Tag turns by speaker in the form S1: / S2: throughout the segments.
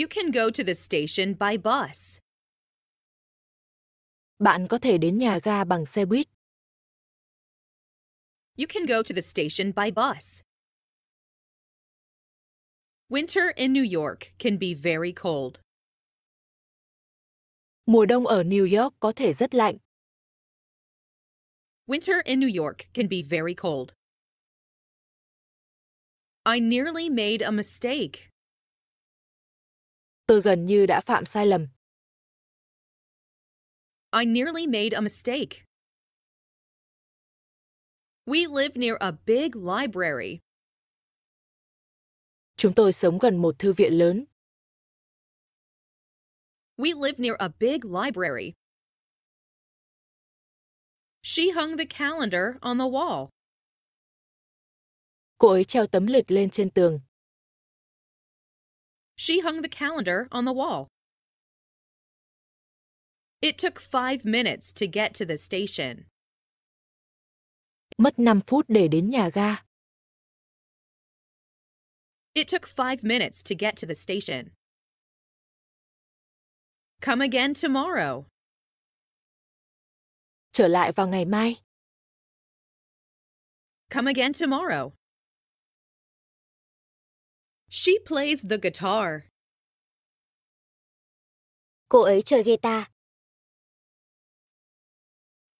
S1: You can go to the station by bus. Bạn có thể đến nhà ga bằng xe buýt. You can go to the station by bus. Winter in New York can be very cold. Mùa đông ở New York có thể rất lạnh. Winter in New York can be very cold. I nearly made a mistake tôi gần như đã phạm sai lầm. I nearly made a mistake. We live near a big library. Chúng tôi sống gần một thư viện lớn. We live near a big library. She hung the calendar on the wall. Cô ấy treo tấm lịch lên trên tường. she hung the calendar on the wall. It took five minutes to get to the station. Mất 5 phút để đến nhà ga. It took five minutes to get to the station. Come again tomorrow. Trở lại vào ngày mai. Come again tomorrow. She plays the guitar. Cô ấy chơi guitar.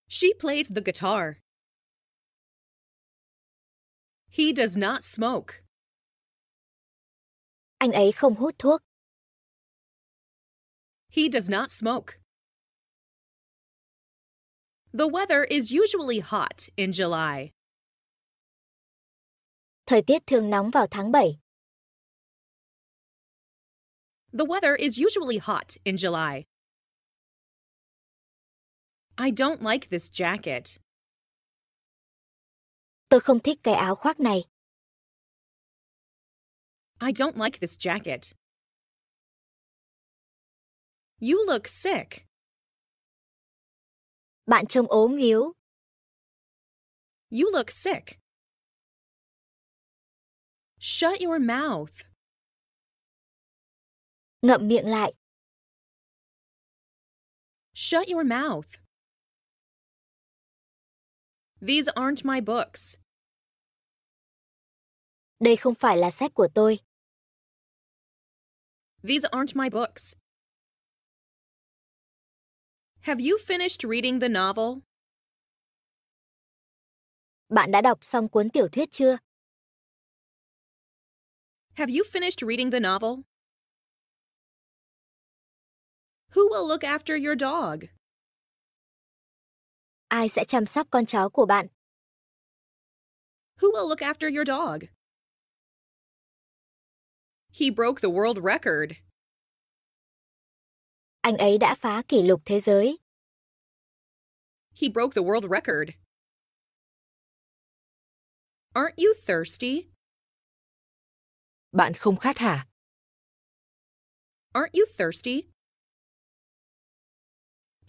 S1: She plays the guitar. He does not smoke. Anh ấy không hút thuốc. He does not smoke. The weather is usually hot in July. Thời tiết thường nóng vào tháng 7. The weather is usually hot in July. I don't like this jacket. Tôi không thích cái áo khoác này. I don't like this jacket. You look sick. Bạn trông ốm yếu. You look sick. Shut your mouth. Ngậm miệng lại. Shut your mouth. These aren't my books. Đây không phải là sách của tôi. These aren't my books. Have you finished reading the novel? Bạn đã đọc xong cuốn tiểu thuyết chưa? Have you finished reading the novel? Who will look after your dog? Ai sẽ chăm sóc con chó của bạn? Who will look after your dog? He broke the world record. Anh ấy đã phá kỷ lục thế giới. He broke the world record. Aren't you thirsty? Bạn không khát hả? Aren't you thirsty?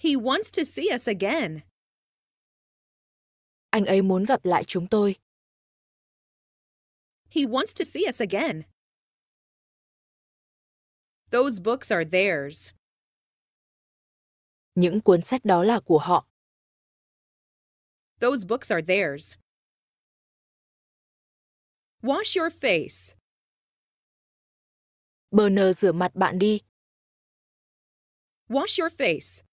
S1: He wants to see us again. Anh ấy muốn gặp lại chúng tôi. He wants to see us again. Those books are theirs. Những cuốn sách đó là của họ. Those books are theirs. Wash your face. Burner rửa mặt bạn đi. Wash your face.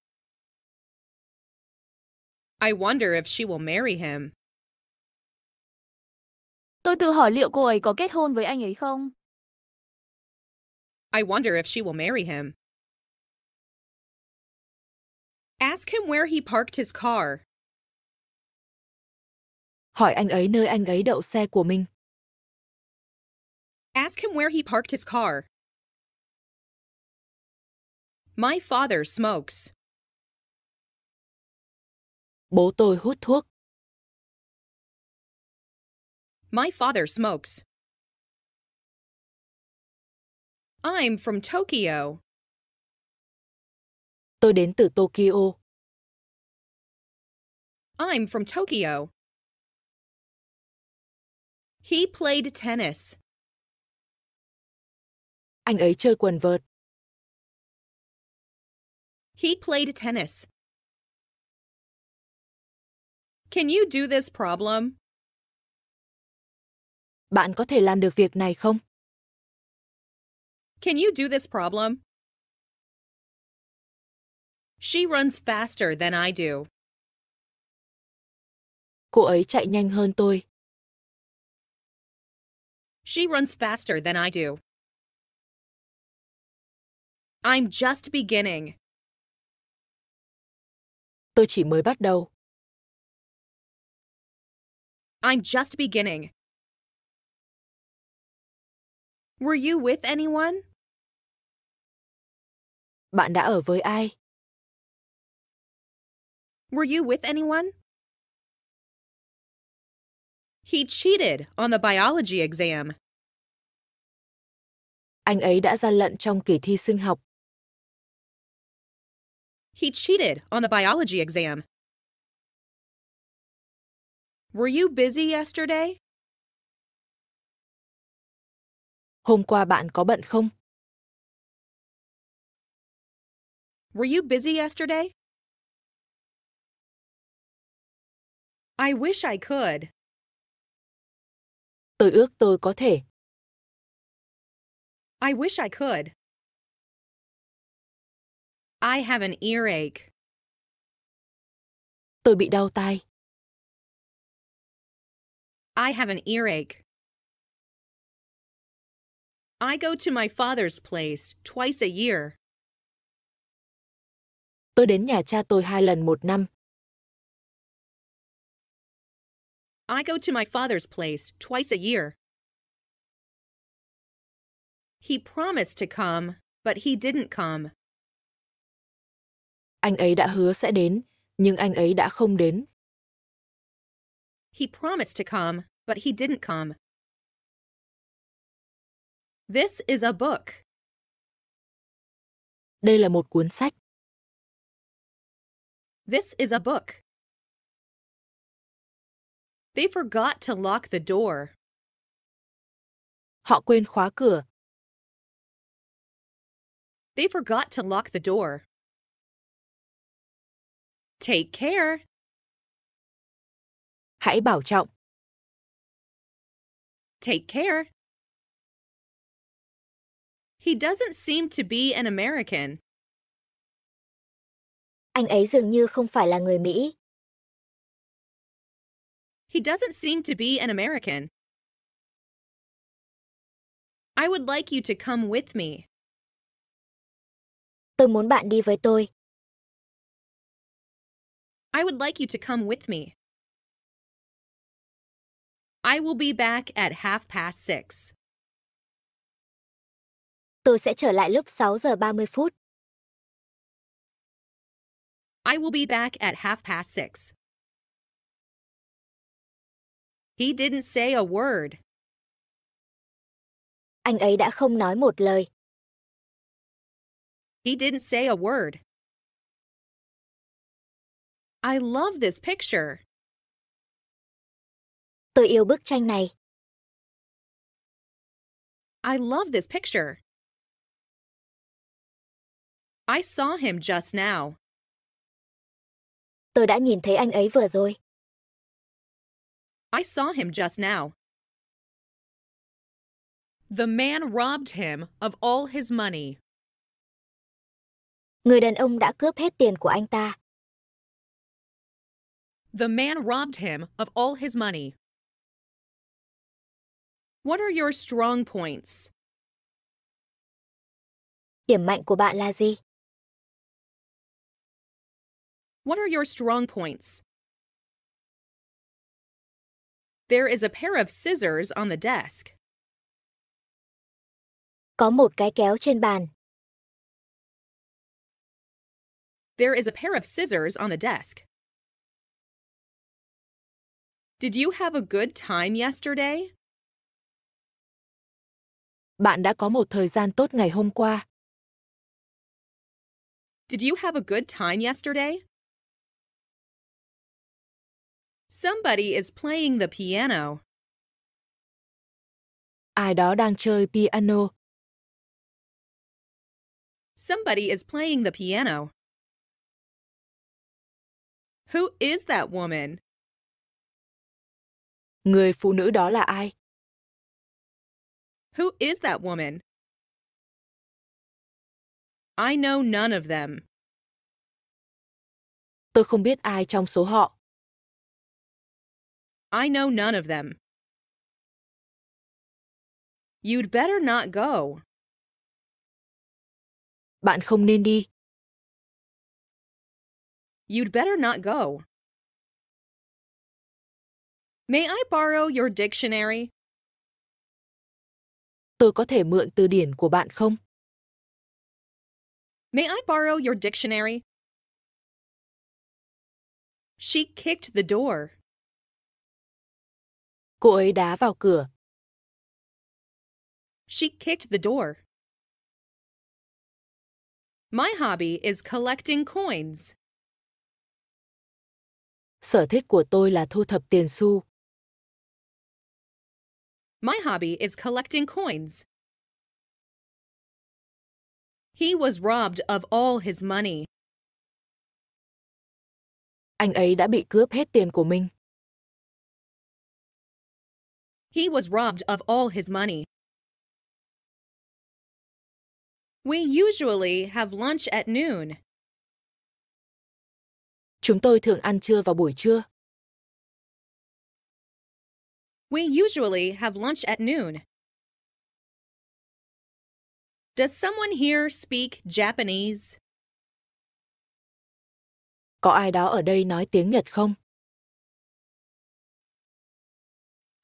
S1: I wonder if she will marry him. Tôi tự hỏi liệu cô ấy có kết hôn với anh ấy không? I wonder if she will marry him. Ask him where he parked his car. Hỏi anh ấy nơi anh ấy đậu xe của mình. Ask him where he parked his car. My father smokes. Bố tôi hút thuốc. My father smokes. I'm from Tokyo. Tôi đến từ Tokyo. I'm from Tokyo. He played tennis. Anh ấy chơi quần vợt. He played tennis. Can you do this problem? Bạn có thể làm được việc này không? Can you do this problem? She runs faster than I do. Cô ấy chạy nhanh hơn tôi. She runs faster than I do. I'm just beginning. Tôi chỉ mới bắt đầu. I'm just beginning. Were you with anyone? Bạn đã ở với ai? Were you with anyone? He cheated on the biology exam. Anh ấy đã gian lận trong kỳ thi sinh học. He cheated on the biology exam. Were you busy yesterday? Hôm qua bạn có bận không? Were you busy yesterday? I wish I could. Tôi ước tôi có thể. I wish I could. I have an earache. Tôi bị đau tai. I have an earache. I go to my father's place twice a year. Tôi đến nhà cha tôi hai lần một năm. I go to my father's place twice a year. He promised to come, but he didn't come. Anh ấy đã hứa sẽ đến, nhưng anh ấy đã không đến. He promised to come, but he didn't come. This is a book. Đây là một cuốn sách. This is a book. They forgot to lock the door. Họ quên khóa cửa. They forgot to lock the door. Take care. Hãy bảo trọng. Take care. He doesn't seem to be an American. Anh ấy dường như không phải là người Mỹ. He doesn't seem to be an American. I would like you to come with me. Tôi muốn bạn đi với tôi. I would like you to come with me. I will be back at half past six. Tôi sẽ trở lại lúc 6 giờ 30 phút. I will be back at half past six. He didn't say a word. Anh ấy đã không nói một lời. He didn't say a word. I love this picture. Tôi yêu bức tranh này. I love this picture. I saw him just now. Tôi đã nhìn thấy anh ấy vừa rồi. I saw him just now. The man robbed him of all his money. Người đàn ông đã cướp hết tiền của anh ta. The man robbed him of all his money. What are your strong points? Điểm mạnh của bạn là gì? What are your strong points? There is a pair of scissors on the desk. Có một cái kéo trên bàn. There is a pair of scissors on the desk. Did you have a good time yesterday? bạn đã có một thời gian tốt ngày hôm qua. Did you have a good time yesterday? Somebody is playing the piano. Ai đó đang chơi piano. Somebody is playing the piano. Who is that woman? Người phụ nữ đó là ai? Who is that woman? I know none of them. Tôi không biết ai trong số họ. I know none of them. You'd better not go. Bạn không nên đi. You'd better not go. May I borrow your dictionary? tôi có thể mượn từ điển của bạn không? May I borrow your dictionary? She kicked the door. Cô ấy đá vào cửa. She kicked the door. My hobby is collecting coins. Sở thích của tôi là thu thập tiền xu. My hobby is collecting coins. He was robbed of all his money. Anh ấy đã bị cướp hết tiền của mình. He was robbed of all his money. We usually have lunch at noon. Chúng tôi thường ăn trưa vào buổi trưa. We usually have lunch at noon. Does someone here speak Japanese? Có ai đó ở đây nói tiếng Nhật không?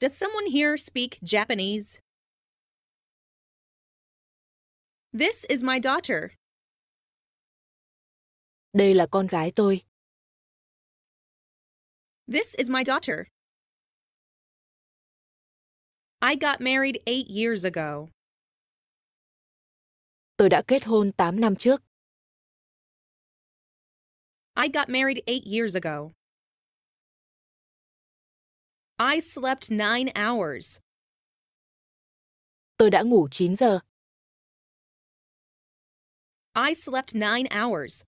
S1: Does someone here speak Japanese? This is my daughter. Đây là con gái tôi. This is my daughter. I got married eight years ago. Tôi đã kết hôn 8 năm trước. I got married eight years ago. I slept nine hours. Tôi đã ngủ 9 giờ. I slept nine hours.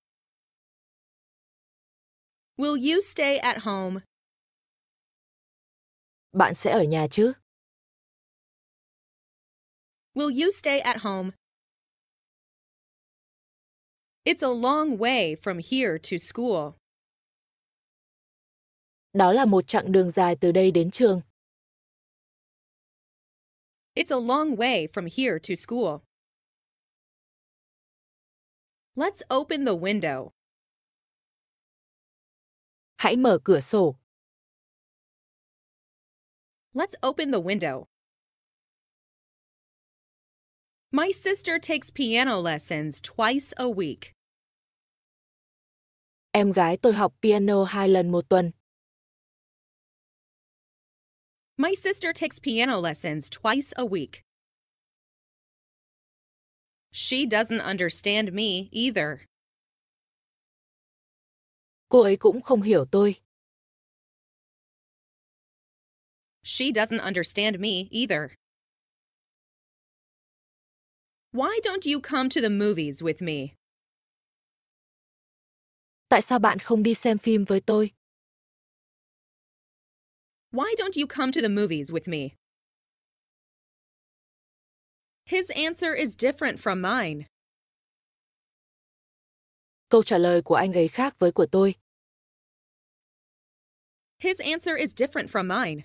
S1: Will you stay at home? Bạn sẽ ở nhà chứ? Will you stay at home? It's a long way from here to school. Đó là một chặng đường dài từ đây đến trường. It's a long way from here to school. Let's open the window. Hãy mở cửa sổ. Let's open the window. My sister takes piano lessons twice a week. Em gái tôi học piano hai lần một tuần. My sister takes piano lessons twice a week. She doesn't understand me either. Cô ấy cũng không hiểu tôi. She doesn't understand me either. Why don't you come to the movies with me? Tại sao bạn không đi xem phim với tôi? Why don't you come to the movies with me? His answer is different from mine. Câu trả lời của anh ấy khác với của tôi. His answer is different from mine.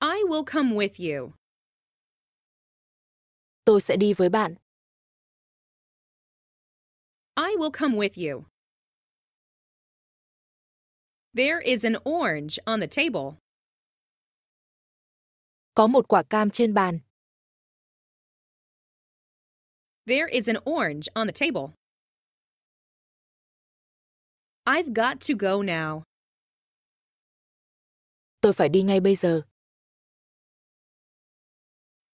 S1: I will come with you. Tôi sẽ đi với bạn. I will come with you. There is an orange on the table. Có một quả cam trên bàn. There is an orange on the table. I've got to go now. Tôi phải đi ngay bây giờ.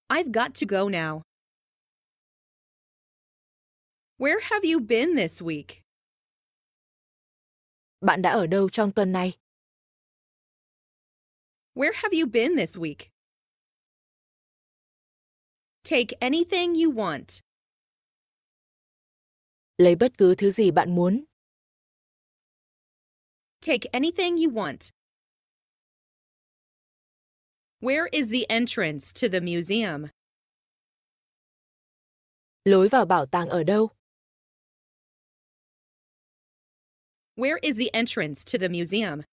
S1: I've got to go now. Where have you been this week? Bạn đã ở đâu trong tuần này? Where have you been this week? Take anything you want. Lấy bất cứ thứ gì bạn muốn. Take anything you want. Where is the entrance to the museum? Lối vào bảo tàng ở đâu? Where is the entrance to the museum?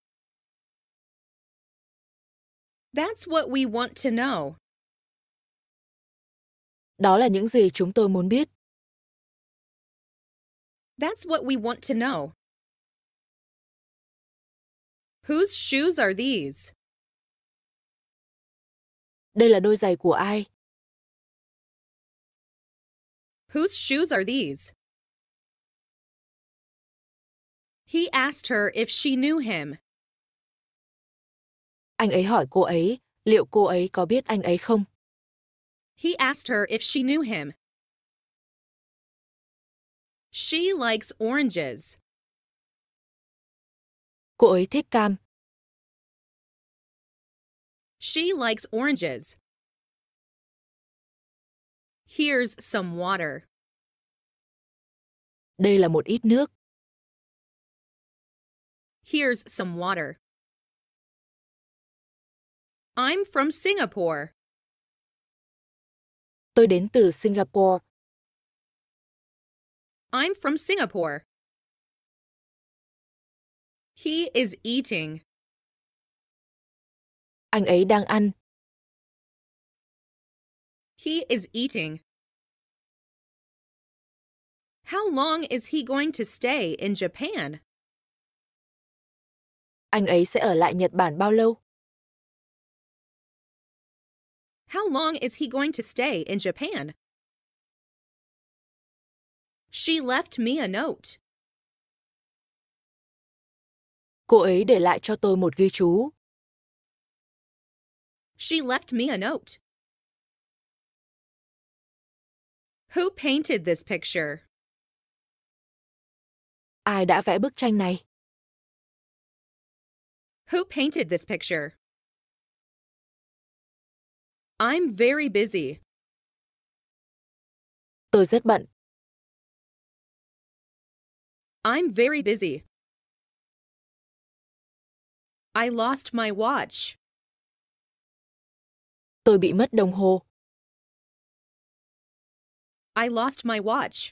S1: That's what we want to know. Đó là những gì chúng tôi muốn biết. That's what we want to know. Whose shoes are these? Đây là đôi giày của ai? Whose shoes are these? He asked her if she knew him. Anh ấy hỏi cô ấy, liệu cô ấy có biết anh ấy không? He asked her if she knew him. She likes oranges. Cô ấy thích cam. She likes oranges. Here's some water. Đây là một ít nước. Here's some water. I'm from Singapore. Tôi đến từ Singapore. I'm from Singapore. He is eating. Anh ấy đang ăn. He is eating. How long is he going to stay in Japan? Anh ấy sẽ ở lại Nhật Bản bao lâu? How long is he going to stay in Japan? She left me a note. Cô ấy để lại cho tôi một ghi chú. She left me a note. Who painted this picture? Ai đã vẽ bức tranh này? Who painted this picture? I'm very busy. Tôi rất bận. I'm very busy. I lost my watch. Tôi bị mất đồng hồ. I lost my watch.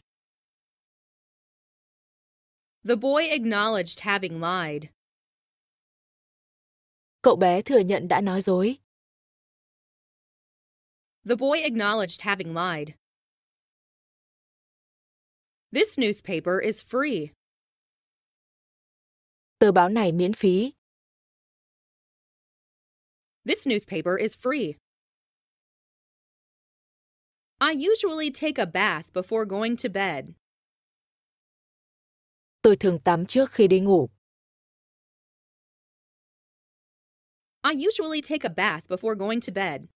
S1: The boy acknowledged having lied cậu bé thừa nhận đã nói dối. The boy acknowledged having lied. This newspaper is free. Tờ báo này miễn phí. This newspaper is free. I usually take a bath before going to bed. Tôi thường tắm trước khi đi ngủ. I usually take a bath before going to bed.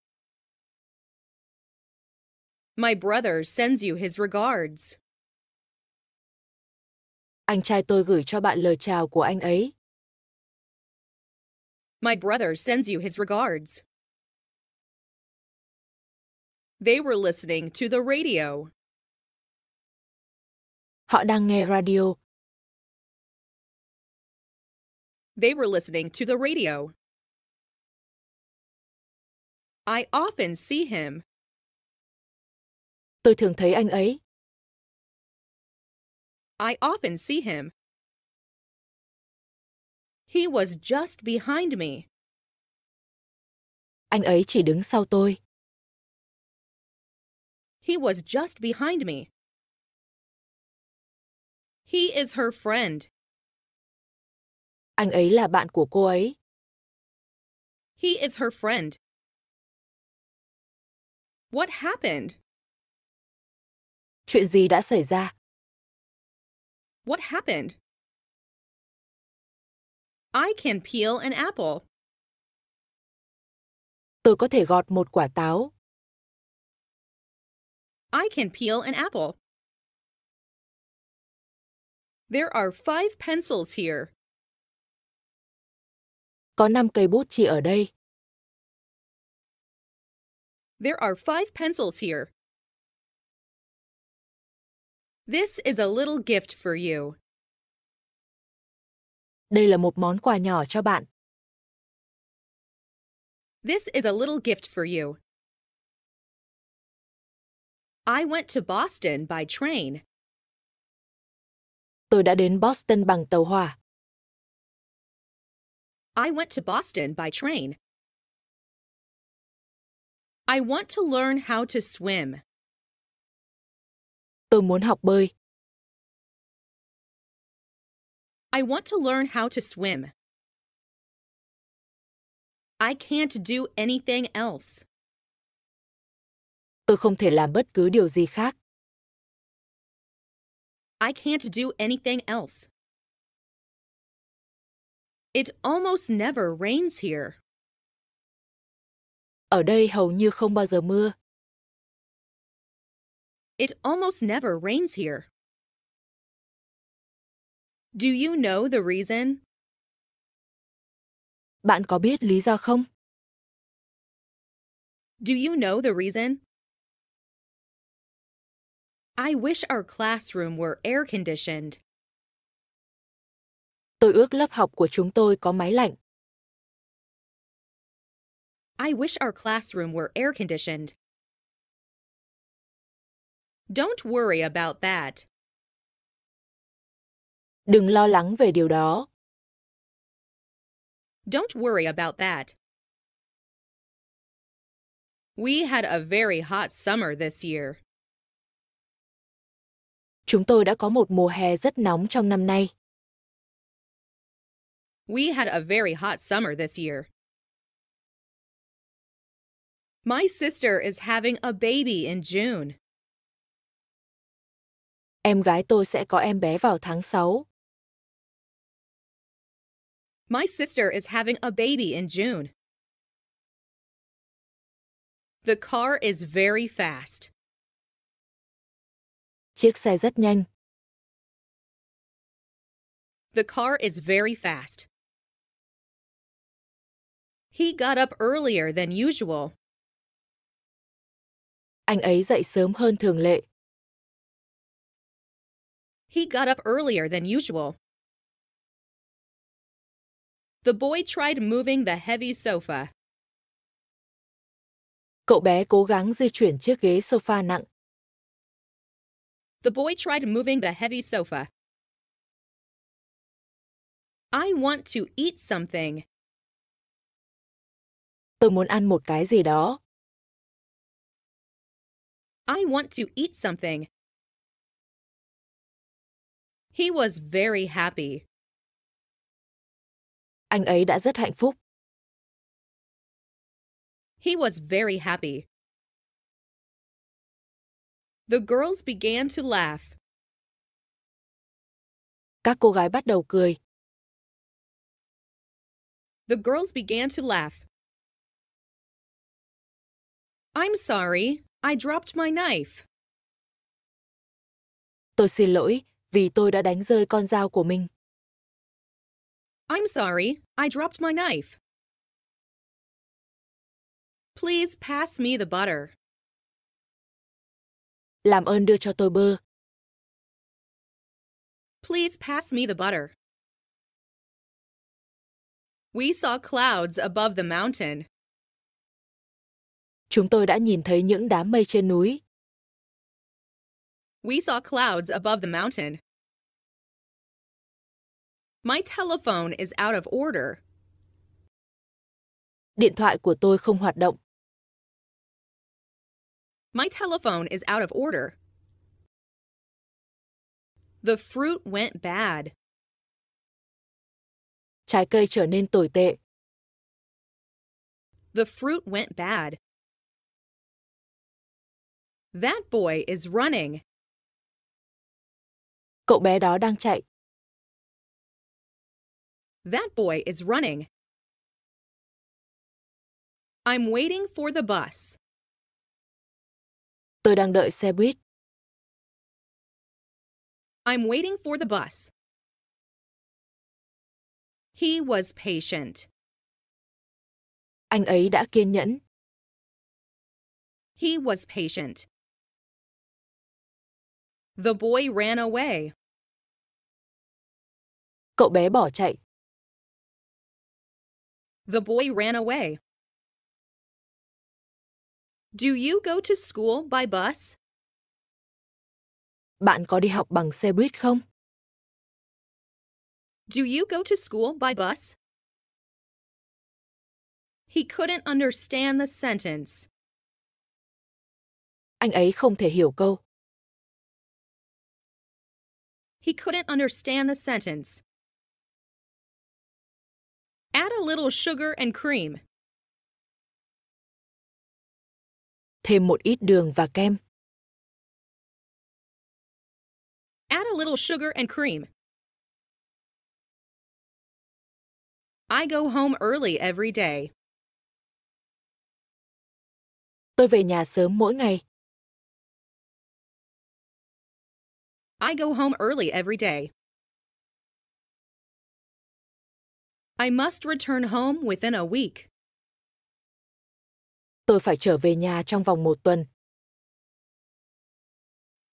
S1: My brother sends you his regards. Anh trai tôi gửi cho bạn lời chào của anh ấy. My brother sends you his regards. They were listening to the radio. Họ đang nghe radio. They were listening to the radio. I often see him. Tôi thường thấy anh ấy. I often see him. He was just behind me. Anh ấy chỉ đứng sau tôi. He was just behind me. He is her friend. Anh ấy là bạn của cô ấy. He is her friend. What happened? Chuyện gì đã xảy ra? What happened? I can peel an apple. Tôi có thể gọt một quả táo. I can peel an apple. There are five pencils here. Có 5 cây bút chì ở đây. There are five pencils here. This is a little gift for you. Đây là một món quà nhỏ cho bạn. This is a little gift for you. I went to Boston by train. Tôi đã đến Boston bằng tàu hỏa. I went to Boston by train. I want to learn how to swim. Tôi muốn học bơi. I want to learn how to swim. I can't do anything else. Tôi không thể làm bất cứ điều gì khác. I can't do anything else. It almost never rains here. Ở đây hầu như không bao giờ mưa. It almost never rains here. Do you know the reason? Bạn có biết lý do không? Do you know the reason? I wish our classroom were air conditioned. Tôi ước lớp học của chúng tôi có máy lạnh. I wish our classroom were air conditioned. Don't worry about that. Đừng lo lắng về điều đó. Don't worry about that. We had a very hot summer this year. Chúng tôi đã có một mùa hè rất nóng trong năm nay. We had a very hot summer this year. My sister is having a baby in June. Em gái tôi sẽ có em bé vào tháng 6. My sister is having a baby in June. The car is very fast. Chiếc xe rất nhanh. The car is very fast. He got up earlier than usual. anh ấy dậy sớm hơn thường lệ. He got up earlier than usual. The boy tried moving the heavy sofa. Cậu bé cố gắng di chuyển chiếc ghế sofa nặng. The boy tried moving the heavy sofa. I want to eat something. Tôi muốn ăn một cái gì đó. I want to eat something. He was very happy. Anh ấy đã rất hạnh phúc. He was very happy. The girls began to laugh. Các cô gái bắt đầu cười. The girls began to laugh. I'm sorry, I dropped my knife. Tôi xin lỗi vì tôi đã đánh rơi con dao của mình. I'm sorry, I dropped my knife. Please pass me the butter. Làm ơn đưa cho tôi bơ. Please pass me the butter. We saw clouds above the mountain. chúng tôi đã nhìn thấy những đám mây trên núi. We saw clouds above the mountain. My telephone is out of order. Điện thoại của tôi không hoạt động. My telephone is out of order. The fruit went bad. Trái cây trở nên tồi tệ. The fruit went bad. That boy is running. Cậu bé đó đang chạy. That boy is running. I'm waiting for the bus. Tôi đang đợi xe buýt. I'm waiting for the bus. He was patient. Anh ấy đã kiên nhẫn. He was patient. The boy ran away. Cậu bé bỏ chạy. The boy ran away. Do you go to school by bus? Bạn có đi học bằng xe buýt không? Do you go to school by bus? He couldn't understand the sentence. Anh ấy không thể hiểu câu. He couldn't understand the sentence. Add a little sugar and cream. Thêm một ít đường và kem. Add a little sugar and cream. I go home early every day. Tôi về nhà sớm mỗi ngày. I go home early every day. I must return home within a week. Tôi phải trở về nhà trong vòng một tuần.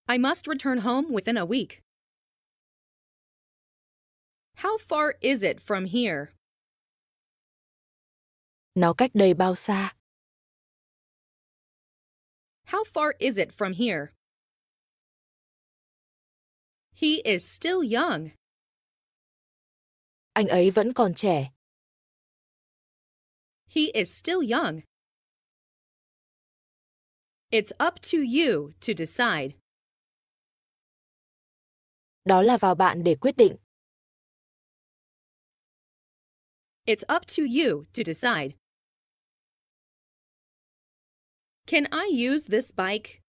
S1: I must return home within a week. How far is it from here? Nó cách đây bao xa? How far is it from here? He is still young. Anh ấy vẫn còn trẻ. He is still young. It's up to you to decide. Đó là vào bạn để quyết định. It's up to you to decide. Can I use this bike?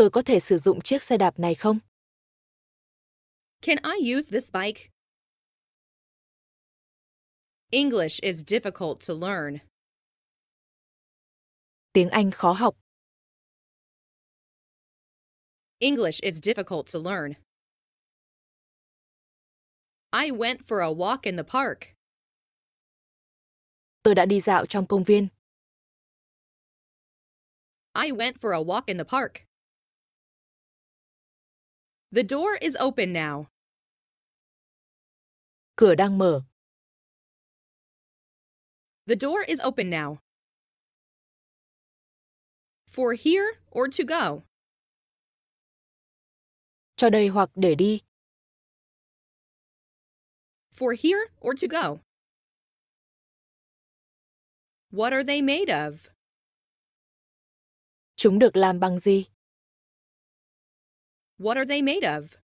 S1: Tôi có thể sử dụng chiếc xe đạp này không? Can I use this bike? English is difficult to learn. Tiếng Anh khó học. English is difficult to learn. I went for a walk in the park. Tôi đã đi dạo trong công viên. I went for a walk in the park. The door is open now. Cửa đang mở. The door is open now. For here or to go. Cho đây hoặc để đi. For here or to go. What are they made of? Chúng được làm bằng gì? What are they made of?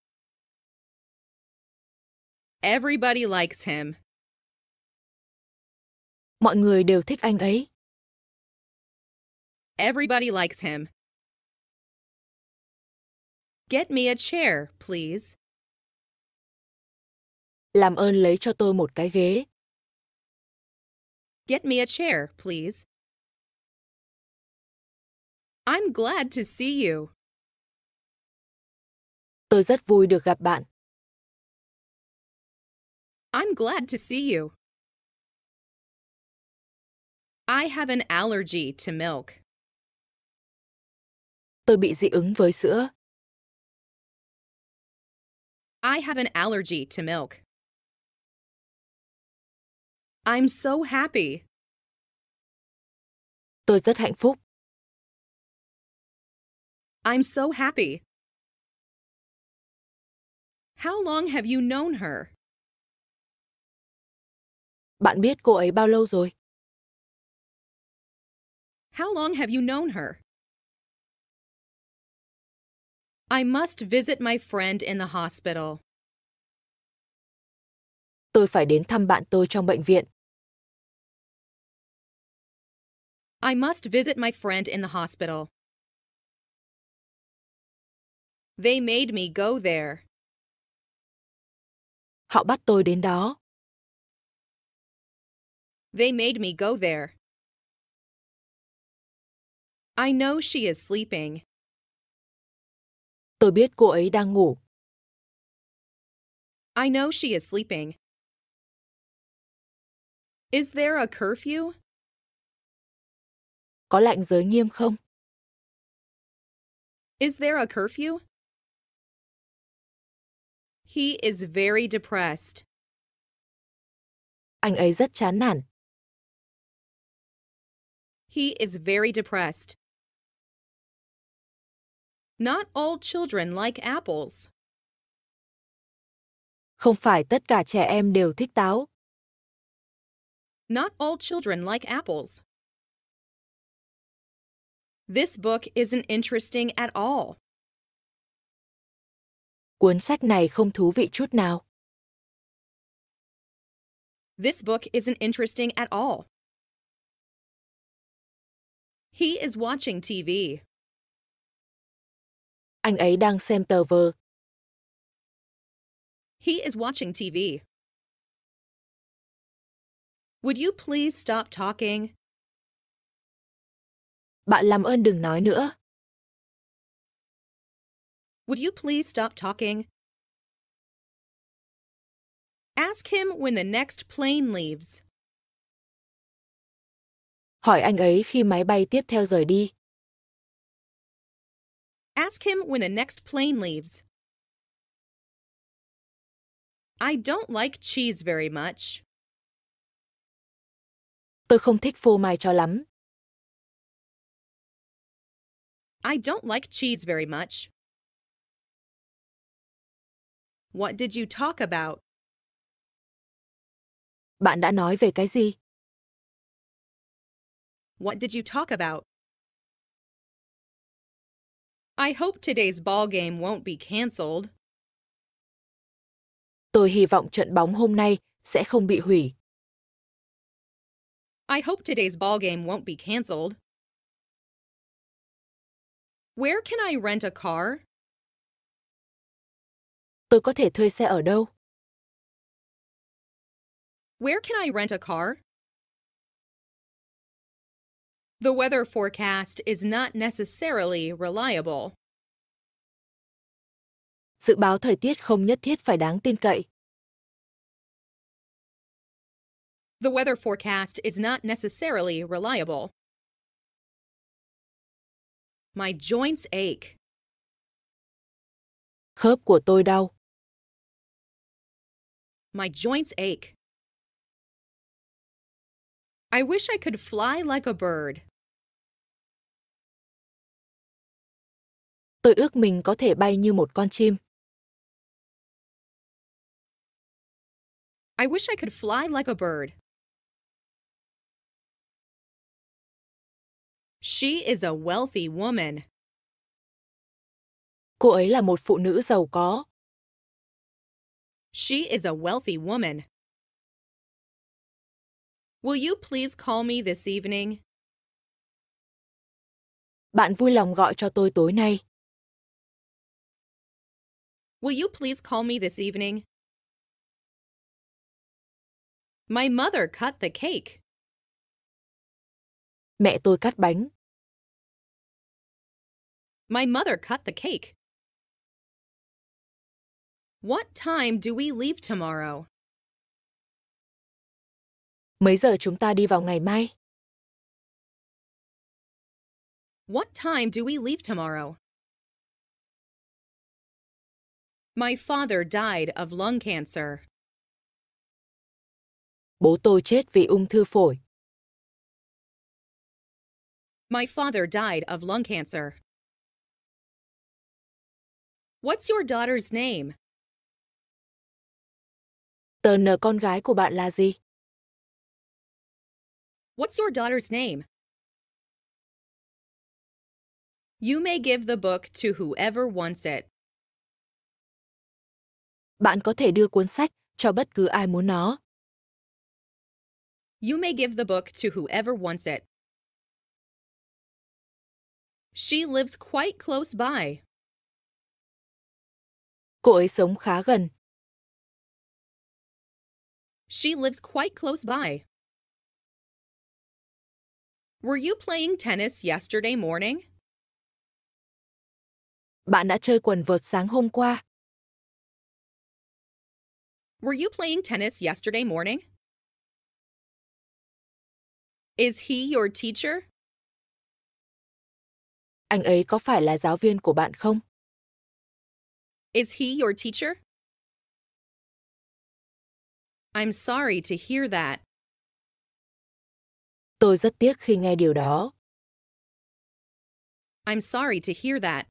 S1: Everybody likes him. Mọi người đều thích anh ấy. Everybody likes him. Get me a chair, please. Làm ơn lấy cho tôi một cái ghế. Get me a chair, please. I'm glad to see you. Tôi rất vui được gặp bạn. I'm glad to see you. I have an allergy to milk. Tôi bị dị ứng với sữa. I have an allergy to milk. I'm so happy. Tôi rất hạnh phúc. I'm so happy. How long have you known her? Bạn biết cô ấy bao lâu rồi? How long have you known her? I must visit my friend in the hospital. Tôi phải đến thăm bạn tôi trong bệnh viện. I must visit my friend in the hospital. They made me go there. Họ bắt tôi đến đó. They made me go there. I know she is sleeping. Tôi biết cô ấy đang ngủ. I know she is sleeping. Is there a curfew? Có lệnh giới nghiêm không? Is there a curfew? He is very depressed. Anh ấy rất chán nản. He is very depressed. Not all children like apples. Không phải tất cả trẻ em đều thích táo. Not all children like apples. This book isn't interesting at all. cuốn sách này không thú vị chút nào. This book isn't interesting at all. He is watching TV. Anh ấy đang xem tờ vờ. He is watching TV. Would you please stop talking? Bạn làm ơn đừng nói nữa. Would you please stop talking? Ask him when the next plane leaves. Hỏi anh ấy khi máy bay tiếp theo rời đi. Ask him when the next plane leaves. I don't like cheese very much. Tôi không thích phô mai cho lắm. I don't like cheese very much. What did you talk about? Bạn đã nói về cái gì? What did you talk about? I hope today's ball game won't be canceled. Tôi hy vọng trận bóng hôm nay sẽ không bị hủy. I hope today's ball game won't be canceled. Where can I rent a car? tôi có thể thuê xe ở đâu? Where can I rent a car? The weather forecast is not necessarily reliable. Dự báo thời tiết không nhất thiết phải đáng tin cậy. The weather forecast is not necessarily reliable. My joints ache. Khớp của tôi đau. My joints ache. I wish I could fly like a bird. Tôi ước mình có thể bay như một con chim. I wish I could fly like a bird. She is a wealthy woman. Cô ấy là một phụ nữ giàu có. She is a wealthy woman. Will you please call me this evening? Bạn vui lòng gọi cho tôi tối nay. Will you please call me this evening? My mother cut the cake. Mẹ tôi cắt bánh. My mother cut the cake. What time do we leave tomorrow? Mấy giờ chúng ta đi vào ngày mai? What time do we leave tomorrow? My father died of lung cancer. Bố tôi chết vì ung thư phổi. My father died of lung cancer. What's your daughter's name? Tờ nờ con gái của bạn là gì? What's your daughter's name? You may give the book to whoever wants it. Bạn có thể đưa cuốn sách cho bất cứ ai muốn nó. You may give the book to whoever wants it. She lives quite close by. Cô ấy sống khá gần. She lives quite close by. Were you playing tennis yesterday morning? Bạn đã chơi quần vợt sáng hôm qua. Were you playing tennis yesterday morning? Is he your teacher? Anh ấy có phải là giáo viên của bạn không? Is he your teacher? I'm sorry to hear that. Tôi rất tiếc khi nghe điều đó. I'm sorry to hear that.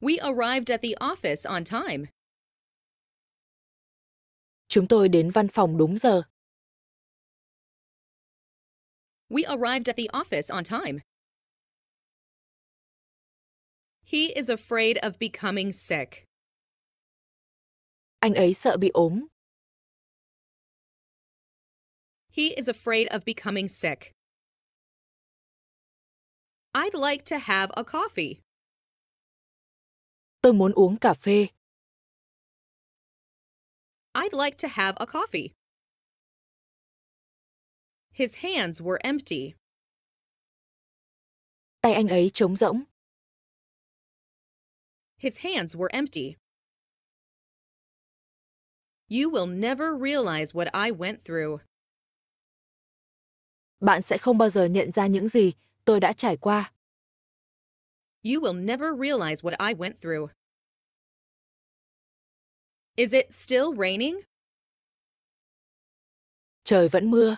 S1: We arrived at the office on time. Chúng tôi đến văn phòng đúng giờ. We arrived at the office on time. He is afraid of becoming sick. Anh ấy sợ bị ốm. He is afraid of becoming sick. I'd like to have a coffee. Tôi muốn uống cà phê. I'd like to have a coffee. His hands were empty. Tay anh ấy trống rỗng. His hands were empty. You will never realize what I went through. Bạn sẽ không bao giờ nhận ra những gì tôi đã trải qua. You will never realize what I went through. Is it still raining? Trời vẫn mưa.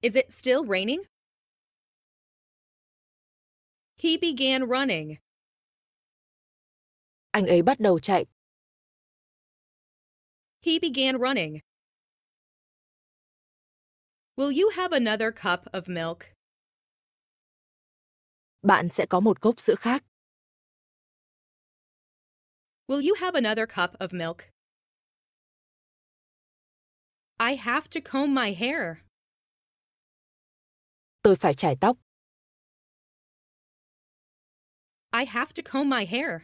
S1: Is it still raining? He began running. Anh ấy bắt đầu chạy. He began running. Will you have another cup of milk? Bạn sẽ có một cốc sữa khác. Will you have another cup of milk? I have to comb my hair. Tôi phải chải tóc. I have to comb my hair.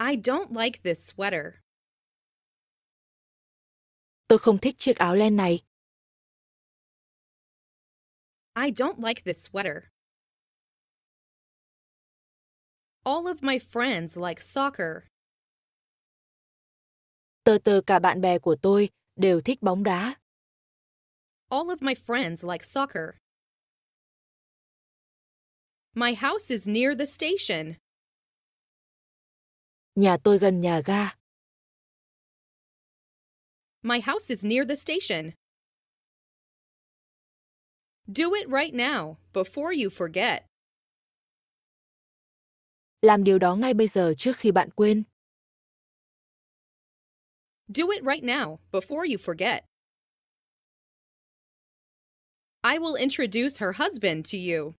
S1: I don't like this sweater. Tôi không thích chiếc áo len này. I don't like this sweater. All of my friends like soccer. Tờ tờ cả bạn bè của tôi đều thích bóng đá. All of my friends like soccer. My house is near the station. Nhà tôi gần nhà ga. My house is near the station. Do it right now, before you forget. Làm điều đó ngay bây giờ trước khi bạn quên. Do it right now, before you forget. I will introduce her husband to you.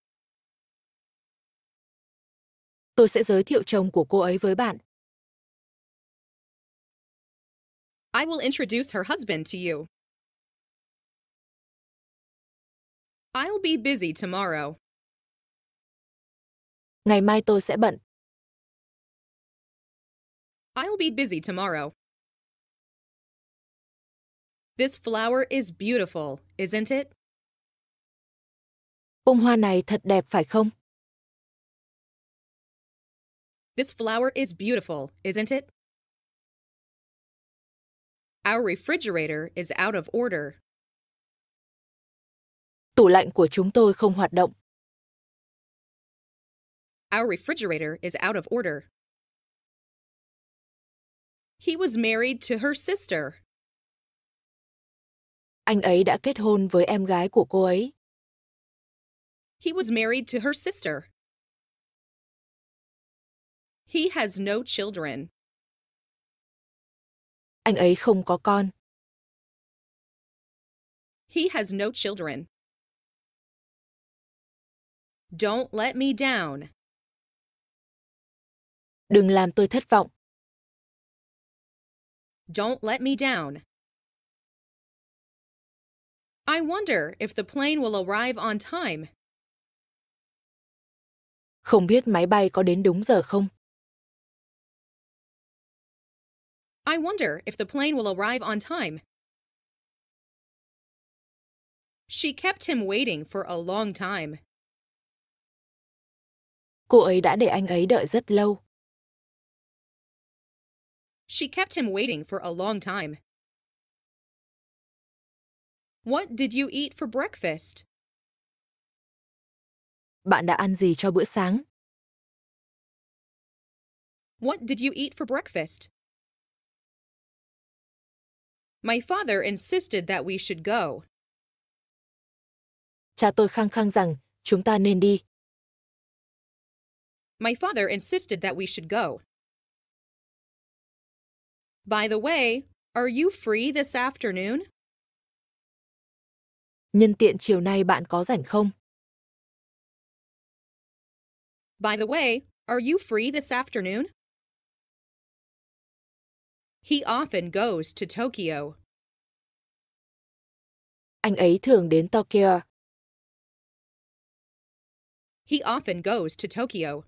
S1: Tôi sẽ giới thiệu chồng của cô ấy với bạn. I will introduce her husband to you. I'll be busy tomorrow. Ngày mai tôi sẽ bận. I'll be busy tomorrow. This flower is beautiful, isn't it? Bông hoa này thật đẹp phải không? This flower is beautiful, isn't it? Our refrigerator is out of order. Tủ lạnh của chúng tôi không hoạt động. Our refrigerator is out of order. He was married to her sister. Anh ấy đã kết hôn với em gái của cô ấy. He was married to her sister. He has no children anh ấy không có con. He has no children. Don't let me down. Đừng làm tôi thất vọng. Don't let me down. I wonder if the plane will arrive on time. Không biết máy bay có đến đúng giờ không? I wonder if the plane will arrive on time. She kept him waiting for a long time. Cô ấy đã để anh ấy đợi rất lâu. She kept him waiting for a long time. What did you eat for breakfast? Bạn đã ăn gì cho bữa sáng? What did you eat for breakfast? My father insisted that we should go. Cha tôi khăng khăng rằng chúng ta nên đi. My father insisted that we should go. By the way, are you free this afternoon? Nhân tiện chiều nay bạn có rảnh không? By the way, are you free this afternoon? He often goes to Tokyo. Anh ấy thường đến Tokyo. He often goes to Tokyo.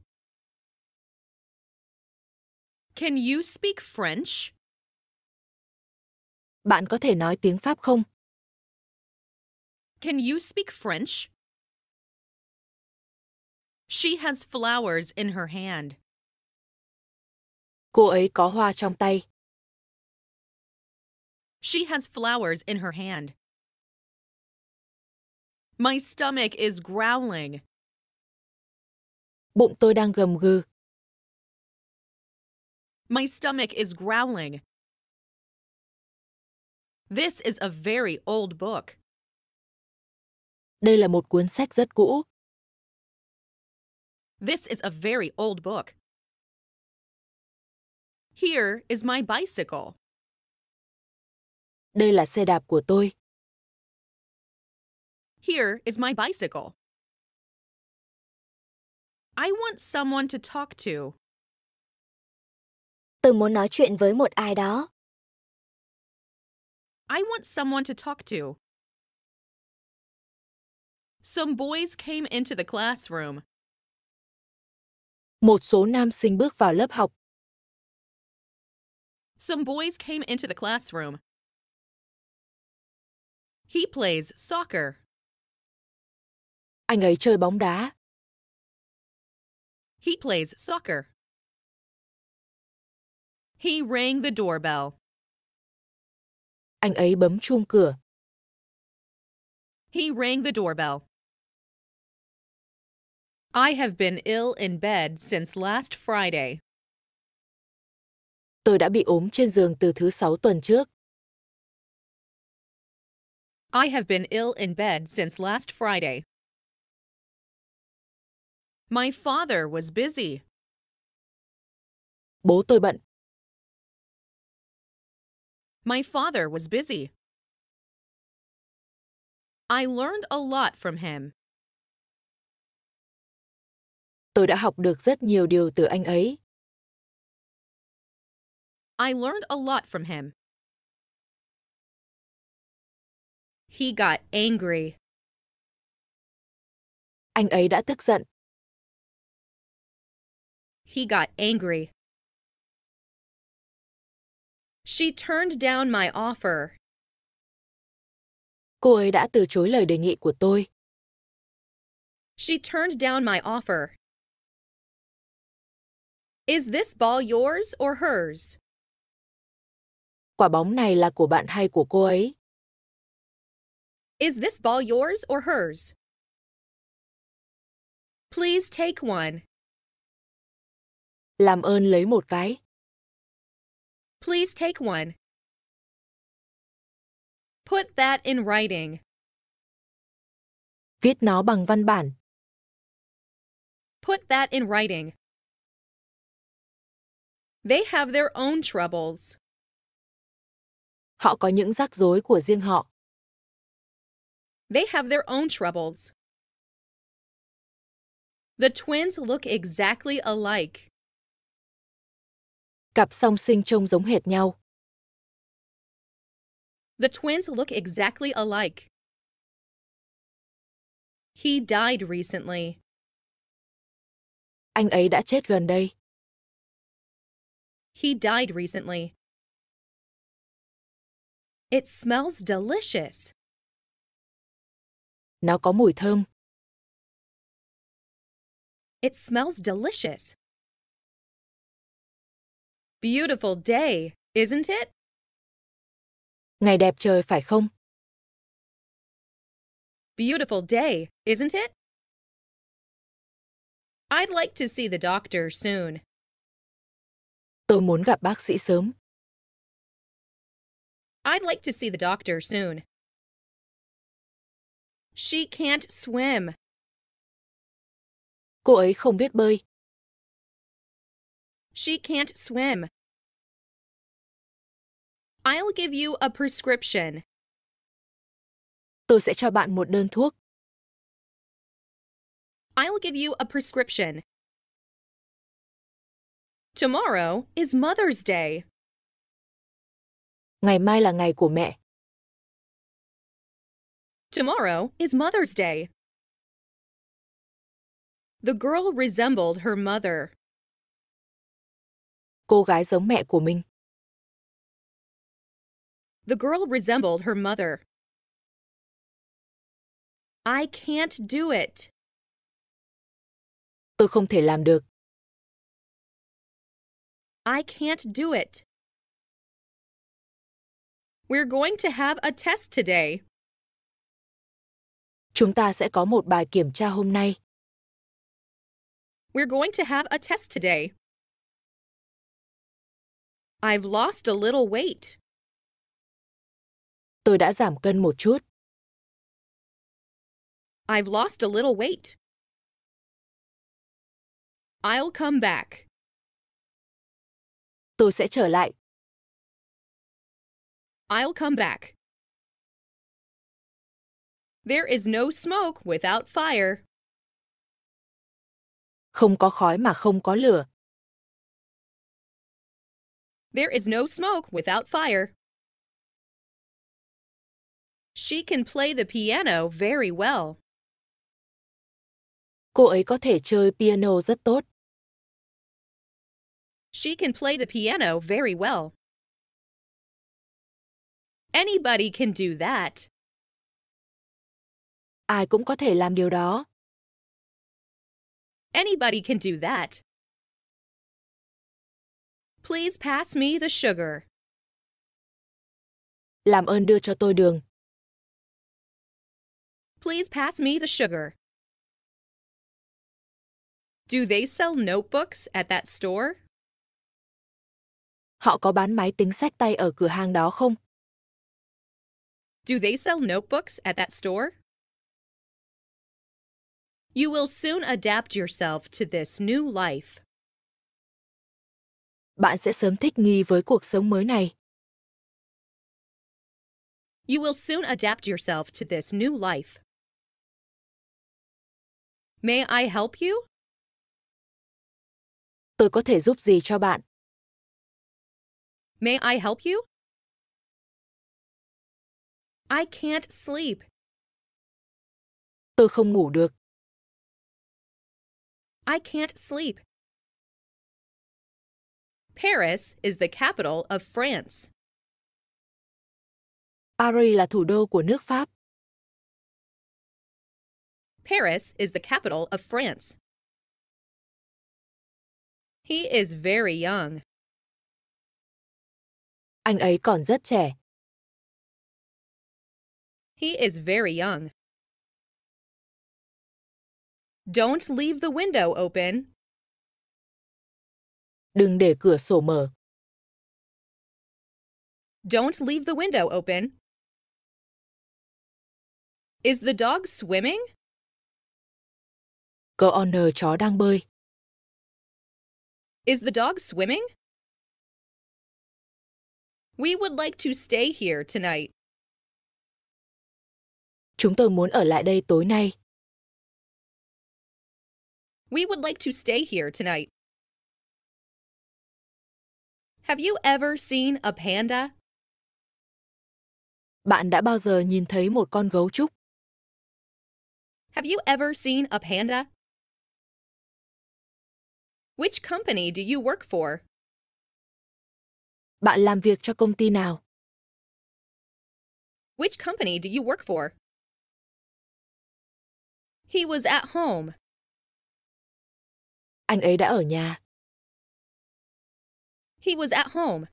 S1: Can you speak French? Bạn có thể nói tiếng Pháp không? Can you speak French? She has flowers in her hand. Cô ấy có hoa trong tay. She has flowers in her hand. My stomach is growling. Bụng tôi đang gầm gừ. My stomach is growling. This is a very old book. Đây là một cuốn sách rất cũ. This is a very old book. Here is my bicycle. Đây là xe đạp của tôi. Here is my bicycle. I want someone to talk to. Tôi muốn nói chuyện với một ai đó. I want someone to talk to. Some boys came into the classroom. Một số nam sinh bước vào lớp học. Some boys came into the classroom. He plays soccer. Anh ấy chơi bóng đá. He plays soccer. He rang the doorbell. Anh ấy bấm chuông cửa. He rang the doorbell. I have been ill in bed since last Friday. Tôi đã bị ốm trên giường từ thứ sáu tuần trước. I have been ill in bed since last Friday. My father was busy. Bố tôi bận. My father was busy. I learned a lot from him. Tôi đã học được rất nhiều điều từ anh ấy. I learned a lot from him. He got angry. Anh ấy đã tức giận. He got angry. She turned down my offer. Cô ấy đã từ chối lời đề nghị của tôi. She turned down my offer. Is this ball yours or hers? Quả bóng này là của bạn hay của cô ấy? Is this ball yours or hers? Please take one. Làm ơn lấy một váy. Please take one. Put that in writing. Viết nó bằng văn bản. Put that in writing. They have their own troubles. Họ có những rắc rối của riêng họ. They have their own troubles. The twins look exactly alike. Cặp song sinh trông giống hệt nhau. The twins look exactly alike. He died recently. Anh ấy đã chết gần đây. He died recently. It smells delicious. Nó có mùi thơm. It smells delicious. Beautiful day, isn't it? Ngày đẹp trời phải không? Beautiful day, isn't it? I'd like to see the doctor soon. Tôi muốn gặp bác sĩ sớm. I'd like to see the doctor soon. She can't swim. Cô ấy không biết bơi. She can't swim. I'll give you a prescription. Tôi sẽ cho bạn một đơn thuốc. I'll give you a prescription. Tomorrow is Mother's Day. Ngày mai là ngày của mẹ. Tomorrow is Mother's Day. The girl resembled her mother. Cô gái giống mẹ của mình. The girl resembled her mother. I can't do it. Tôi không thể làm được. I can't do it. We're going to have a test today. Chúng ta sẽ có một bài kiểm tra hôm nay. We're going to have a test today. I've lost a little weight. Tôi đã giảm cân một chút. I've lost a little weight. I'll come back. Tôi sẽ trở lại. I'll come back. There is no smoke without fire. Không có khói mà không có lửa. There is no smoke without fire. She can play the piano very well. Cô ấy có thể chơi piano rất tốt. She can play the piano very well. Anybody can do that. ai cũng có thể làm điều đó. Anybody can do that. Please pass me the sugar. Làm ơn đưa cho tôi đường. Please pass me the sugar. Do they sell notebooks at that store? Họ có bán máy tính sách tay ở cửa hàng đó không? Do they sell notebooks at that store? You will soon adapt yourself to this new life. Bạn sẽ sớm thích nghi với cuộc sống mới này. You will soon adapt yourself to this new life. May I help you? Tôi có thể giúp gì cho bạn? May I help you? I can't sleep. Tôi không ngủ được. I can't sleep. Paris is the capital of France. Paris là thủ đô của nước Pháp. Paris is the capital of France. He is very young. Anh ấy còn rất trẻ. He is very young. Don't leave the window open. Đừng để cửa sổ mở. Don't leave the window open. Is the dog swimming? Cậu Honor chó đang bơi. Is the dog swimming? We would like to stay here tonight. Chúng tôi muốn ở lại đây tối nay. We would like to stay here tonight. Have you ever seen a panda? Bạn đã bao giờ nhìn thấy một con gấu trúc? Have you ever seen a panda? Which company do you work for? Bạn làm việc cho công ty nào? Which company do you work for? He was at home. Anh ấy đã ở nhà. He was at home.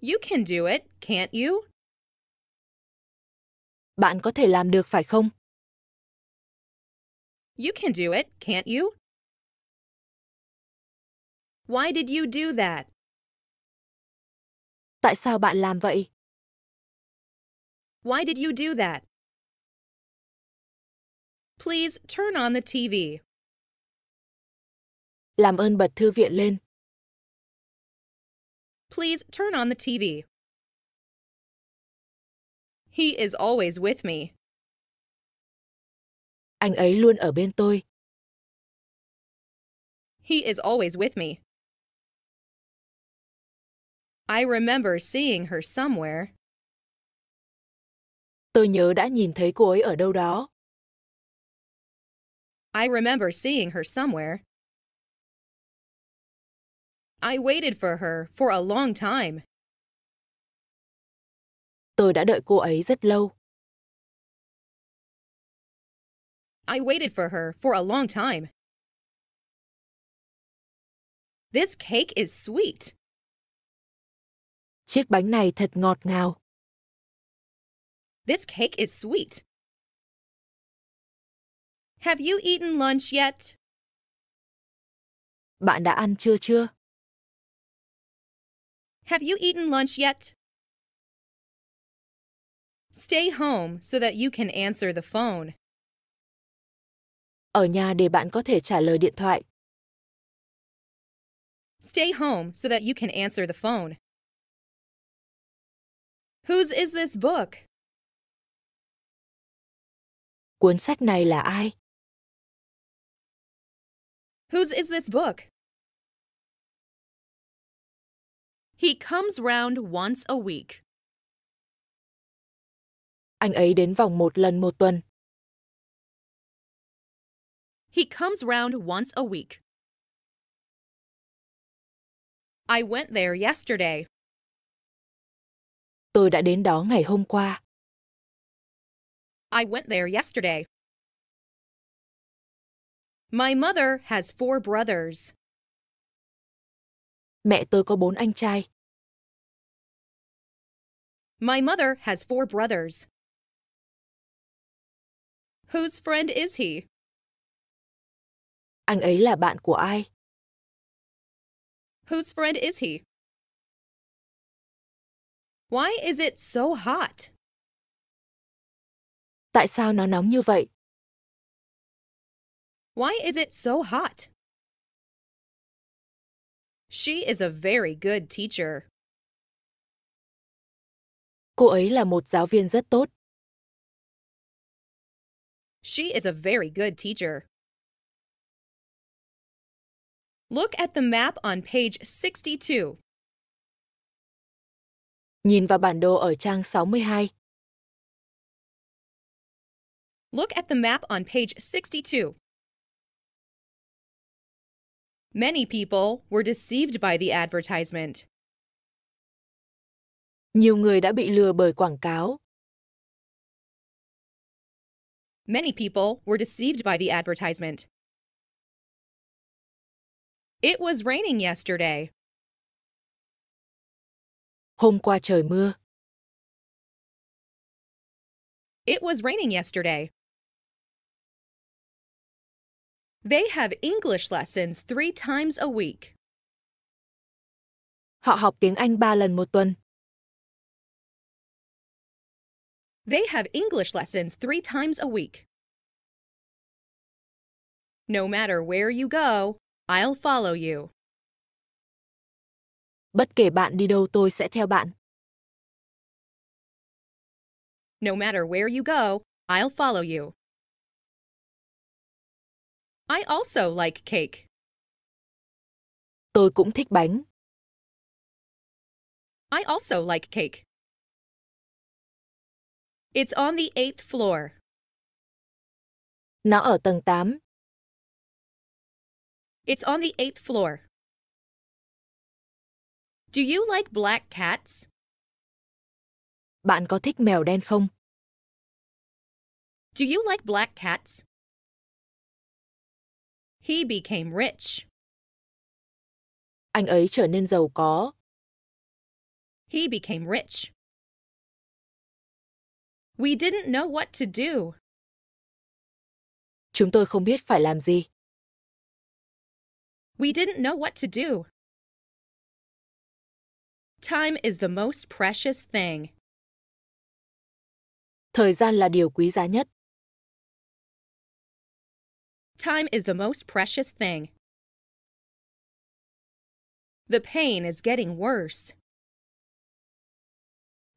S1: You can do it, can't you? Bạn có thể làm được phải không? You can do it, can't you? Why did you do that? Tại sao bạn làm vậy? Why did you do that? Please turn on the TV. Làm ơn bật thư viện lên. Please turn on the TV. He is always with me. Anh ấy luôn ở bên tôi. He is always with me. I remember seeing her somewhere. Tôi nhớ đã nhìn thấy cô ấy ở đâu đó. I remember seeing her somewhere. I waited for her for a long time. Tôi đã đợi cô ấy rất lâu. I waited for her for a long time. This cake is sweet. Chiếc bánh này thật ngọt ngào. This cake is sweet. Have you eaten lunch yet? Bạn đã ăn chưa chưa? Have you eaten lunch yet? Stay home so that you can answer the phone. Ở nhà để bạn có thể trả lời điện thoại. Stay home so that you can answer the phone. Whose is this book? Cuốn sách này là ai? Whose is this book? He comes round once a week. Anh ấy đến vòng một lần một tuần. He comes round once a week. I went there yesterday. Tôi đã đến đó ngày hôm qua. I went there yesterday. My mother has four brothers. Mẹ tôi có bốn anh trai. My mother has four brothers. Whose friend is he? Anh ấy là bạn của ai? Whose friend is he? Why is it so hot? Tại sao nó nóng như vậy? Why is it so hot? She is a very good teacher. Cô ấy là một giáo viên rất tốt. She is a very good teacher. Look at the map on page 62. Nhìn vào bản đồ ở trang 62. Look at the map on page 62. Many people were deceived by the advertisement. Nhiều người đã bị lừa bởi quảng cáo. Many people were deceived by the advertisement. It was raining yesterday. Hôm qua trời mưa. It was raining yesterday. They have English lessons three times a week. Họ học tiếng Anh ba lần một tuần. They have English lessons three times a week. No matter where you go, I'll follow you. Bất kể bạn đi đâu tôi sẽ theo bạn. No matter where you go, I'll follow you. I also like cake. Tôi cũng thích bánh. I also like cake. It's on the eighth floor. Nó ở tầng 8. It's on the eighth floor. Do you like black cats? Bạn có thích mèo đen không? Do you like black cats? He became rich. Anh ấy trở nên giàu có. He became rich. We didn't know what to do. Chúng tôi không biết phải làm gì. We didn't know what to do. Time is the most precious thing. Thời gian là điều quý giá nhất. Time is the most precious thing. The pain is getting worse.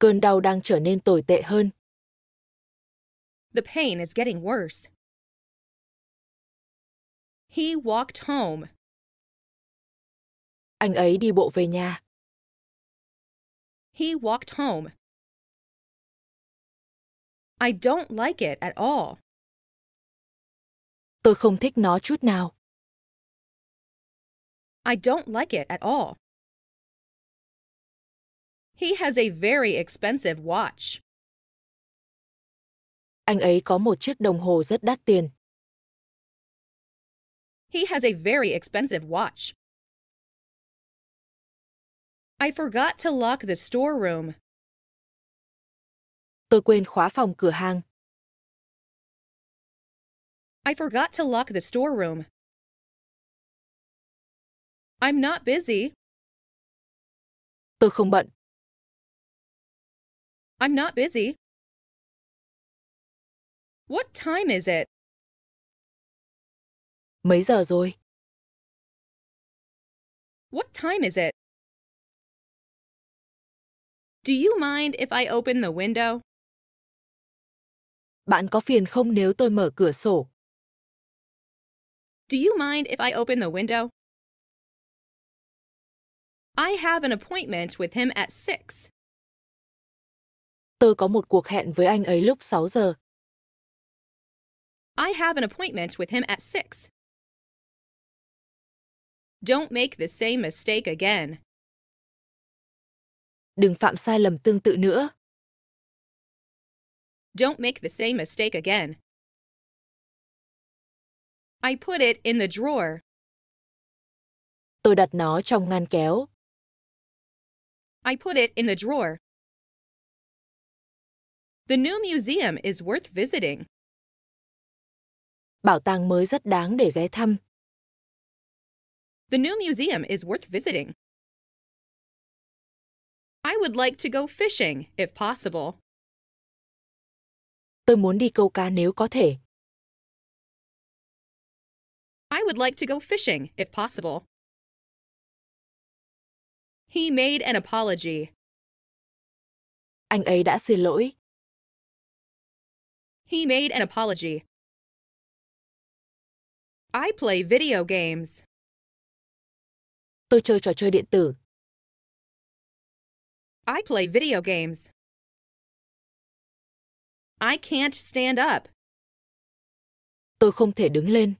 S1: Cơn đau đang trở nên tồi tệ hơn. The pain is getting worse. He walked home. Anh ấy đi bộ về nhà. He walked home. I don't like it at all. Tôi không thích nó chút nào. I don't like it at all. He has a very expensive watch. Anh ấy có một chiếc đồng hồ rất đắt tiền. He has a very expensive watch. I forgot to lock the storeroom. Tôi quên khóa phòng cửa hàng. I forgot to lock the storeroom. I'm not busy. Tôi không bận. I'm not busy. What time is it? Mấy giờ rồi? What time is it? Do you mind if I open the window? Bạn có phiền không nếu tôi mở cửa sổ? Do you mind if I open the window? I have an appointment with him at 6. Tôi có một cuộc hẹn với anh ấy lúc 6 giờ. I have an appointment with him at 6. Don't make the same mistake again. Đừng phạm sai lầm tương tự nữa. Don't make the same mistake again. I put it in the drawer. Tôi đặt nó trong ngăn kéo. I put it in the drawer. The new museum is worth visiting. Bảo tàng mới rất đáng để ghé thăm. The new museum is worth visiting. I would like to go fishing if possible. Tôi muốn đi câu cá nếu có thể. I would like to go fishing, if possible. He made an apology. Anh ấy đã xin lỗi. He made an apology. I play video games. Tôi chơi trò chơi điện tử. I play video games. I can't stand up. Tôi không thể đứng lên.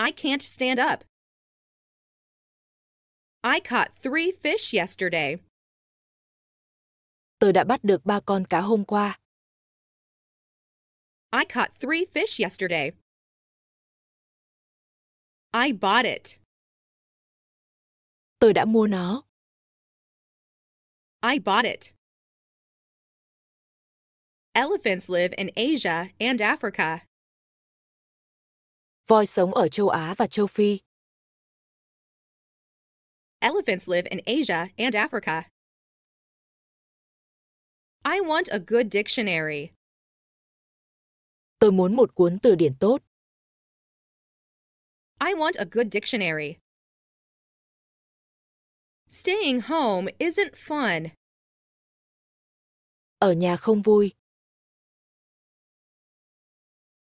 S1: I can't stand up. I caught three fish yesterday. Tôi đã bắt được ba con cá hôm qua. I caught three fish yesterday. I bought it. Tôi đã mua nó. I bought it. Elephants live in Asia and Africa. voi sống ở châu Á và châu Phi. Elephants live in Asia and Africa. I want a good dictionary. Tôi muốn một cuốn từ điển tốt. I want a good dictionary. Staying home isn't fun. Ở nhà không vui.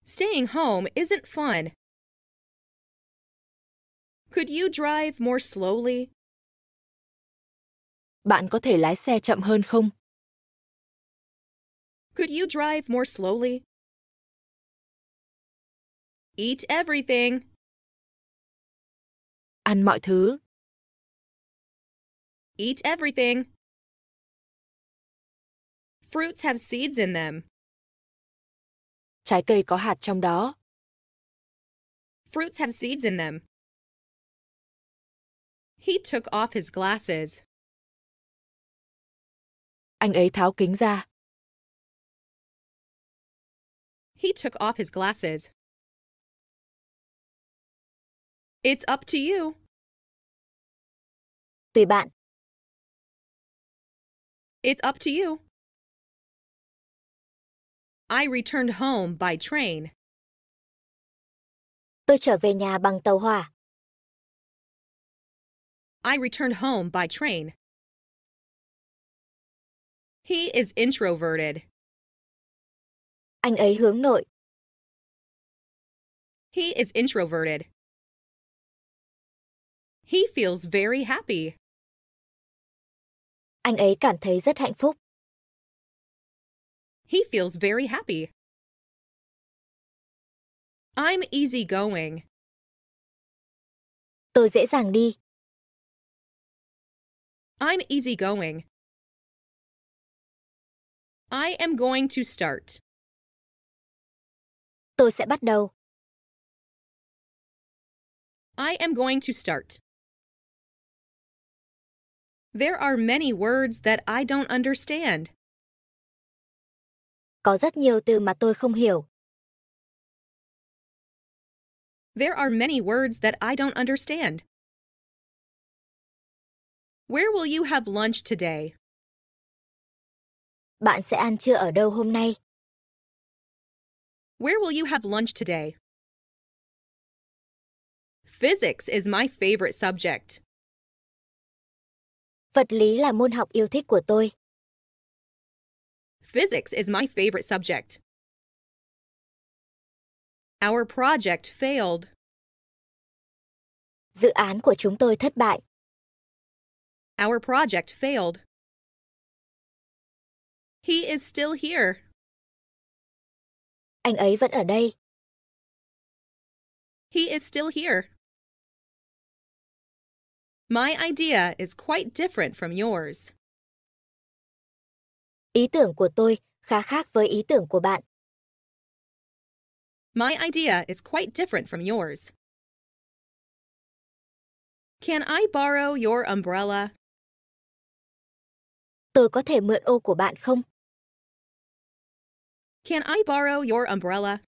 S1: Staying home isn't fun. Could you drive more slowly? Bạn có thể lái xe chậm hơn không? Could you drive more slowly? Eat everything. Ăn mọi thứ. Eat everything. Fruits have seeds in them. Trái cây có hạt trong đó. Fruits have seeds in them. He took off his glasses. Anh ấy tháo kính ra. He took off his glasses. It's up to you. Tùy bạn. It's up to you. I returned home by train. Tôi trở về nhà bằng tàu hỏa. I returned home by train. He is introverted. Anh ấy hướng nội. He is introverted. He feels very happy. Anh ấy cảm thấy rất hạnh phúc. He feels very happy. I'm easygoing. Tôi dễ dàng đi. I'm easygoing. I am going to start. Tôi sẽ bắt đầu. I am going to start. There are many words that I don't understand. Có rất nhiều từ mà tôi không hiểu. There are many words that I don't understand. Where will you have lunch today? Bạn sẽ ăn trưa ở đâu hôm nay? Where will you have lunch today? Physics is my favorite subject. Vật lý là môn học yêu thích của tôi. Physics is my favorite subject. Our project failed. Dự án của chúng tôi thất bại. Our project failed. He is still here. Anh ấy vẫn ở đây. He is still here. My idea is quite different from yours. Ý tưởng của tôi khá khác với ý tưởng của bạn. My idea is quite different from yours. Can I borrow your umbrella? Tôi có thể mượn ô của bạn không? Can I borrow your umbrella?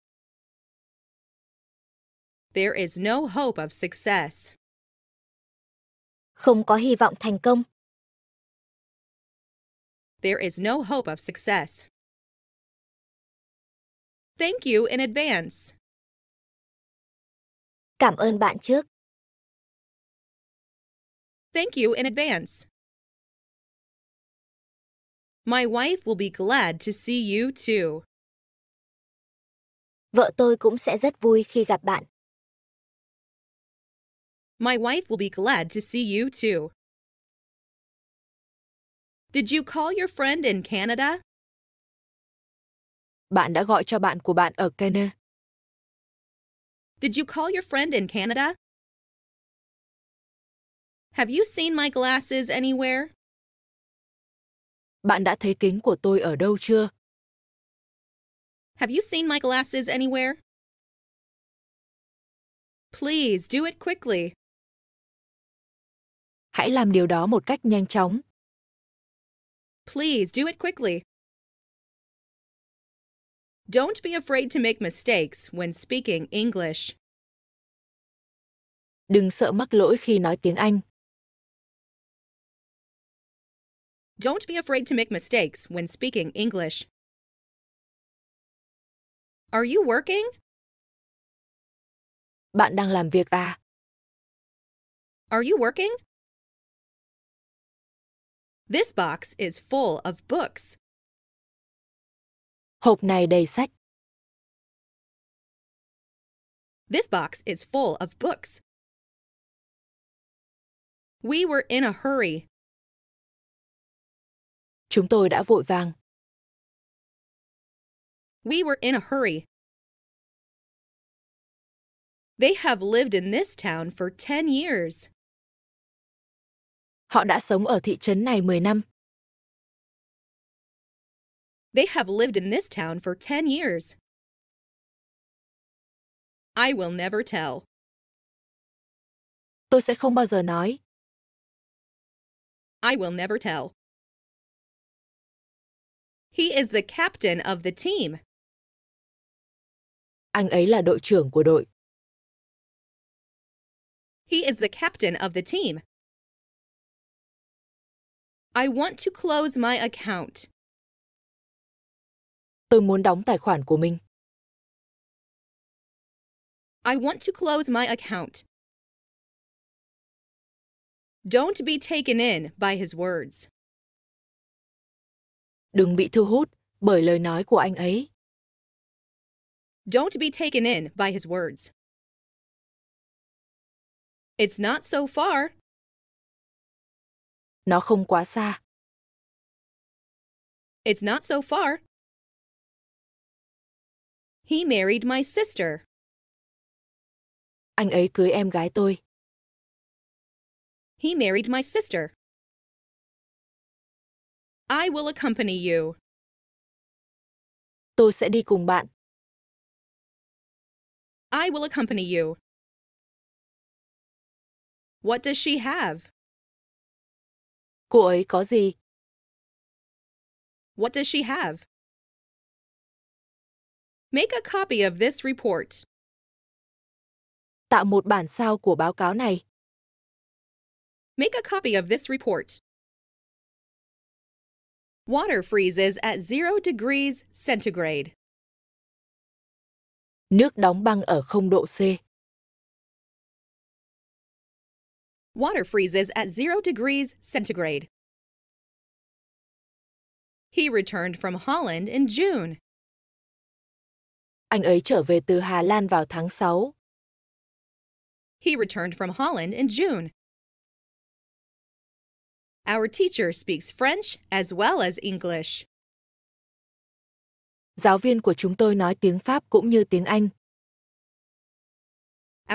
S1: There is no hope of success. Không có hy vọng thành công. There is no hope of success. Thank you in advance. Cảm ơn bạn trước. Thank you in advance. My wife will be glad to see you too. Vợ tôi cũng sẽ rất vui khi gặp bạn. My wife will be glad to see you too. Did you call your friend in Canada? Bạn đã gọi cho bạn của bạn ở Canada. Did you call your friend in Canada? Have you seen my glasses anywhere? bạn đã thấy kính của tôi ở đâu chưa? Have you seen my glasses anywhere? Please do it quickly. Hãy làm điều đó một cách nhanh chóng. Please do it quickly. Don't be afraid to make mistakes when speaking English. Đừng sợ mắc lỗi khi nói tiếng Anh. Don't be afraid to make mistakes when speaking English. Are you working? Bạn đang làm việc à? Are you working? This box is full of books. Hộp này đầy sách. This box is full of books. We were in a hurry. Chúng tôi đã vội vàng. We were in a hurry. They have lived in this town for 10 years. Họ đã sống ở thị trấn này 10 năm. They have lived in this town for 10 years. I will never tell. Tôi sẽ không bao giờ nói. I will never tell. He is the captain of the team. Anh ấy là đội trưởng của đội. He is the captain of the team. I want to close my account. Tôi muốn đóng tài khoản của mình. I want to close my account. Don't be taken in by his words. đừng bị thu hút bởi lời nói của anh ấy. Don't be taken in by his words. It's not so far. Nó không quá xa. It's not so far. He married my sister. Anh ấy cưới em gái tôi. He married my sister. I will accompany you. Tôi sẽ đi cùng bạn. I will accompany you. What does she have? Cô ấy có gì? What does she have? Make a copy of this report. Tạo một bản sao của báo cáo này. Make a copy of this report. Water freezes at 0 degrees centigrade. Nước đóng băng ở 0 độ C. Water freezes at 0 degrees centigrade. He returned from Holland in June. Anh ấy trở về từ Hà Lan vào tháng 6. He returned from Holland in June. Our teacher speaks French as well as English. Giáo viên của chúng tôi nói tiếng Pháp cũng như tiếng Anh.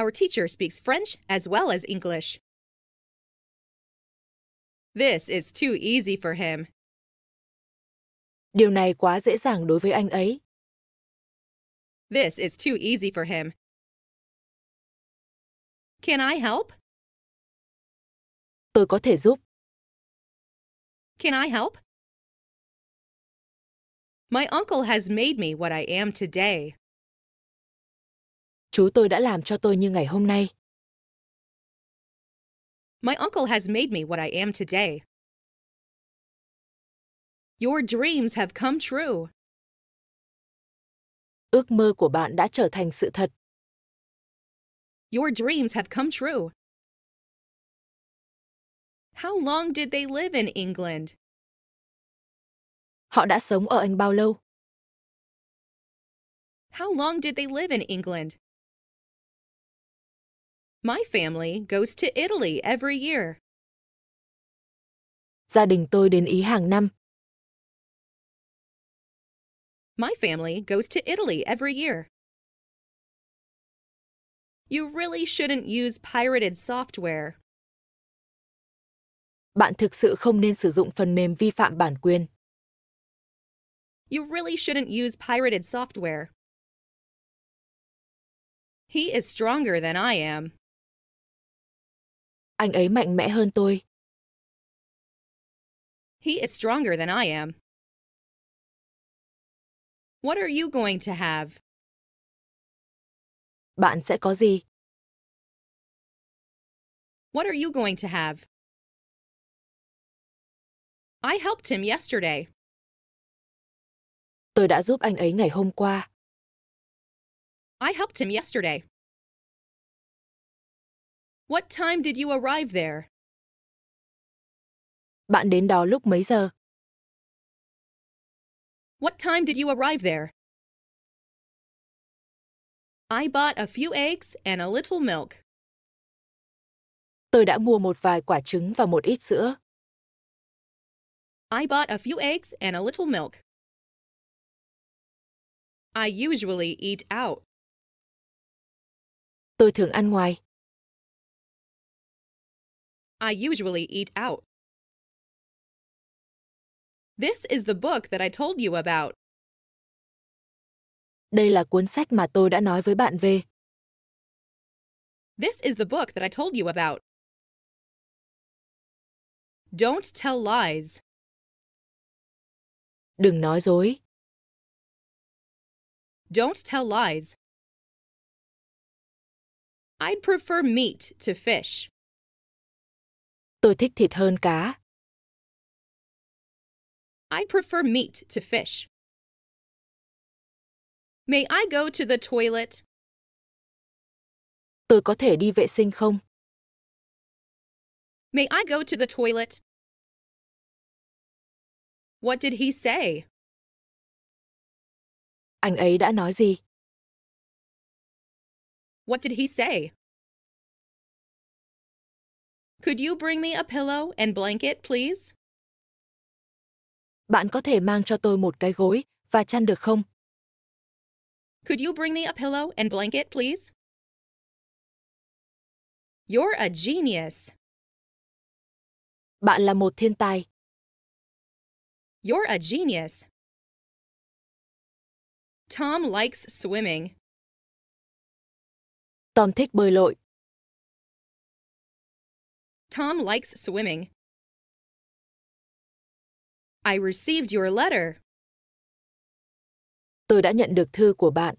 S1: Our teacher speaks French as well as English. This is too easy for him. Điều này quá dễ dàng đối với anh ấy. This is too easy for him. Can I help? Tôi có thể giúp. Can I help? My uncle has made me what I am today. Chú tôi đã làm cho tôi như ngày hôm nay. My uncle has made me what I am today. Your dreams have come true. Ước mơ của bạn đã trở thành sự thật. Your dreams have come true. How long did they live in England? Họ đã sống ở Anh bao lâu? How long did they live in England? My family goes to Italy every year. Gia đình tôi đến Ý hàng năm. My family goes to Italy every year. You really shouldn't use pirated software. bạn thực sự không nên sử dụng phần mềm vi phạm bản quyền. You really shouldn't use pirated software. He is stronger than I am. Anh ấy mạnh mẽ hơn tôi. He is stronger than I am. What are you going to have? Bạn sẽ có gì? What are you going to have? I helped him yesterday. Tôi đã giúp anh ấy ngày hôm qua. I helped him yesterday. What time did you arrive there? Bạn đến đó lúc mấy giờ? What time did you arrive there? I bought a few eggs and a little milk. Tôi đã mua một vài quả trứng và một ít sữa. I bought a few eggs and a little milk. I usually eat out. Tôi thường ăn ngoài. I usually eat out. This is the book that I told you about. Đây là cuốn sách mà tôi đã nói với bạn về. This is the book that I told you about. Don't tell lies. Đừng nói dối. Don't tell lies. I'd prefer meat to fish. Tôi thích thịt hơn cá. I prefer meat to fish. May I go to the toilet? Tôi có thể đi vệ sinh không? May I go to the toilet? What did he say? Anh ấy đã nói gì? What did he say? Could you bring me a pillow and blanket, please? Bạn có thể mang cho tôi một cái gối và chăn được không? Could you bring me a pillow and blanket, please? You're a genius. Bạn là một thiên tài. You're a genius. Tom likes swimming. Tom thích bơi lội. Tom likes swimming. I received your letter. Tôi đã nhận được thư của bạn.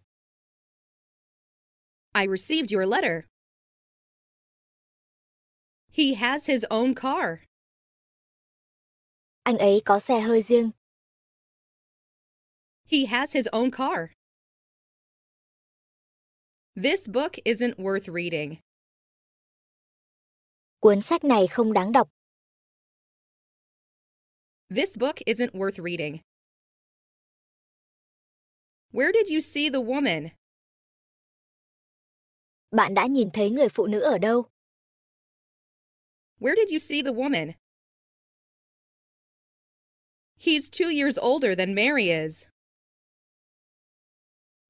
S1: I received your letter. He has his own car. Anh ấy có xe hơi riêng. He has his own car. This book isn't worth reading. Cuốn sách này không đáng đọc. This book isn't worth reading. Where did you see the woman? Bạn đã nhìn thấy người phụ nữ ở đâu? Where did you see the woman? He's two years older than Mary is.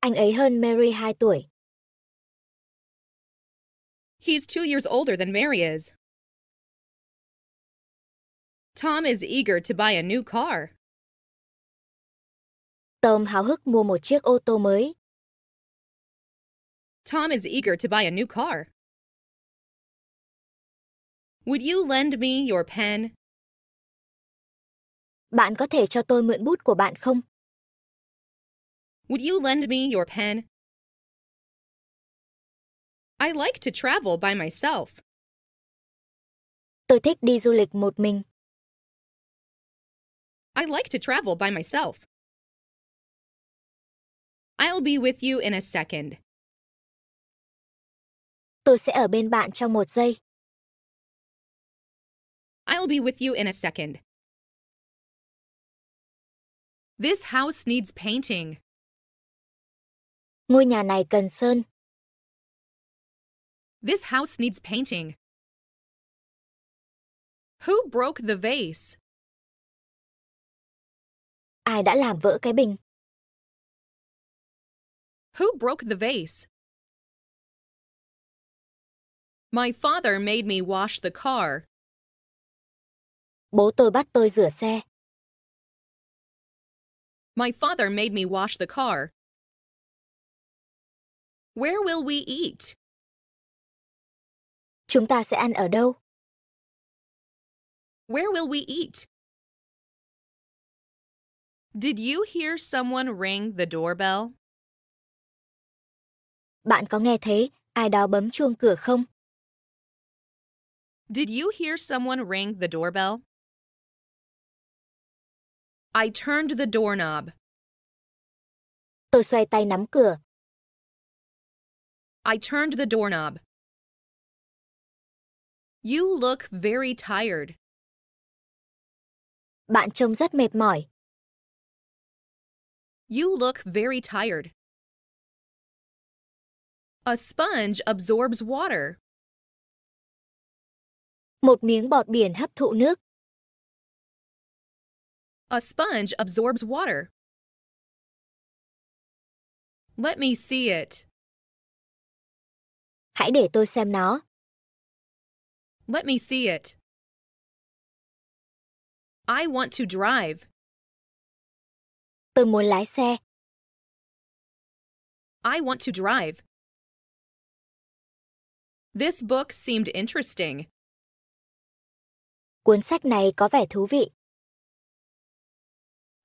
S1: Anh ấy hơn Mary 2 tuổi. He's two years older than Mary is. Tom is eager to buy a new car. Tom háo hức mua một chiếc ô tô mới. Tom is eager to buy a new car. Would you lend me your pen? Bạn có thể cho tôi mượn bút của bạn không? Would you lend me your pen? I like to travel by myself. Tôi thích đi du lịch một mình. I like to travel by myself. I'll be with you in a second. Tôi sẽ ở bên bạn trong một giây. I'll be with you in a second. This house needs painting. Ngôi nhà này cần sơn. This house needs painting. Who broke the vase? Ai đã làm vỡ cái bình? Who broke the vase? My father made me wash the car. Bố tôi bắt tôi rửa xe. My father made me wash the car. Where will we eat? Chúng ta sẽ ăn ở đâu? Where will we eat? Did you hear someone ring the doorbell? Bạn có nghe thấy ai đó bấm chuông cửa không? Did you hear someone ring the doorbell? I turned the doorknob. Tôi xoay tay nắm cửa. I turned the doorknob. You look very tired. Bạn trông rất mệt mỏi. You look very tired. A sponge absorbs water. Một miếng bọt biển hấp thụ nước. A sponge absorbs water. Let me see it. Hãy để tôi xem nó. Let me see it. I want to drive. Tôi muốn lái xe. I want to drive. This book seemed interesting. Cuốn sách này có vẻ thú vị.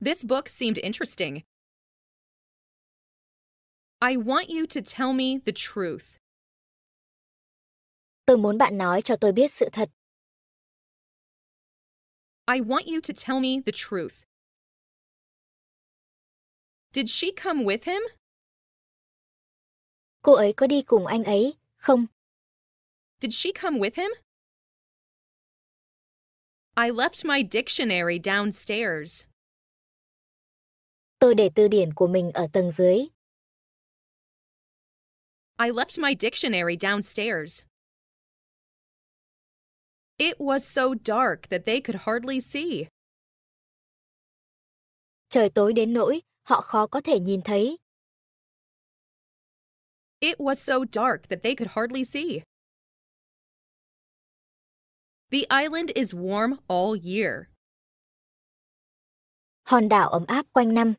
S1: This book seemed interesting. I want you to tell me the truth. Tôi muốn bạn nói cho tôi biết sự thật. I want you to tell me the truth. Did she come with him? Cô ấy có đi cùng anh ấy không? Did she come with him? I left my dictionary downstairs. Tôi để từ điển của mình ở tầng dưới. I left my dictionary downstairs. It was so dark that they could hardly see. Trời tối đến nỗi họ khó có thể nhìn thấy. It was so dark that they could hardly see. The island is warm all year. Hòn đảo ấm áp quanh năm.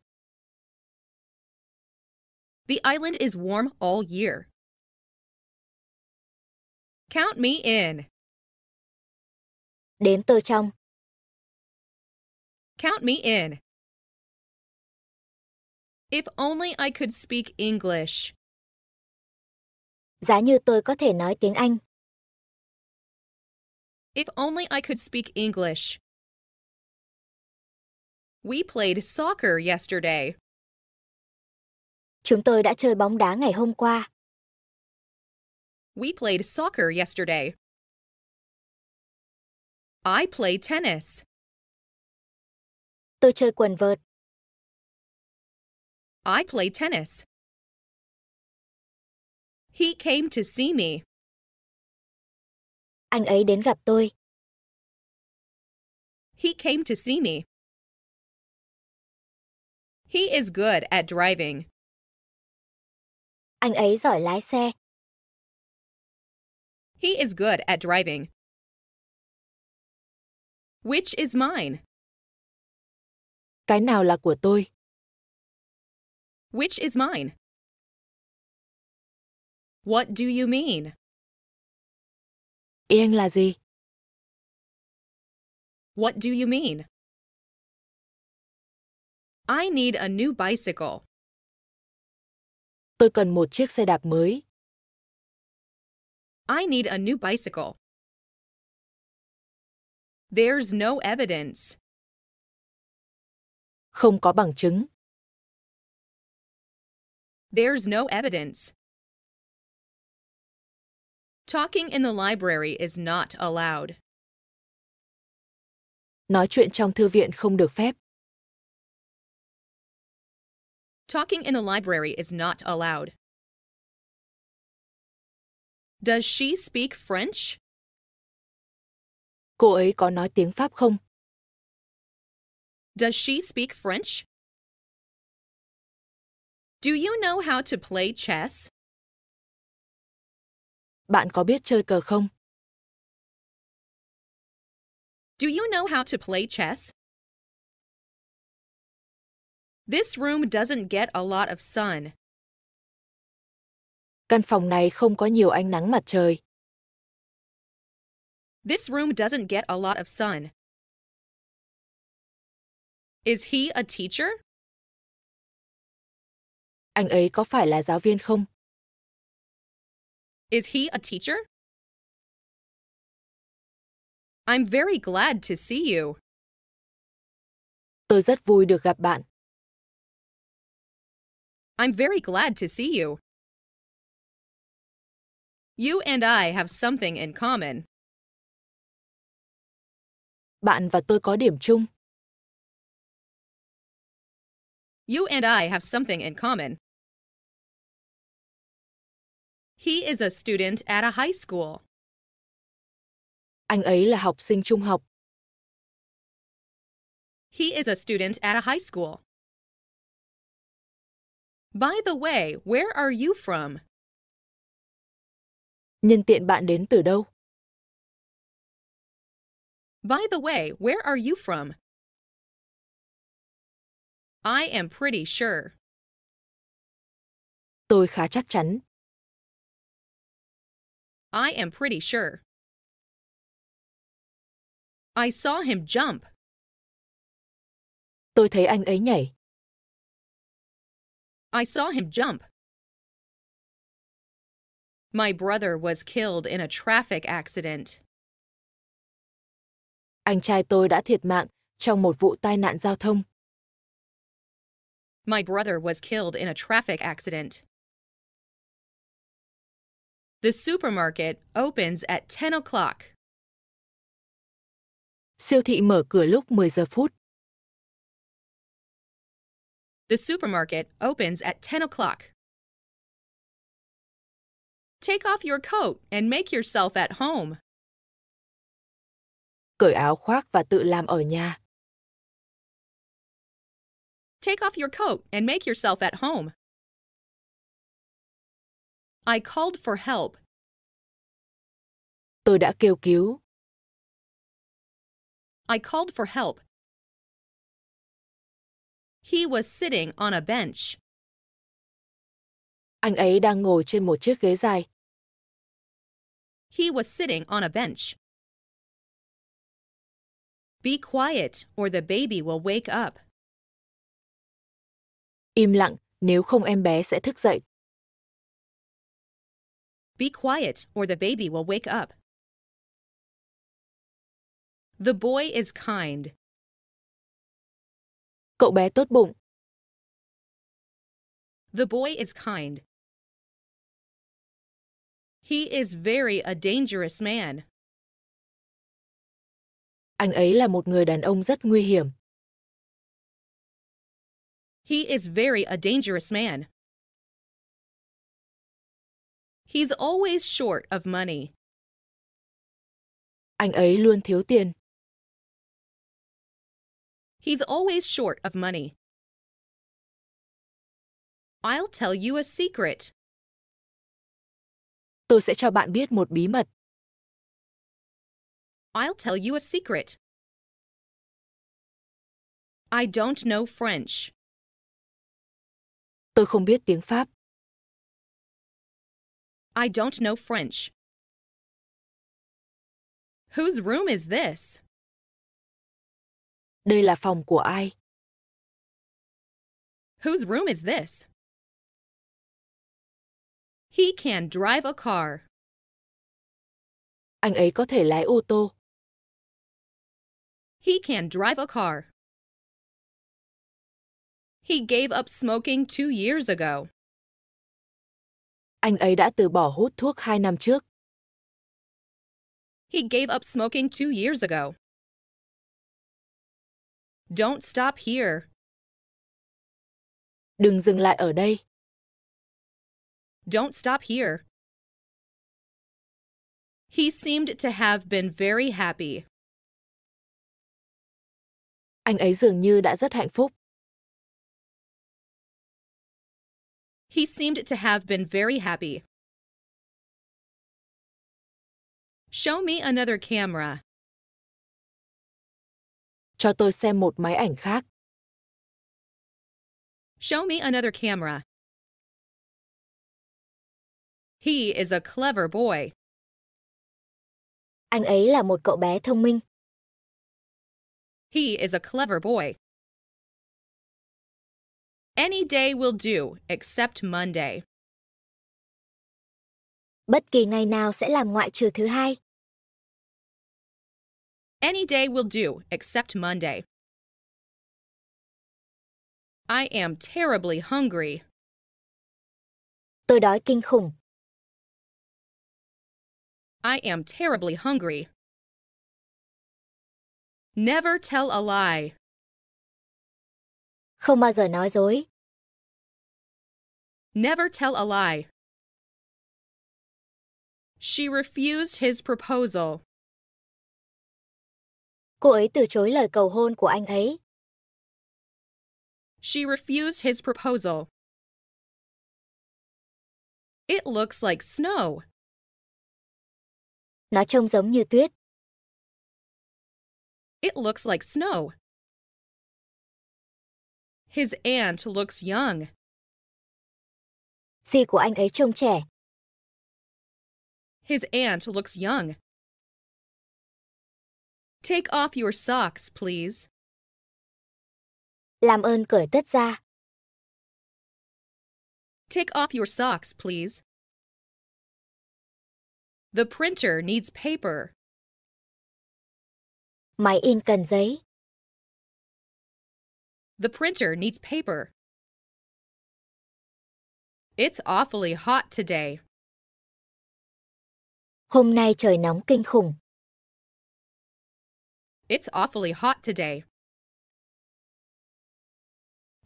S1: The island is warm all year. Count me in. Đếm tôi trong. Count me in. If only I could speak English. Giá như tôi có thể nói tiếng Anh. If only I could speak English. We played soccer yesterday. Chúng tôi đã chơi bóng đá ngày hôm qua. We played soccer yesterday. I play tennis. Tôi chơi quần vợt. I play tennis. He came to see me. Anh ấy đến gặp tôi. He came to see me. He is good at driving. Anh ấy giỏi lái xe. He is good at driving. Which is mine? Cái nào là của tôi? Which is mine? What do you mean? Yên là gì? What do you mean? I need a new bicycle. Tôi cần một chiếc xe đạp mới. I need a new bicycle. There's no evidence. Không có bằng chứng. There's no evidence. Talking in the library is not allowed. Nói chuyện trong thư viện không được phép. Talking in the library is not allowed. Does she speak French? Cô ấy có nói tiếng Pháp không? Does she speak French? Do you know how to play chess? Bạn có biết chơi cờ không? Do you know how to play chess? This room doesn't get a lot of sun. Căn phòng này không có nhiều ánh nắng mặt trời. This room doesn't get a lot of sun. Is he a teacher? Anh ấy có phải là giáo viên không? Is he a teacher? I'm very glad to see you. Tôi rất vui được gặp bạn. I'm very glad to see you. You and I have something in common. Bạn và tôi có điểm chung. You and I have something in common. He is a student at a high school. Anh ấy là học sinh trung học. He is a student at a high school. By the way, where are you from? Nhân tiện bạn đến từ đâu? By the way, where are you from? I am pretty sure. Tôi khá chắc chắn. I am pretty sure. I saw him jump. Tôi thấy anh ấy nhảy. I saw him jump. My brother was killed in a traffic accident. Anh trai tôi đã thiệt mạng trong một vụ tai nạn giao thông. My brother was killed in a traffic accident. The supermarket opens at 10 o'clock. Siêu thị mở cửa lúc 10 giờ phút. The supermarket opens at 10 o'clock. Take off your coat and make yourself at home. Cởi áo khoác và tự làm ở nhà. Take off your coat and make yourself at home. I called for help. Tôi đã kêu cứu. I called for help. He was sitting on a bench. Anh ấy đang ngồi trên một chiếc ghế dài. He was sitting on a bench. Be quiet or the baby will wake up. Im lặng, nếu không em bé sẽ thức dậy. Be quiet or the baby will wake up. The boy is kind. Cậu bé tốt bụng. The boy is kind. He is very a dangerous man. Anh ấy là một người đàn ông rất nguy hiểm. He is very a dangerous man. He's always short of money. Anh ấy luôn thiếu tiền. He's always short of money. I'll tell you a secret. Tôi sẽ cho bạn biết một bí mật. I'll tell you a secret. I don't know French. Tôi không biết tiếng Pháp. I don't know French. Whose room is this? Đây là phòng của ai? Whose room is this? He can drive a car. Anh ấy có thể lái ô tô. He can drive a car. He gave up smoking two years ago. Anh ấy đã từ bỏ hút thuốc hai năm trước. He gave up smoking two years ago. Don't stop here. Đừng dừng lại ở đây. Don't stop here. He seemed to have been very happy. Anh ấy dường như đã rất hạnh phúc. He seemed to have been very happy. Show me another camera. Cho tôi xem một máy ảnh khác. Show me another camera. He is a clever boy. Anh ấy là một cậu bé thông minh. He is a clever boy. Any day will do, except Monday. Bất kỳ ngày nào sẽ làm ngoại trừ thứ hai. Any day will do, except Monday. I am terribly hungry. Tôi đói kinh khủng. I am terribly hungry. Never tell a lie. Không bao giờ nói dối. Never tell a lie. She refused his proposal. cô ấy từ chối lời cầu hôn của anh ấy. She refused his proposal. It looks like snow. Nó trông giống như tuyết. It looks like snow. His aunt looks young. Dì của anh ấy trông trẻ. His aunt looks young. Take off your socks, please. Làm ơn cởi tất ra. Take off your socks, please. The printer needs paper. Máy in cần giấy. The printer needs paper. It's awfully hot today. Hôm nay trời nóng kinh khủng. It's awfully hot today.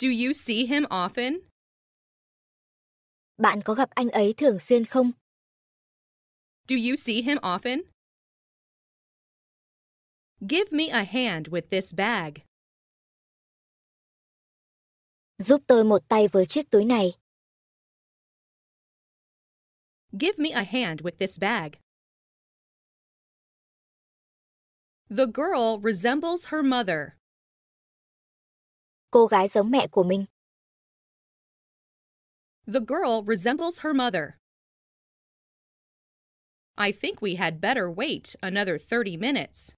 S1: Do you see him often? Bạn có gặp anh ấy thường xuyên không? Do you see him often? Give me a hand with this bag. Giúp tôi một tay với chiếc túi này. Give me a hand with this bag. The girl resembles her mother. Cô gái giống mẹ của mình. The girl resembles her mother. I think we had better wait another 30 minutes.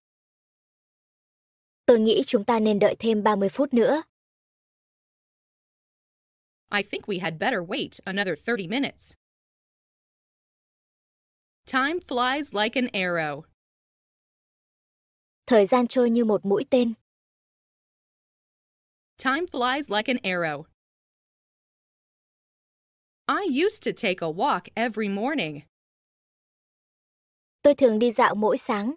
S1: Tôi nghĩ chúng ta nên đợi thêm 30 phút nữa. I think we had better wait another 30 minutes. Time flies like an arrow. Thời gian trôi như một mũi tên. Time flies like an arrow. I used to take a walk every morning. Tôi thường đi dạo mỗi sáng.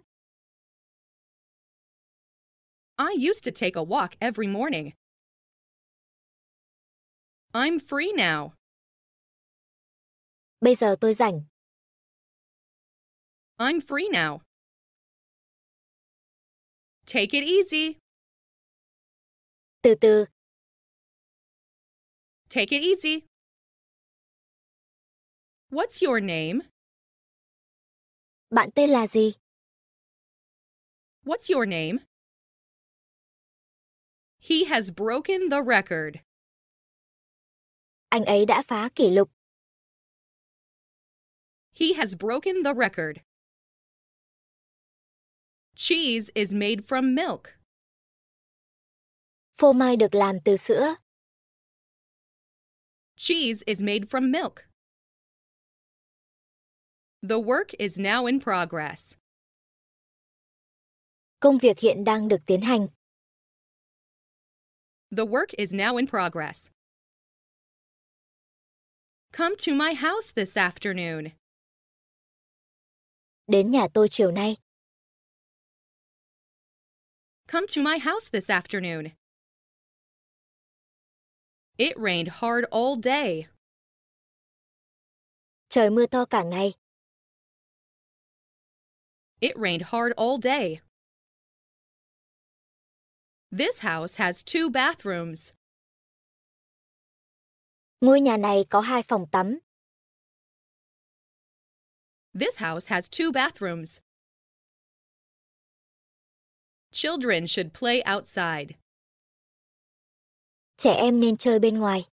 S1: I used to take a walk every morning. I'm free now. Bây giờ tôi rảnh. I'm free now. Take it easy. Từ từ. Take it easy. What's your name? Bạn tên là gì? What's your name? He has broken the record. Anh ấy đã phá kỷ lục. He has broken the record. Cheese is made from milk. Phô mai được làm từ sữa. Cheese is made from milk. The work is now in progress. Công việc hiện đang được tiến hành. The work is now in progress. Come to my house this afternoon. Đến nhà tôi chiều nay. Come to my house this afternoon. It rained hard all day. Trời mưa to cả ngày. It rained hard all day. This house has two bathrooms. Ngôi nhà này có hai phòng tắm. This house has two bathrooms. Children should play outside. Trẻ em nên chơi bên ngoài.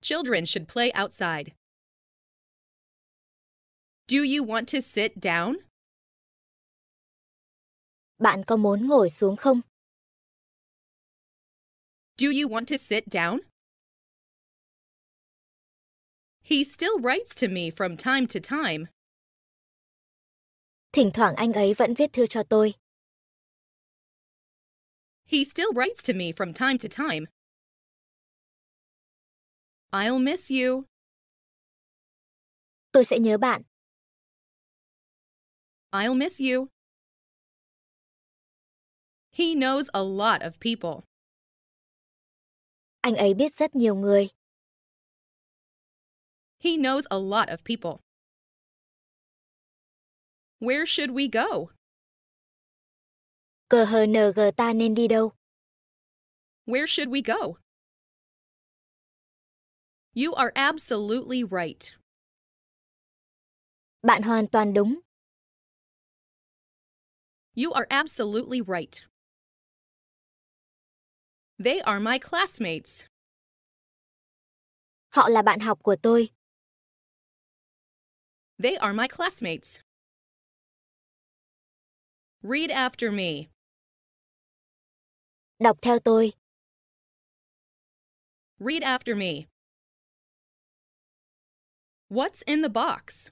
S1: Children should play outside. Do you want to sit down? Bạn có muốn ngồi xuống không? Do you want to sit down? He still writes to me from time to time. Thỉnh thoảng anh ấy vẫn viết thư cho tôi. He still writes to me from time to time. I'll miss you. Tôi sẽ nhớ bạn. I'll miss you. He knows a lot of people. Anh ấy biết rất nhiều người. He knows a lot of people. Where should we go? Cờ hờ nờ gờ ta nên đi đâu? Where should we go? You are absolutely right. Bạn hoàn toàn đúng. You are absolutely right. They are my classmates. Họ là bạn học của tôi. They are my classmates. Read after me. Đọc theo tôi. Read after me. What's in the box?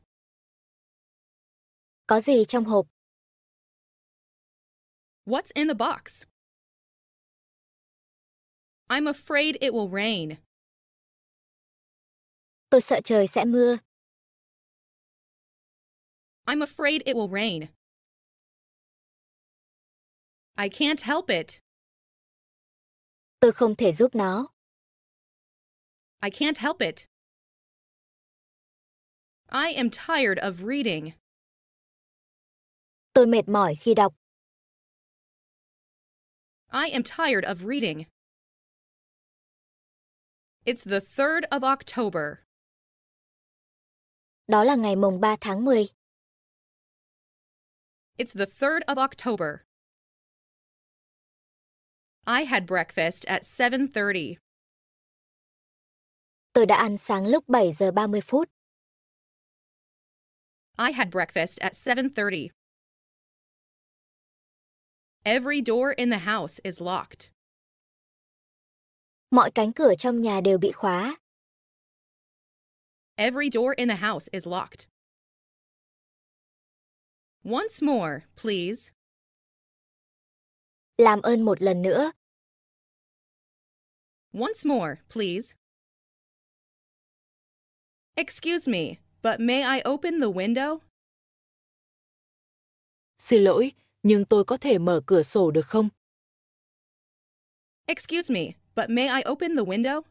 S1: Có gì trong hộp? What's in the box? I'm afraid it will rain. Tôi sợ trời sẽ mưa. I'm afraid it will rain. I can't help it. Tôi không thể giúp nó. I can't help it. I am tired of reading. Tôi mệt mỏi khi đọc. I am tired of reading. It's the 3rd of October. Đó là ngày mùng 3 tháng 10. It's the 3rd of October. I had breakfast at 7:30. Tôi đã ăn sáng lúc 7 giờ 30 phút. I had breakfast at 7:30. Every door in the house is locked. Mọi cánh cửa trong nhà đều bị khóa. Every door in the house is locked. Once more, please. Làm ơn một lần nữa. Once more, please. Excuse me, but may I open the window? Xin lỗi, nhưng tôi có thể mở cửa sổ được không? Excuse me, but may I open the window?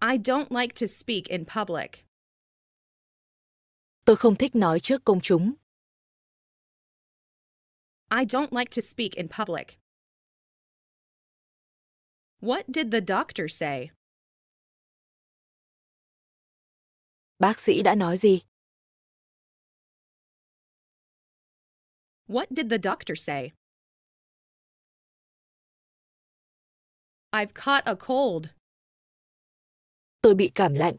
S1: I don't like to speak in public. Tôi không thích nói trước công chúng. I don't like to speak in public. What did the doctor say? Bác sĩ đã nói gì? What did the doctor say? I've caught a cold. Tôi bị cảm lạnh.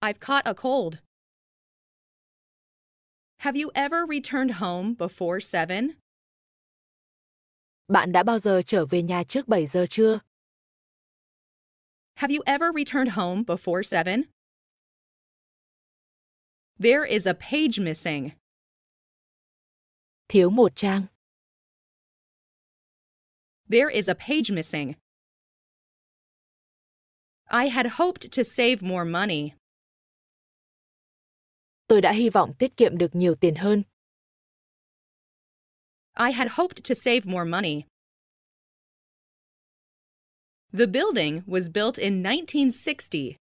S1: I've caught a cold. Have you ever returned home before 7? Bạn đã bao giờ trở về nhà trước 7 giờ chưa? Have you ever returned home before 7? There is a page missing. Thiếu một trang. There is a page missing. I had hoped to save more money tôi đã hy vọng tiết kiệm được nhiều tiền hơn. I had hoped to save more money. The building was built in 1960.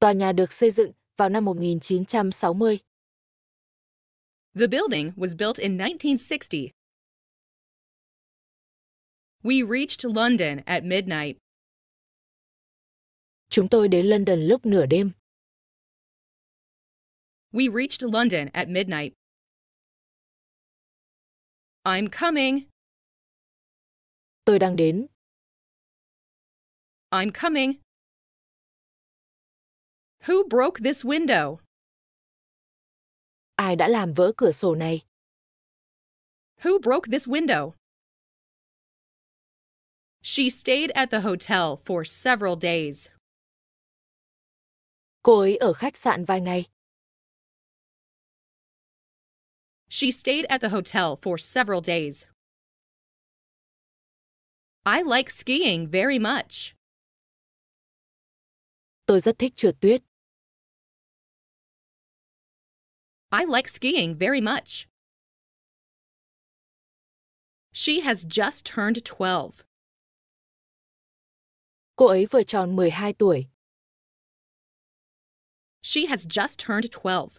S1: Tòa nhà được xây dựng vào năm 1960. The building was built in 1960. We reached London at midnight. Chúng tôi đến London lúc nửa đêm. We reached London at midnight. I'm coming. Tôi đang đến. I'm coming. Who broke this window? Ai đã làm vỡ cửa sổ này? Who broke this window? She stayed at the hotel for several days. Cô ấy ở khách sạn vài ngày. She stayed at the hotel for several days. I like skiing very much. Tôi rất thích trượt tuyết. I like skiing very much. She has just turned 12. Cô ấy vừa tròn 12 tuổi. She has just turned 12.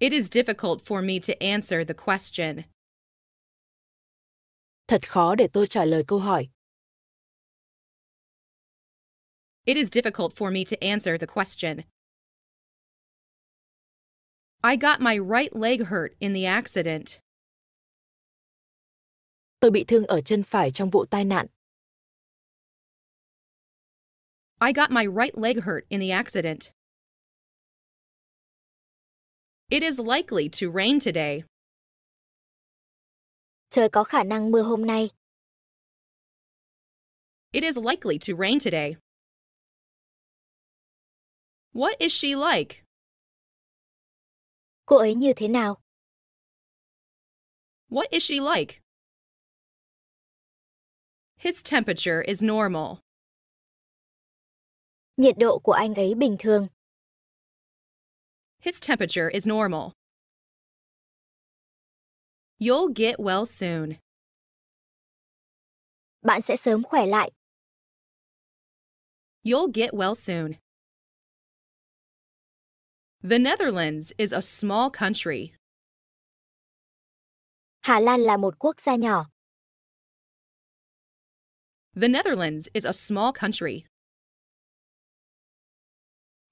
S1: It is difficult for me to answer the question. Thật khó để tôi trả lời câu hỏi. It is difficult for me to answer the question. I got my right leg hurt in the accident. Tôi bị thương ở chân phải trong vụ tai nạn. I got my right leg hurt in the accident. It is likely to rain today. Trời có khả năng mưa hôm nay. It is likely to rain today. What is she like? Cô ấy như thế nào? What is she like? His temperature is normal. Nhiệt độ của anh ấy bình thường. His temperature is normal. You'll get well soon. Bạn sẽ sớm khỏe lại. You'll get well soon. The Netherlands is a small country. Hà Lan là một quốc gia nhỏ. The Netherlands is a small country.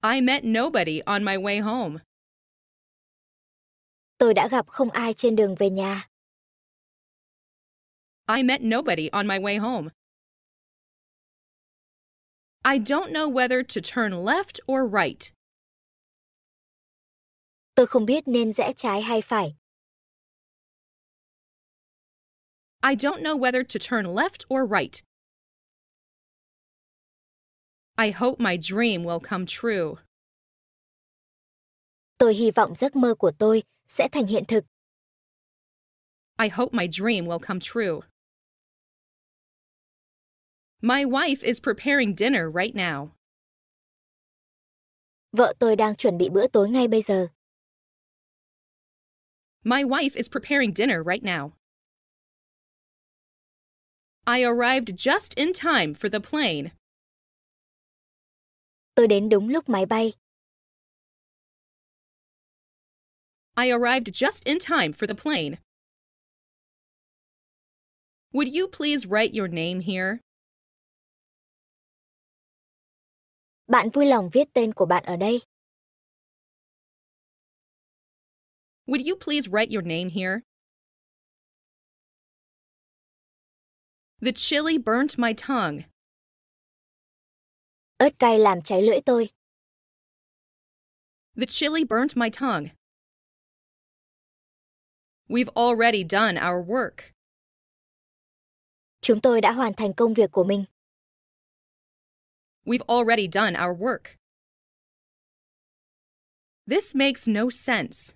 S1: I met nobody on my way home. Tôi đã gặp không ai trên đường về nhà. I met nobody on my way home. I don't know whether to turn left or right. Tôi không biết nên rẽ trái hay phải. I don't know whether to turn left or right. I hope my dream will come true. Tôi hy vọng giấc mơ của tôi sẽ thành hiện thực. I hope my dream will come true. My wife is preparing dinner right now. Vợ tôi đang chuẩn bị bữa tối ngay bây giờ. My wife is preparing dinner right now. I arrived just in time for the plane tôi đến đúng lúc máy bay. I arrived just in time for the plane. Would you please write your name here? Bạn vui lòng viết tên của bạn ở đây. Would you please write your name here? The chili burnt my tongue. Ớt cay làm cháy lưỡi tôi. The chili burnt my tongue. We've already done our work. Chúng tôi đã hoàn thành công việc của mình. We've already done our work. This makes no sense.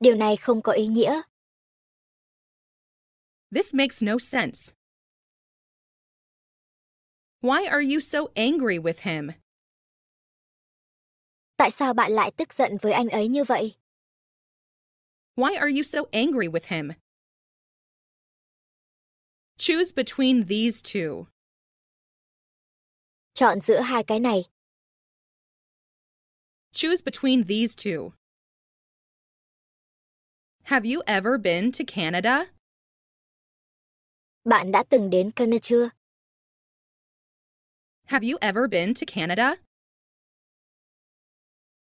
S1: Điều này không có ý nghĩa. This makes no sense. Why are you so angry with him? Tại sao bạn lại tức giận với anh ấy như vậy? Why are you so angry with him? Choose between these two. Chọn giữa hai cái này. Choose between these two. Have you ever been to Canada? Bạn đã từng đến Canada chưa? Have you ever been to Canada?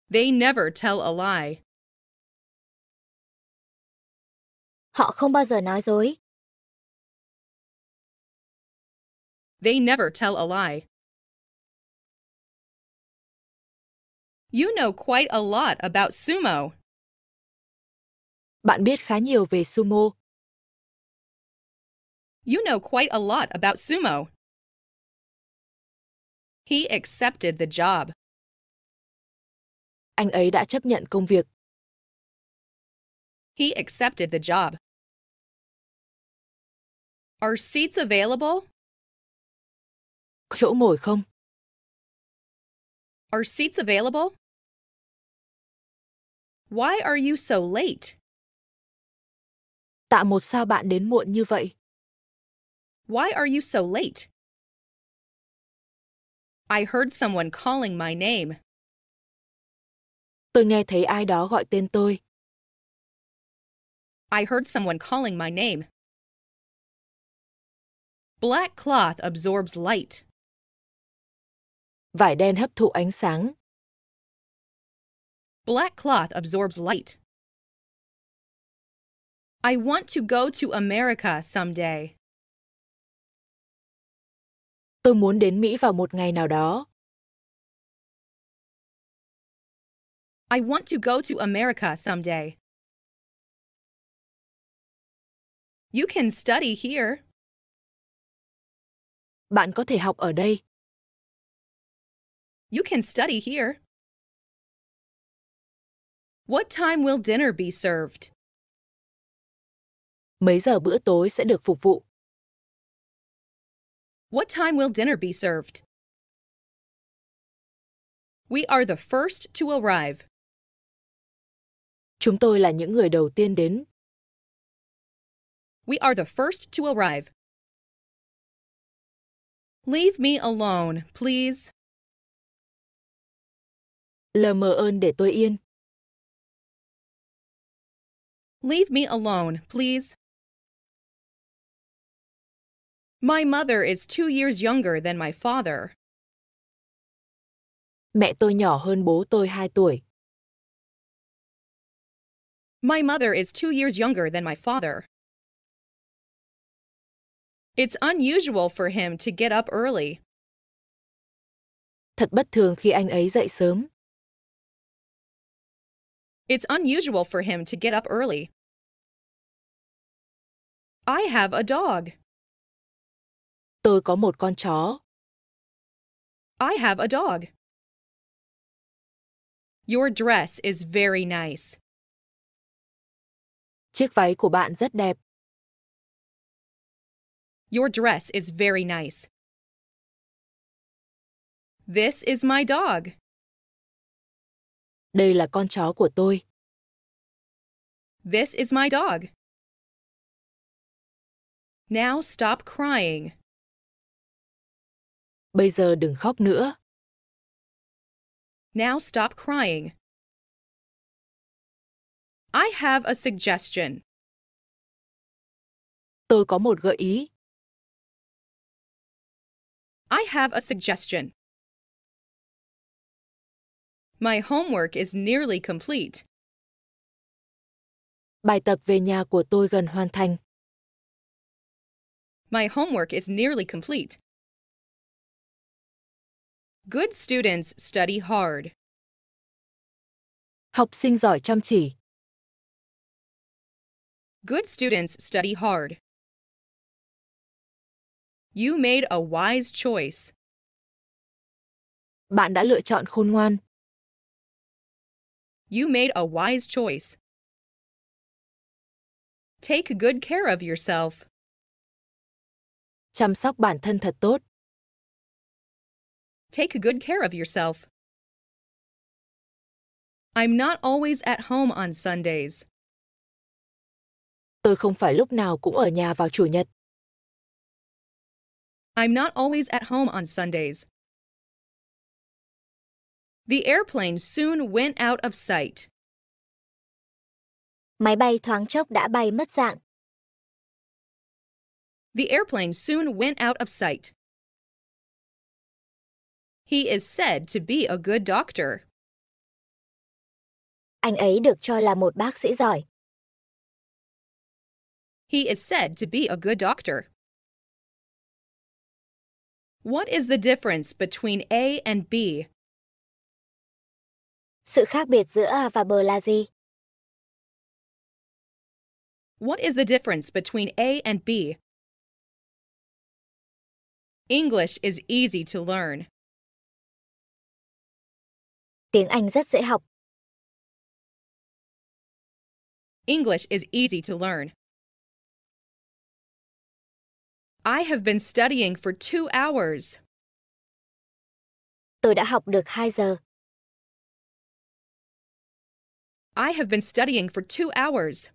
S1: They never tell a lie. Họ không bao giờ nói dối. They never tell a lie. You know quite a lot about sumo. Bạn biết khá nhiều về sumo. You know quite a lot about sumo. He accepted the job. Anh ấy đã chấp nhận công việc. He accepted the job. Are seats available? Có chỗ ngồi không? Are seats available? Why are you so late? Tạ một sao bạn đến muộn như vậy? Why are you so late? I heard someone calling my name. Tôi nghe thấy ai đó gọi tên tôi. I heard someone calling my name. Black cloth absorbs light. Vải đen hấp thụ ánh sáng. Black cloth absorbs light. I want to go to America someday. Tôi muốn đến Mỹ vào một ngày nào đó. I want to go to America someday. You can study here. Bạn có thể học ở đây. You can study here. What time will dinner be served? Mấy giờ bữa tối sẽ được phục vụ? What time will dinner be served? We are the first to arrive. Chúng tôi là những người đầu tiên đến. We are the first to arrive. Leave me alone, please. Lờ mờ ơn để tôi yên. Leave me alone, please. My mother is two years younger than my father. Mẹ tôi nhỏ hơn bố tôi 2 tuổi. My mother is two years younger than my father. It's unusual for him to get up early. Thật bất thường khi anh ấy dậy sớm. It's unusual for him to get up early. I have a dog. Tôi có một con chó. I have a dog. Your dress is very nice. Chiếc váy của bạn rất đẹp. Your dress is very nice. This is my dog. Đây là con chó của tôi. This is my dog. Now stop crying. Bây giờ đừng khóc nữa. Now stop crying. I have a suggestion. Tôi có một gợi ý. I have a suggestion. My homework is nearly complete. Bài tập về nhà của tôi gần hoàn thành. My homework is nearly complete. Good students study hard. Học sinh giỏi chăm chỉ. Good students study hard. You made a wise choice. Bạn đã lựa chọn khôn ngoan. You made a wise choice. Take good care of yourself. Chăm sóc bản thân thật tốt. Take good care of yourself. I'm not always at home on Sundays. Tôi không phải lúc nào cũng ở nhà vào chủ nhật. I'm not always at home on Sundays. The airplane soon went out of sight. Máy bay thoáng chốc đã bay mất dạng. The airplane soon went out of sight. He is said to be a good doctor. Anh ấy được cho là một bác sĩ giỏi. He is said to be a good doctor. What is the difference between A and B? Sự khác biệt giữa A và B là gì? What is the difference between A and B? English is easy to learn. Tiếng Anh rất dễ học. English is easy to learn. I have been studying for two hours. Tôi đã học được 2 giờ. I have been studying for two hours.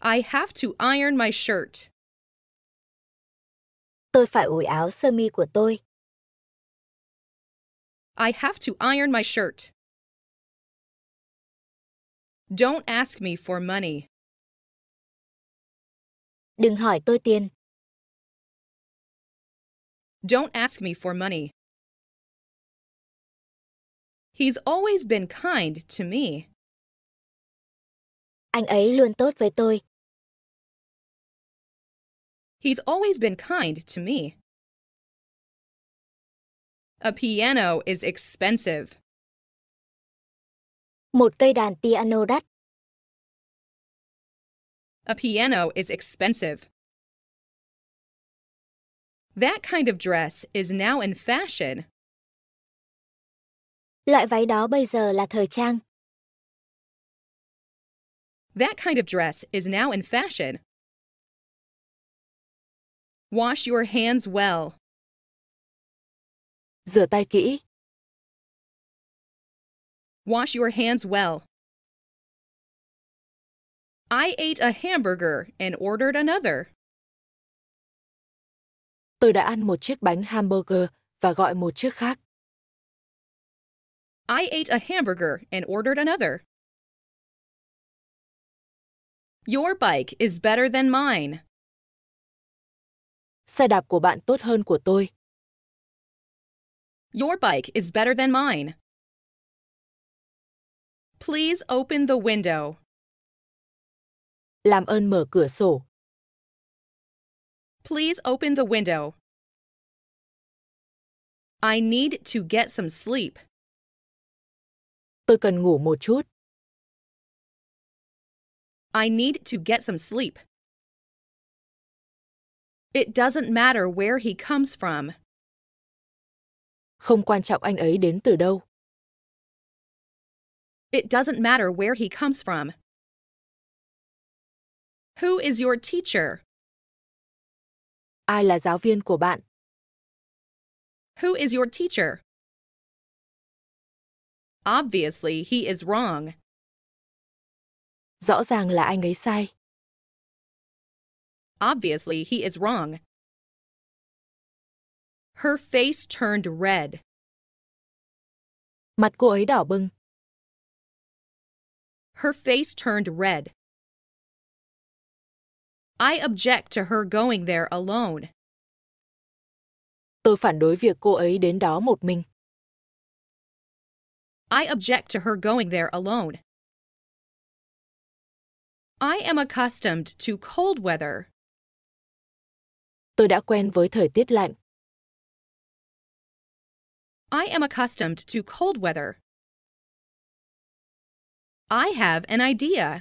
S1: I have to iron my shirt. Tôi phải ủi áo sơ mi của tôi. I have to iron my shirt. Don't ask me for money. Đừng hỏi tôi tiền. Don't ask me for money. He's always been kind to me. Anh ấy luôn tốt với tôi. He's always been kind to me. A piano is expensive. Một cây đàn piano đắt. A piano is expensive. That kind of dress is now in fashion. Loại váy đó bây giờ là thời trang. That kind of dress is now in fashion. Wash your hands well. Rửa tay kỹ. Wash your hands well. I ate a hamburger and ordered another. Tôi đã ăn một chiếc bánh hamburger và gọi một chiếc khác. I ate a hamburger and ordered another. Your bike is better than mine. Xe đạp của bạn tốt hơn của tôi. Your bike is better than mine. Please open the window. Làm ơn mở cửa sổ. Please open the window. I need to get some sleep. Tôi cần ngủ một chút. I need to get some sleep. It doesn't matter where he comes from. không quan trọng anh ấy đến từ đâu. It doesn't matter where he comes from. Who is your teacher? Ai là giáo viên của bạn? Who is your teacher? Obviously, he is wrong. Rõ ràng là anh ấy sai. Obviously, he is wrong. Her face turned red. Mặt cô ấy đỏ bừng. Her face turned red. I object to her going there alone. Tôi phản đối việc cô ấy đến đó một mình. I object to her going there alone. I am accustomed to cold weather. Tôi đã quen với thời tiết lạnh. I am accustomed to cold weather. I have an idea.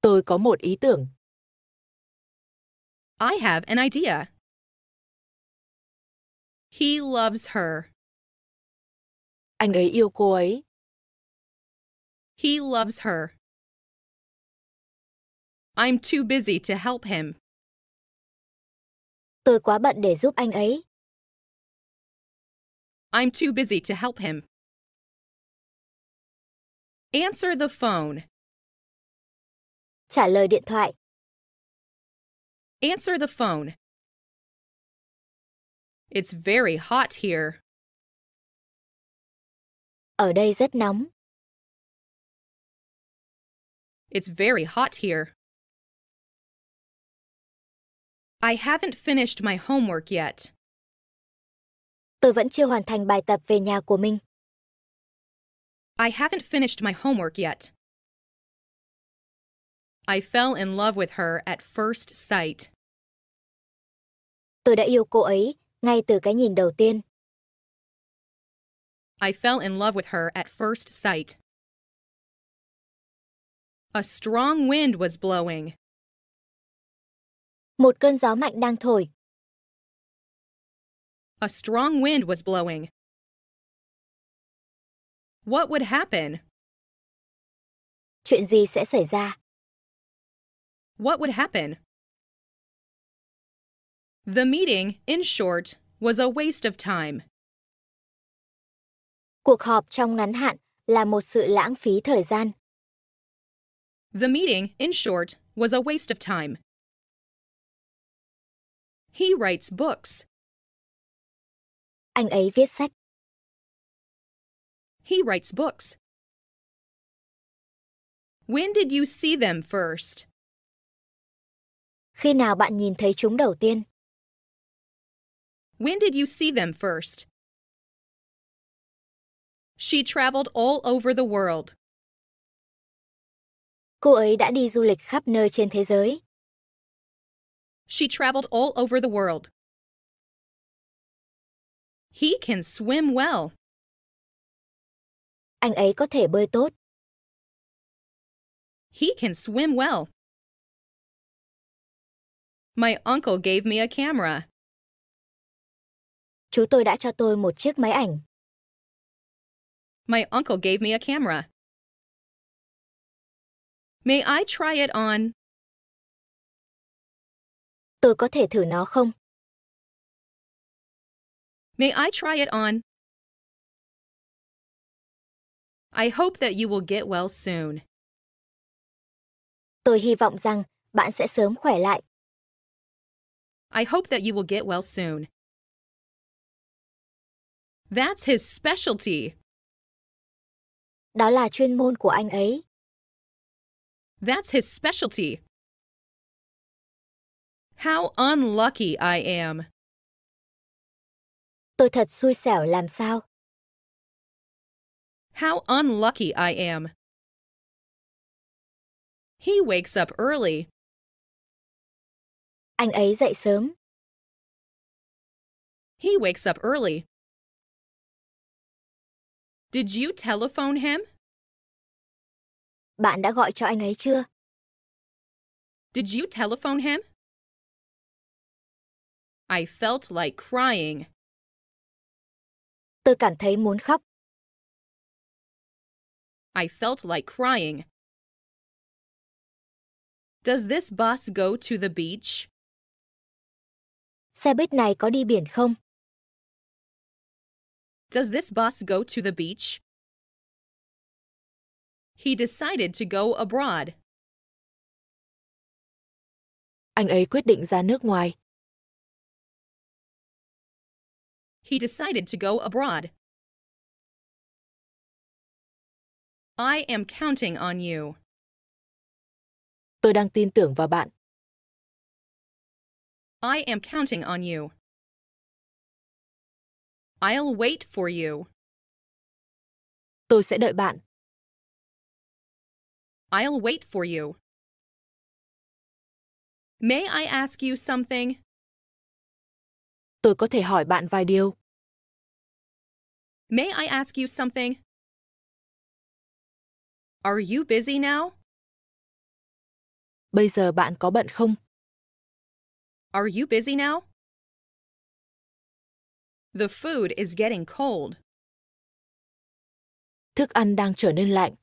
S1: Tôi có một ý tưởng. I have an idea. He loves her. Anh ấy yêu cô ấy. He loves her. I'm too busy to help him. Tôi quá bận để giúp anh ấy. I'm too busy to help him. Answer the phone. Trả lời điện thoại. Answer the phone. It's very hot here. Ở đây rất nóng. It's very hot here. I haven't finished my homework yet. tôi vẫn chưa hoàn thành bài tập về nhà của mình. I haven't finished my homework yet. I fell in love with her at first sight. Tôi đã yêu cô ấy ngay từ cái nhìn đầu tiên. I fell in love with her at first sight. A strong wind was blowing. Một cơn gió mạnh đang thổi. A strong wind was blowing. What would happen? Chuyện gì sẽ xảy ra? What would happen? The meeting, in short, was a waste of time. Cuộc họp trong ngắn hạn là một sự lãng phí thời gian. The meeting, in short, was a waste of time. He writes books. Anh ấy viết sách. He writes books. When did you see them first? Khi nào bạn nhìn thấy chúng đầu tiên? When did you see them first? She traveled all over the world. Cô ấy đã đi du lịch khắp nơi trên thế giới. She traveled all over the world. He can swim well. Anh ấy có thể bơi tốt. He can swim well. My uncle gave me a camera. Chú tôi đã cho tôi một chiếc máy ảnh. My uncle gave me a camera. May I try it on? Tôi có thể thử nó không? May I try it on? I hope that you will get well soon. Tôi hy vọng rằng bạn sẽ sớm khỏe lại. I hope that you will get well soon. That's his specialty. Đó là chuyên môn của anh ấy. That's his specialty. How unlucky I am. Tôi thật xui xẻo làm sao. How unlucky I am. He wakes up early. Anh ấy dậy sớm. He wakes up early. Did you telephone him? Bạn đã gọi cho anh ấy chưa? Did you telephone him? I felt like crying. Tôi cảm thấy muốn khóc. I felt like crying. Does this bus go to the beach? Xe buýt này có đi biển không? Does this bus go to the beach? He decided to go abroad. Anh ấy quyết định ra nước ngoài. he decided to go abroad. I am counting on you. Tôi đang tin tưởng vào bạn. I am counting on you. I'll wait for you. Tôi sẽ đợi bạn. I'll wait for you. May I ask you something? tôi có thể hỏi bạn vài điều. May I ask you something? Are you busy now? Bây giờ bạn có bận không? Are you busy now? The food is getting cold. Thức ăn đang trở nên lạnh.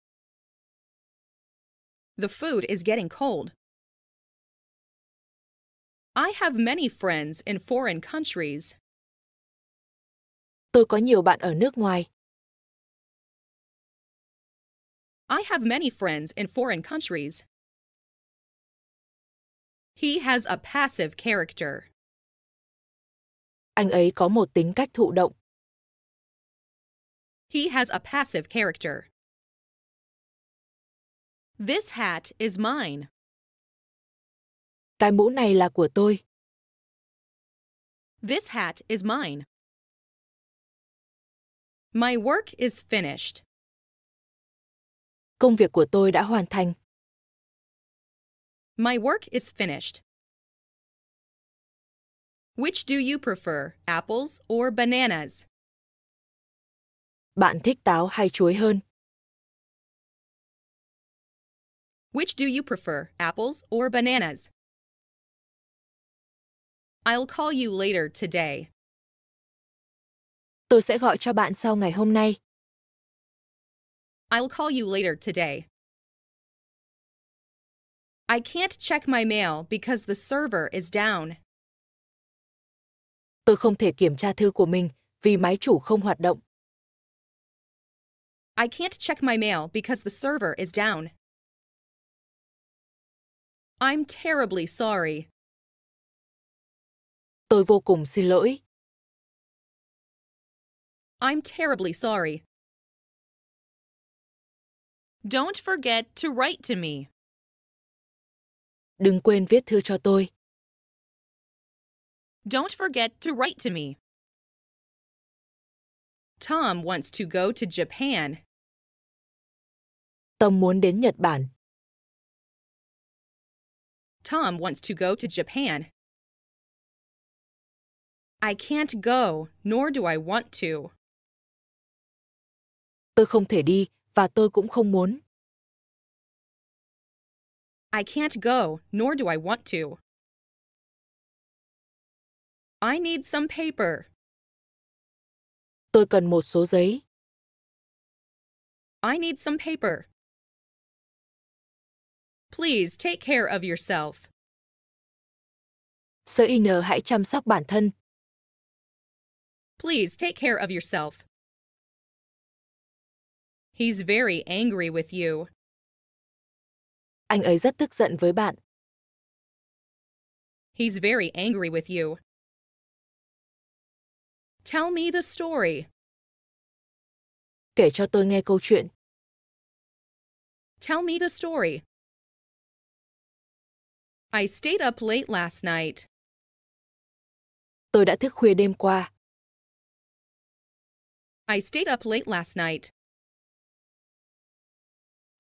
S1: The food is getting cold. I have many friends in foreign countries. Tôi có nhiều bạn ở nước ngoài. I have many friends in foreign countries. He has a passive character. Anh ấy có một tính cách thụ động. He has a passive character. This hat is mine. Cái mũ này là của tôi. This hat is mine. My work is finished. Công việc của tôi đã hoàn thành. My work is finished. Which do you prefer, apples or bananas? Bạn thích táo hay chuối hơn? Which do you prefer, apples or bananas? I'll call you later today. Tôi sẽ gọi cho bạn sau ngày hôm nay. I'll call you later today. I can't check my mail because the server is down. Tôi không thể kiểm tra thư của mình vì máy chủ không hoạt động. I can't check my mail because the server is down. I'm terribly sorry. Tôi vô cùng xin lỗi. I'm terribly sorry. Don't forget to write to me. Đừng quên viết thư cho tôi. Don't forget to write to me. Tom wants to go to Japan. Tom muốn đến Nhật Bản. Tom wants to go to Japan. I can't go, nor do I want to. Tôi không thể đi và tôi cũng không muốn. I can't go, nor do I want to. I need some paper. Tôi cần một số giấy. I need some paper. Please take care of yourself. Sir In hãy chăm sóc bản thân, Please take care of yourself. He's very angry with you. Anh ấy rất tức giận với bạn. He's very angry with you. Tell me the story. Kể cho tôi nghe câu chuyện. Tell me the story. I stayed up late last night. Tôi đã thức khuya đêm qua. I stayed up late last night.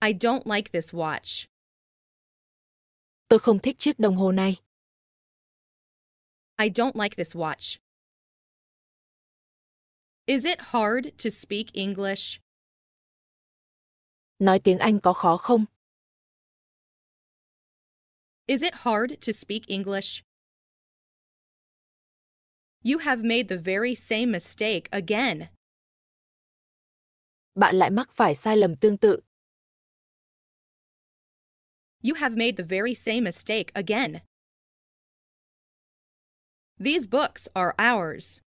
S1: I don't like this watch. Tôi không thích chiếc đồng hồ này. I don't like this watch. Is it hard to speak English? Nói tiếng Anh có khó không? Is it hard to speak English? You have made the very same mistake again. bạn lại mắc phải sai lầm tương tự. You have made the very same mistake again. These books are ours.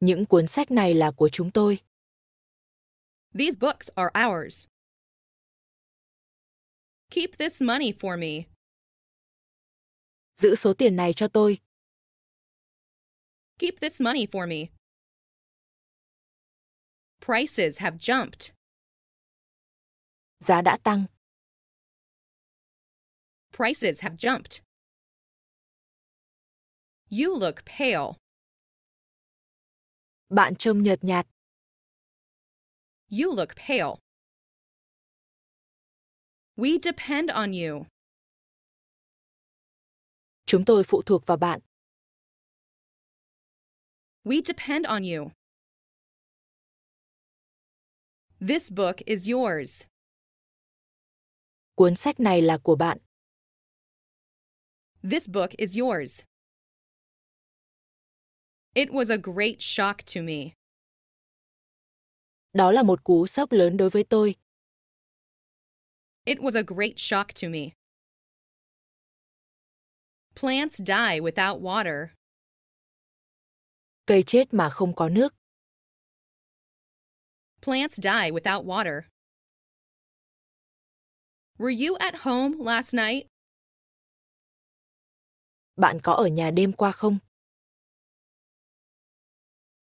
S1: Những cuốn sách này là của chúng tôi. These books are ours. Keep this money for me. Giữ số tiền này cho tôi. Keep this money for me. Prices have jumped. Giá đã tăng. Prices have jumped. You look pale. Bạn trông nhợt nhạt. You look pale. We depend on you. Chúng tôi phụ thuộc vào bạn. We depend on you. This book is yours. Cuốn sách này là của bạn. This book is yours. It was a great shock to me. Đó là một cú sốc lớn đối với tôi. It was a great shock to me. Plants die without water. Cây chết mà không có nước. Plants die without water. Were you at home last night? Bạn có ở nhà đêm qua không?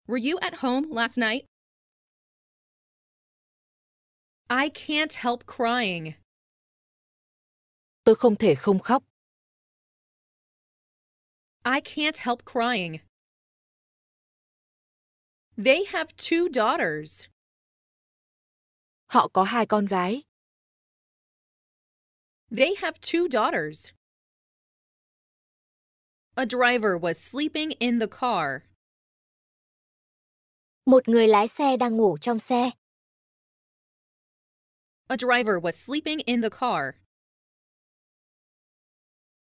S1: Were you at home last night? I can't help crying. Tôi không thể không khóc. I can't help crying. They have two daughters. Họ có hai con gái. They have two daughters. A driver was sleeping in the car. Một người lái xe đang ngủ trong xe. A driver was sleeping in the car.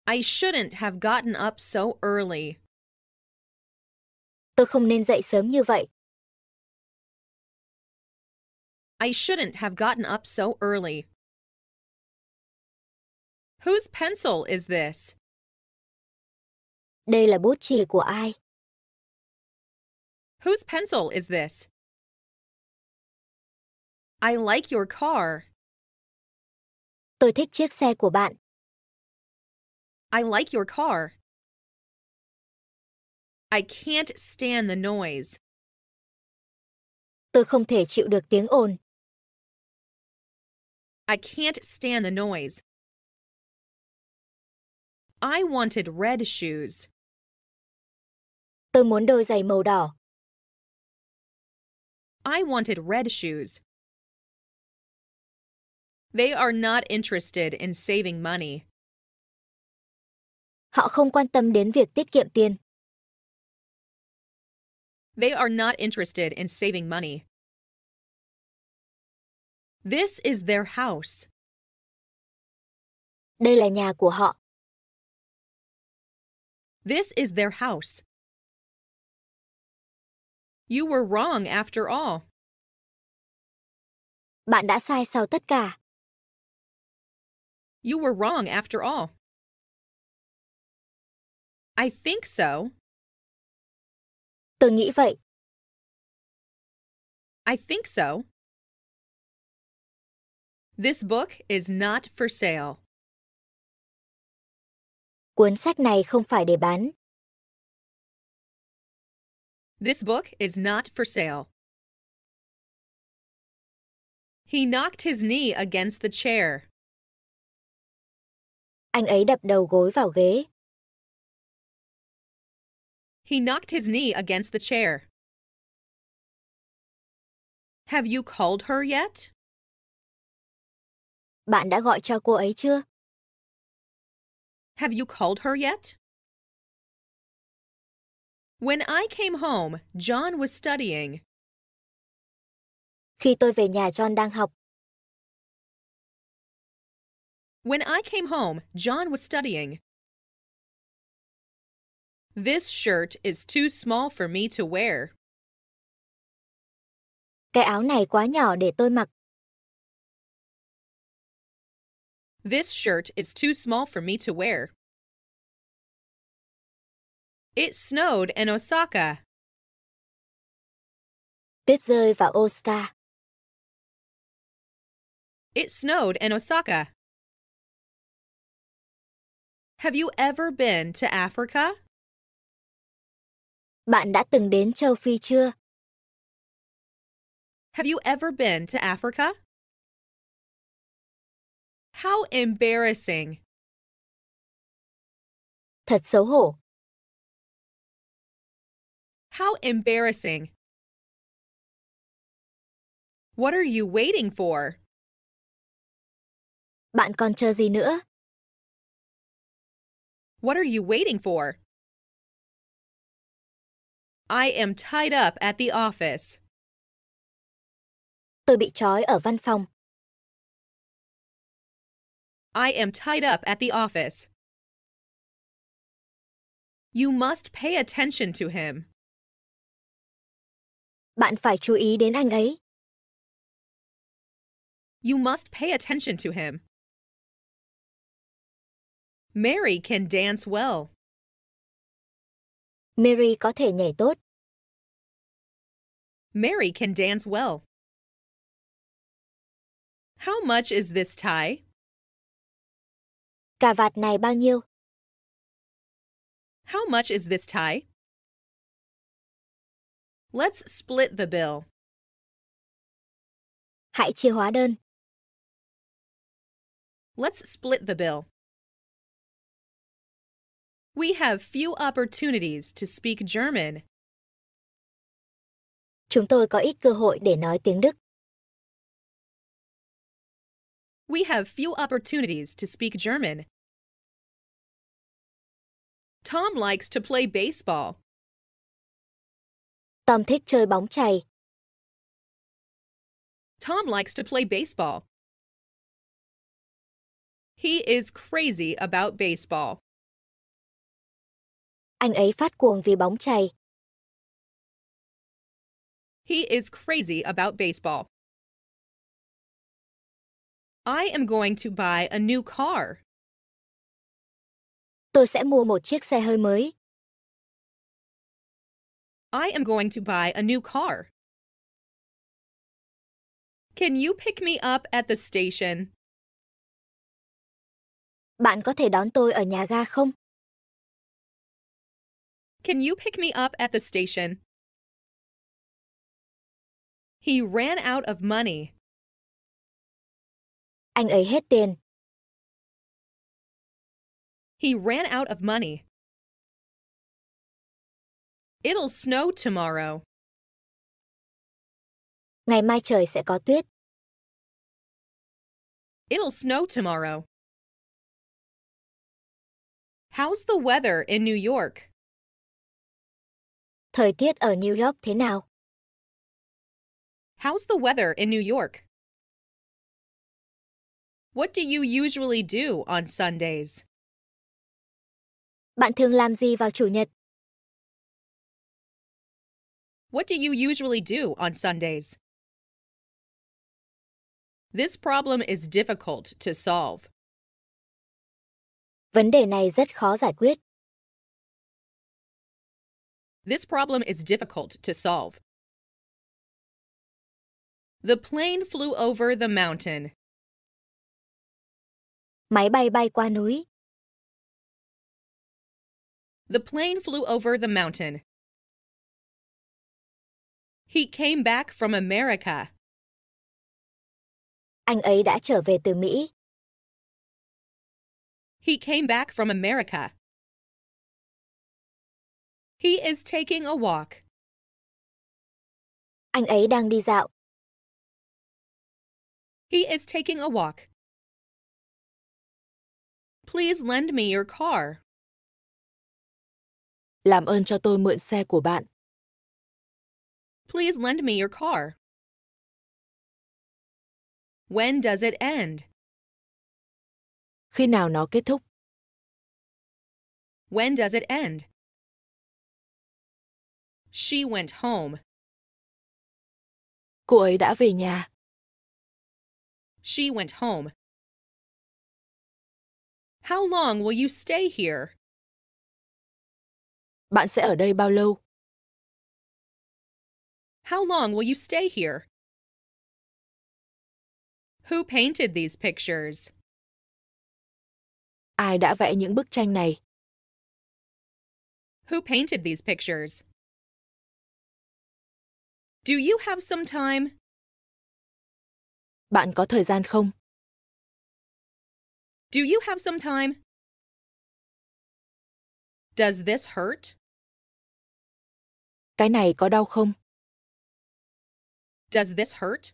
S1: I shouldn't have gotten up so early. Tôi không nên dậy sớm như vậy. I shouldn't have gotten up so early. Whose pencil is this? Đây là bút chì của ai? Whose pencil is this? I like your car. Tôi thích chiếc xe của bạn. I like your car. I can't stand the noise. Tôi không thể chịu được tiếng ồn. I can't stand the noise. I wanted red shoes. Tôi muốn đôi giày màu đỏ. I wanted red shoes. They are not interested in saving money. Họ không quan tâm đến việc tiết kiệm tiền. They are not interested in saving money. This is their house. Đây là nhà của họ. This is their house. You were wrong after all. Bạn đã sai sau tất cả. You were wrong after all. I think so. Tôi nghĩ vậy. I think so. This book is not for sale. Cuốn sách này không phải để bán. This book is not for sale. He knocked his knee against the chair. Anh ấy đập đầu gối vào ghế. He knocked his knee against the chair. Have you called her yet? Bạn đã gọi cho cô ấy chưa? Have you called her yet? When I came home, John was studying. Khi tôi về nhà John đang học. When I came home, John was studying. This shirt is too small for me to wear. Cái áo này quá nhỏ để tôi mặc. This shirt is too small for me to wear. It snowed in Osaka. Tuyết rơi vào Osaka. It snowed in Osaka. Have you ever been to Africa? Bạn đã từng đến châu Phi chưa? Have you ever been to Africa? How embarrassing. Thật xấu hổ. How embarrassing. What are you waiting for? Bạn còn chờ gì nữa? What are you waiting for? I am tied up at the office. Tôi bị trói ở văn phòng. I am tied up at the office. You must pay attention to him. Bạn phải chú ý đến anh ấy. You must pay attention to him. Mary can dance well. Mary có thể nhảy tốt. Mary can dance well. How much is this tie? Cà vạt này bao nhiêu? How much is this tie? Let's split the bill. Hãy chia hóa đơn. Let's split the bill. We have few opportunities to speak German. Chúng tôi có ít cơ hội để nói tiếng Đức. We have few opportunities to speak German. Tom likes to play baseball. Tom thích chơi bóng chày. Tom likes to play baseball. He is crazy about baseball. Anh ấy phát cuồng vì bóng chày. He is crazy about baseball. I am going to buy a new car. Tôi sẽ mua một chiếc xe hơi mới. I am going to buy a new car. Can you pick me up at the station? Bạn có thể đón tôi ở nhà ga không? Can you pick me up at the station? He ran out of money. Anh ấy hết tiền. He ran out of money. It'll snow tomorrow. Ngày mai trời sẽ có tuyết. It'll snow tomorrow. How's the weather in New York? Thời tiết ở New York thế nào? How's the weather in New York? What do you usually do on Sundays? Bạn thường làm gì vào chủ nhật? What do you usually do on Sundays? This problem is difficult to solve. Vấn đề này rất khó giải quyết. This problem is difficult to solve. The plane flew over the mountain. Máy bay bay qua núi. The plane flew over the mountain. He came back from America. Anh ấy đã trở về từ Mỹ. He came back from America. He is taking a walk. Anh ấy đang đi dạo. He is taking a walk. Please lend me your car. Làm ơn cho tôi mượn xe của bạn. Please lend me your car. When does it end? Khi nào nó kết thúc? When does it end? She went home. Cô ấy đã về nhà. She went home. How long will you stay here? Bạn sẽ ở đây bao lâu? How long will you stay here? Who painted these pictures? Ai đã vẽ những bức tranh này? Who painted these pictures? Do you have some time? Bạn có thời gian không? Do you have some time? Does this hurt? Cái này có đau không? Does this hurt?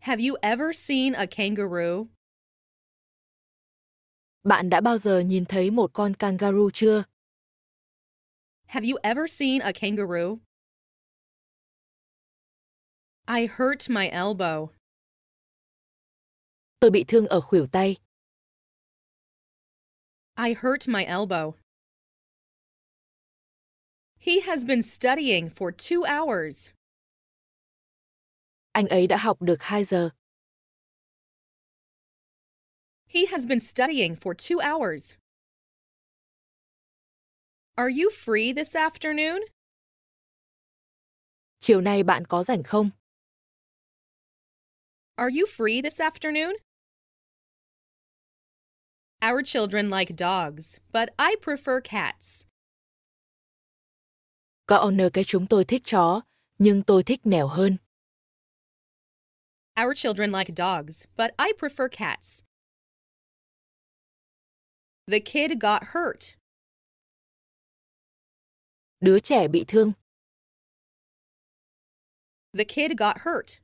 S1: Have you ever seen a kangaroo? Bạn đã bao giờ nhìn thấy một con kangaroo chưa? Have you ever seen a kangaroo? I hurt my elbow. Tôi bị thương ở khuỷu tay. I hurt my elbow. He has been studying for two hours. Anh ấy đã học được 2 giờ. He has been studying for two hours. Are you free this afternoon? Chiều nay bạn có rảnh không? Are you free this afternoon? Our children like dogs, but I prefer cats. Cậu nờ cái chúng tôi thích chó, nhưng tôi thích mèo hơn. Our children like dogs, but I prefer cats. The kid got hurt. Đứa trẻ bị thương. The kid got hurt.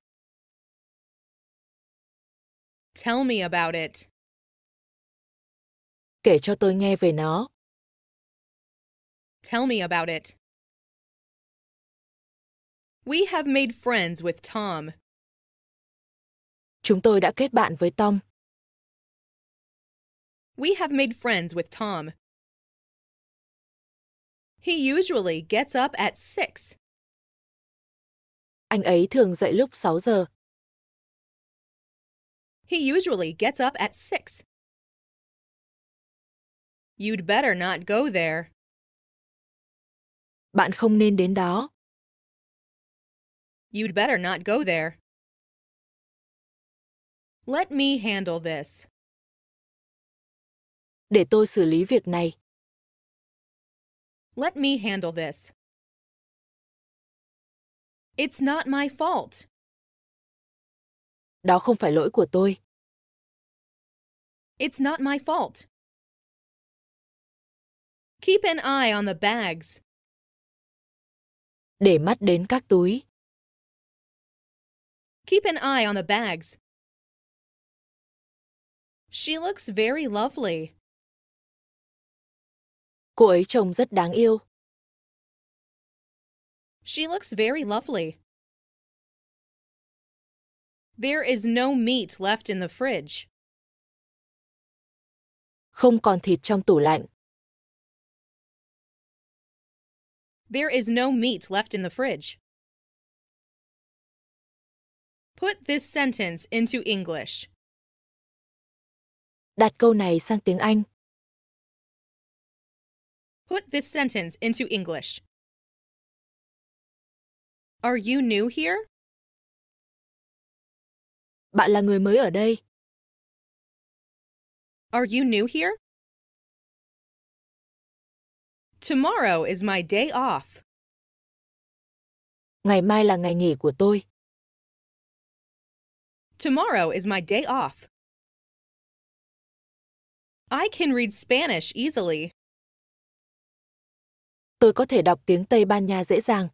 S1: Tell me about it. kể cho tôi nghe về nó. Tell me about it. We have made friends with Tom. Chúng tôi đã kết bạn với Tom. We have made friends with Tom. He usually gets up at 6. Anh ấy thường dậy lúc 6 giờ. He usually gets up at 6. You'd better not go there. Bạn không nên đến đó. You'd better not go there. Let me handle this. Để tôi xử lý việc này. Let me handle this. It's not my fault. Đó không phải lỗi của tôi. It's not my fault. Keep an eye on the bags. Để mắt đến các túi. Keep an eye on the bags. She looks very lovely. Cô ấy trông rất đáng yêu. She looks very lovely. There is no meat left in the fridge. Không còn thịt trong tủ lạnh. There is no meat left in the fridge. Put this sentence into English. Đặt câu này sang tiếng Anh. Put this sentence into English. Are you new here? Bạn là người mới ở đây. Are you new here? Tomorrow is my day off. Ngày mai là ngày nghỉ của tôi. Tomorrow is my day off. I can read Spanish easily. Tôi có thể đọc tiếng Tây Ban Nha dễ dàng.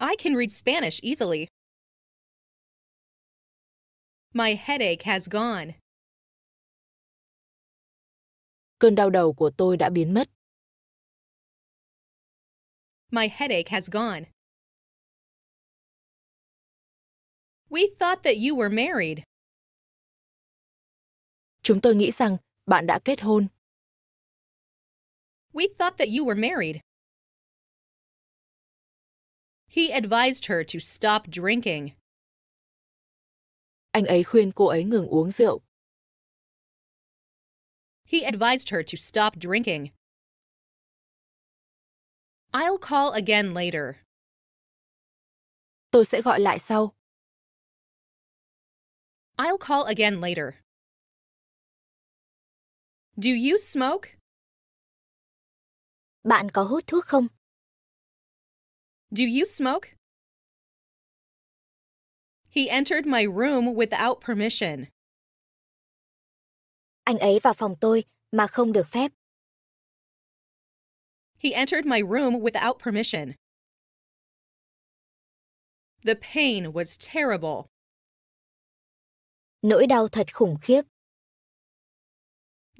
S1: I can read Spanish easily. My headache has gone cơn đau đầu của tôi đã biến mất. My headache has gone. We thought that you were married. Chúng tôi nghĩ rằng bạn đã kết hôn. We thought that you were married. He advised her to stop drinking. Anh ấy khuyên cô ấy ngừng uống rượu. He advised her to stop drinking. I'll call again later. Tôi sẽ gọi lại sau. I'll call again later. Do you smoke? Bạn có hút thuốc không? Do you smoke? He entered my room without permission. anh ấy vào phòng tôi mà không được phép. He entered my room without permission. The pain was terrible. Nỗi đau thật khủng khiếp.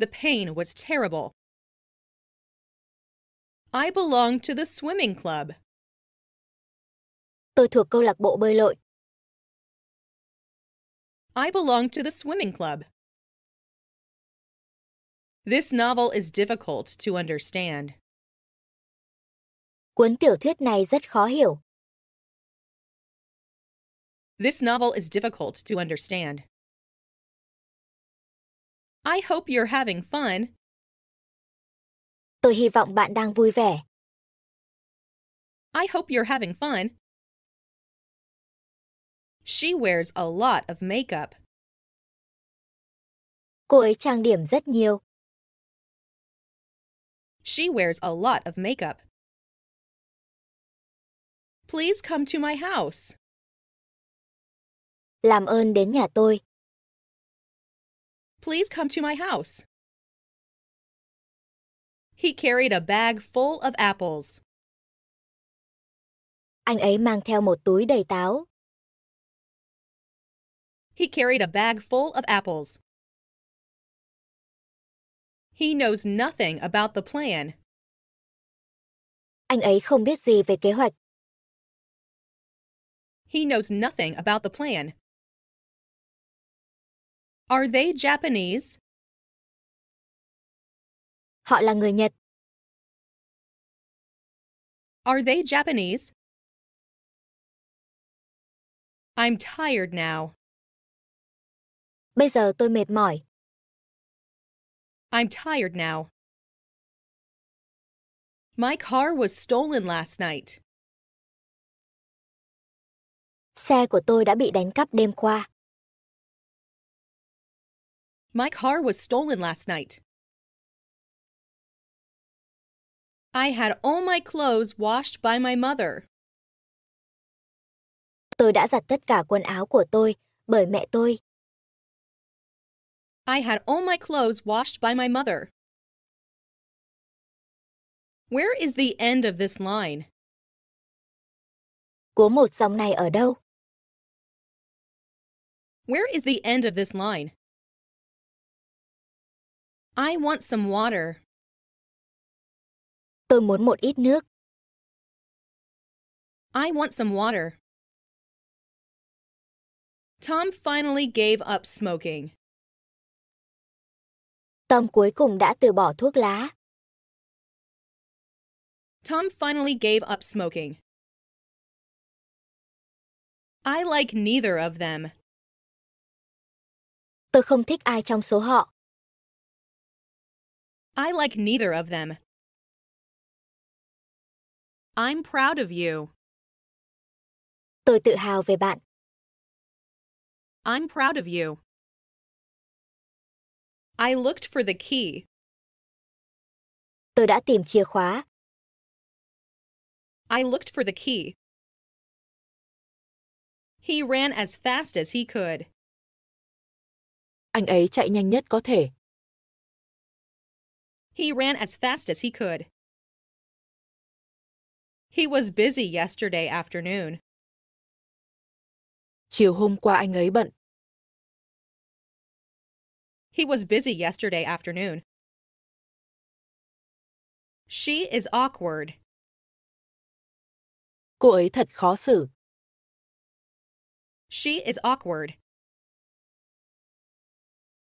S1: The pain was terrible. I belong to the swimming club. Tôi thuộc câu lạc bộ bơi lội. I belong to the swimming club. This novel is difficult to understand. Cuốn tiểu thuyết này rất khó hiểu. This novel is difficult to understand. I hope you're having fun. Tôi hy vọng bạn đang vui vẻ. I hope you're having fun. She wears a lot of makeup. Cô ấy trang điểm rất nhiều. She wears a lot of makeup. Please come to my house. Làm ơn đến nhà tôi. Please come to my house. He carried a bag full of apples. Anh ấy mang theo một túi đầy táo. He carried a bag full of apples. He knows nothing about the plan. Anh ấy không biết gì về kế hoạch. He knows nothing about the plan. Are they Japanese? Họ là người Nhật. Are they Japanese? I'm tired now. Bây giờ tôi mệt mỏi. I'm tired now. My car was stolen last night. Xe của tôi đã bị đánh cắp đêm qua. My car was stolen last night. I had all my clothes washed by my mother. Tôi đã giặt tất cả quần áo của tôi bởi mẹ tôi. I had all my clothes washed by my mother. Where is the end of this line? Của một dòng này ở đâu? Where is the end of this line? I want some water. Tôi muốn một ít nước. I want some water. Tom finally gave up smoking. Tom cuối cùng đã từ bỏ thuốc lá. Tom finally gave up smoking. I like neither of them. Tôi không thích ai trong số họ. I like neither of them. I'm proud of you. Tôi tự hào về bạn. I'm proud of you. I looked for the key. Tôi đã tìm chìa khóa. I looked for the key. He ran as fast as he could. Anh ấy chạy nhanh nhất có thể. He ran as fast as he could. He was busy yesterday afternoon. Chiều hôm qua anh ấy bận. He was busy yesterday afternoon. She is awkward. Cô ấy thật khó xử. She is awkward.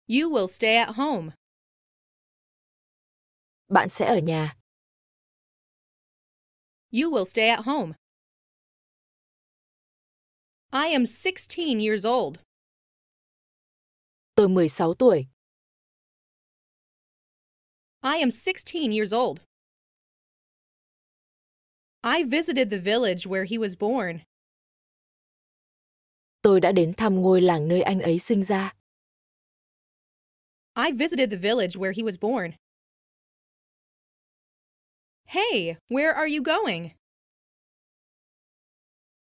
S1: You will stay at home. Bạn sẽ ở nhà. You will stay at home. I am 16 years old. Tôi 16 tuổi. I am 16 years old. I visited the village where he was born. Tôi đã đến thăm ngôi làng nơi anh ấy sinh ra. I visited the village where he was born. Hey, where are you going?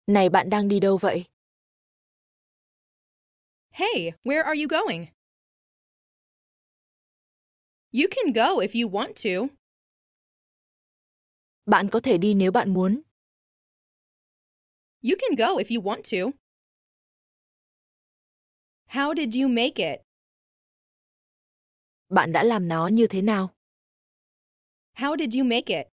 S1: Này bạn đang đi đâu vậy? Hey, where are you going? You can go if you want to. Bạn có thể đi nếu bạn muốn. You can go if you want to. How did you make it? Bạn đã làm nó như thế nào? How did you make it?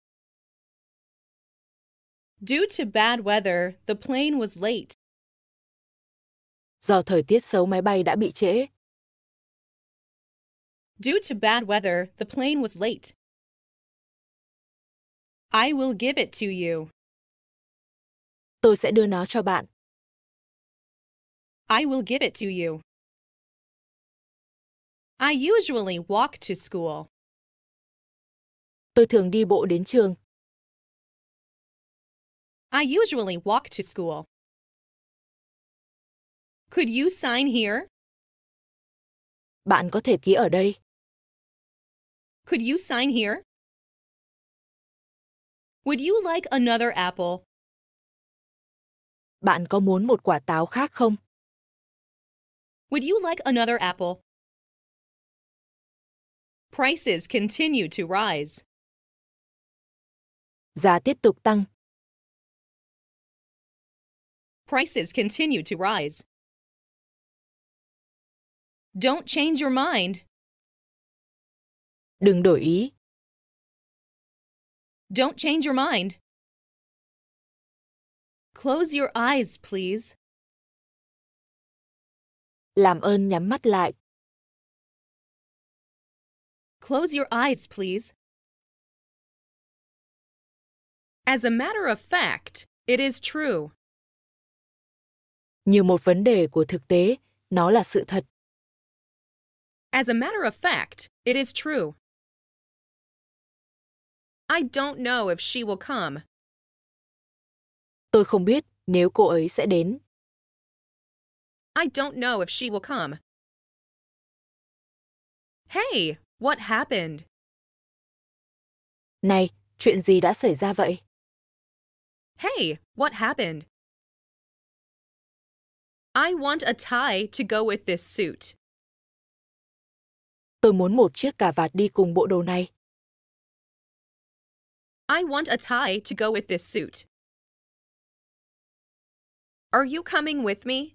S1: Due to bad weather, the plane was late. do thời tiết xấu máy bay đã bị trễ. Due to bad weather, the plane was late. I will give it to you. Tôi sẽ đưa nó cho bạn. I will give it to you. I usually walk to school. Tôi thường đi bộ đến trường. I usually walk to school. Could you sign here? Bạn có thể ký ở đây. Could you sign here? Would you like another apple? Bạn có muốn một quả táo khác không? Would you like another apple? Prices continue to rise. Giá tiếp tục tăng. Prices continue to rise. Don't change your mind. Đừng đổi ý. Don't change your mind. Close your eyes, please. Làm ơn nhắm mắt lại. Close your eyes, please. As a matter of fact, it is true. Như một vấn đề của thực tế, nó là sự thật. As a matter of fact, it is true. I don't know if she will come. Tôi không biết nếu cô ấy sẽ đến. I don't know if she will come. Hey, what happened? Này, chuyện gì đã xảy ra vậy? Hey, what happened? I want a tie to go with this suit. tôi muốn một chiếc cà vạt đi cùng bộ đồ này. I want a tie to go with this suit. Are you coming with me?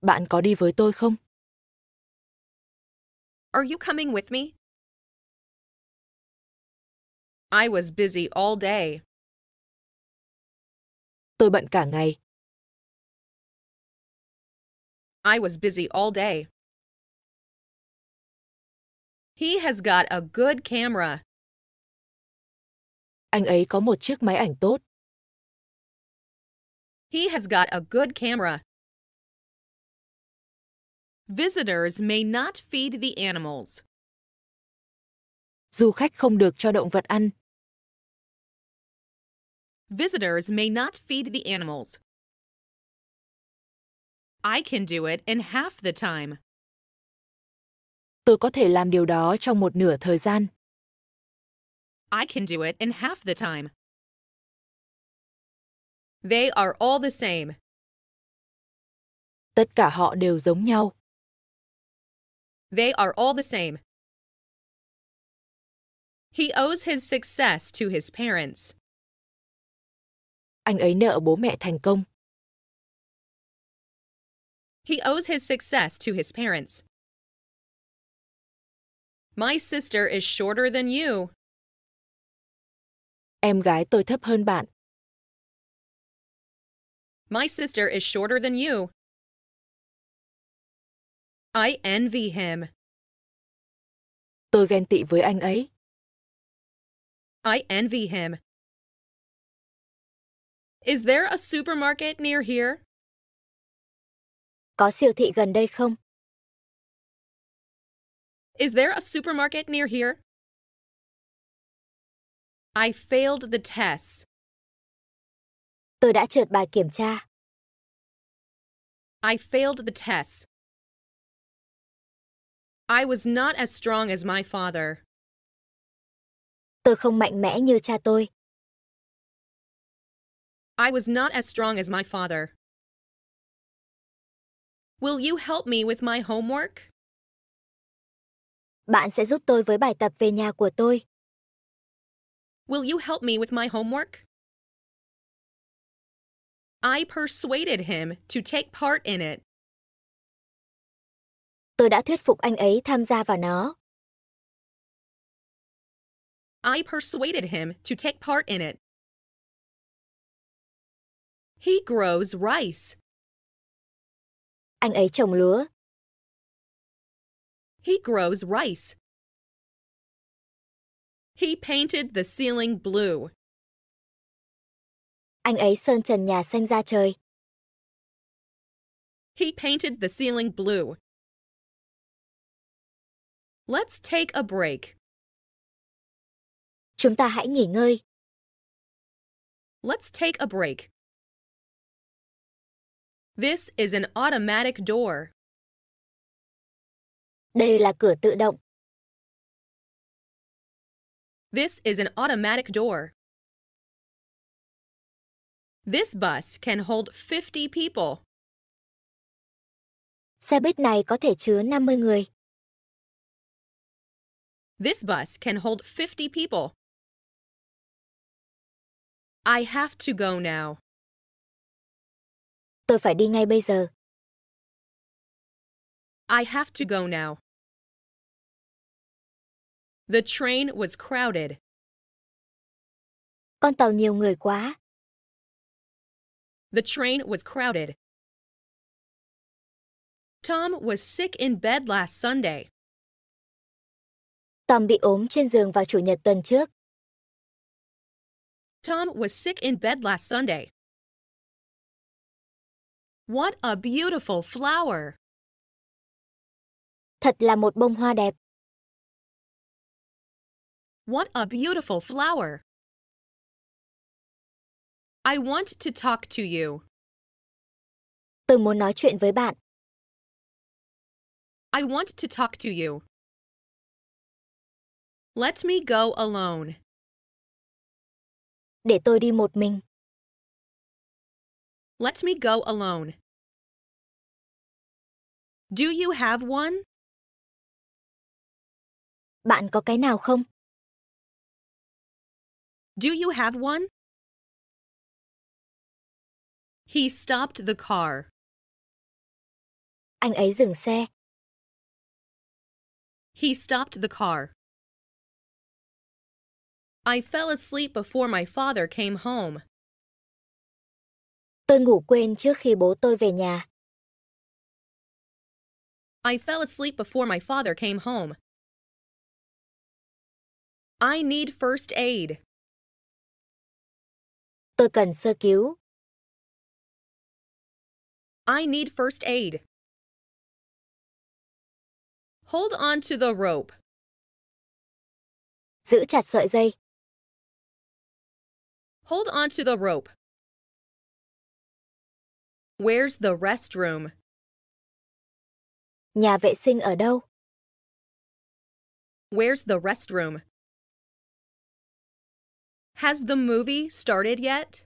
S1: Bạn có đi với tôi không? Are you coming with me? I was busy all day. Tôi bận cả ngày. I was busy all day. He has got a good camera. Anh ấy có một chiếc máy ảnh tốt. He has got a good camera. Visitors may not feed the animals. Du khách không được cho động vật ăn. Visitors may not feed the animals. I can do it in half the time tôi có thể làm điều đó trong một nửa thời gian. I can do it in half the time. They are all the same. Tất cả họ đều giống nhau. They are all the same. He owes his success to his parents. Anh ấy nợ bố mẹ thành công. He owes his success to his parents. My sister is shorter than you. Em gái tôi thấp hơn bạn. My sister is shorter than you. I envy him. Tôi ghen tị với anh ấy. I envy him. Is there a supermarket near here? Có siêu thị gần đây không? Is there a supermarket near here? I failed the test. Tôi đã trượt bài kiểm tra. I failed the test. I was not as strong as my father. Tôi không mạnh mẽ như cha tôi. I was not as strong as my father. Will you help me with my homework? Bạn sẽ giúp tôi với bài tập về nhà của tôi. Will you help me with my homework? I persuaded him to take part in it. Tôi đã thuyết phục anh ấy tham gia vào nó. I persuaded him to take part in it. He grows rice. Anh ấy trồng lúa. He grows rice. He painted the ceiling blue. Anh ấy sơn trần nhà xanh da trời. He painted the ceiling blue. Let's take a break. Chúng ta hãy nghỉ ngơi. Let's take a break. This is an automatic door. Đây là cửa tự động. This is an automatic door. This bus can hold 50 people. Xe buýt này có thể chứa 50 người. This bus can hold 50 people. I have to go now. Tôi phải đi ngay bây giờ. I have to go now. The train was crowded. Con tàu nhiều người quá. The train was crowded. Tom was sick in bed last Sunday. Tom bị ốm trên giường vào chủ nhật tuần trước. Tom was sick in bed last Sunday. What a beautiful flower! Thật là một bông hoa đẹp. What a beautiful flower! I want to talk to you. Tôi muốn nói chuyện với bạn. I want to talk to you. Let me go alone. Để tôi đi một mình. Let me go alone. Do you have one? Bạn có cái nào không? Do you have one? He stopped the car. Anh ấy dừng xe. He stopped the car. I fell asleep before my father came home. Tôi ngủ quên trước khi bố tôi về nhà. I fell asleep before my father came home. I need first aid. Tôi cần sơ cứu. I need first aid. Hold on to the rope. Giữ chặt sợi dây. Hold on to the rope. Where's the restroom? Nhà vệ sinh ở đâu? Where's the restroom? Has the movie started yet?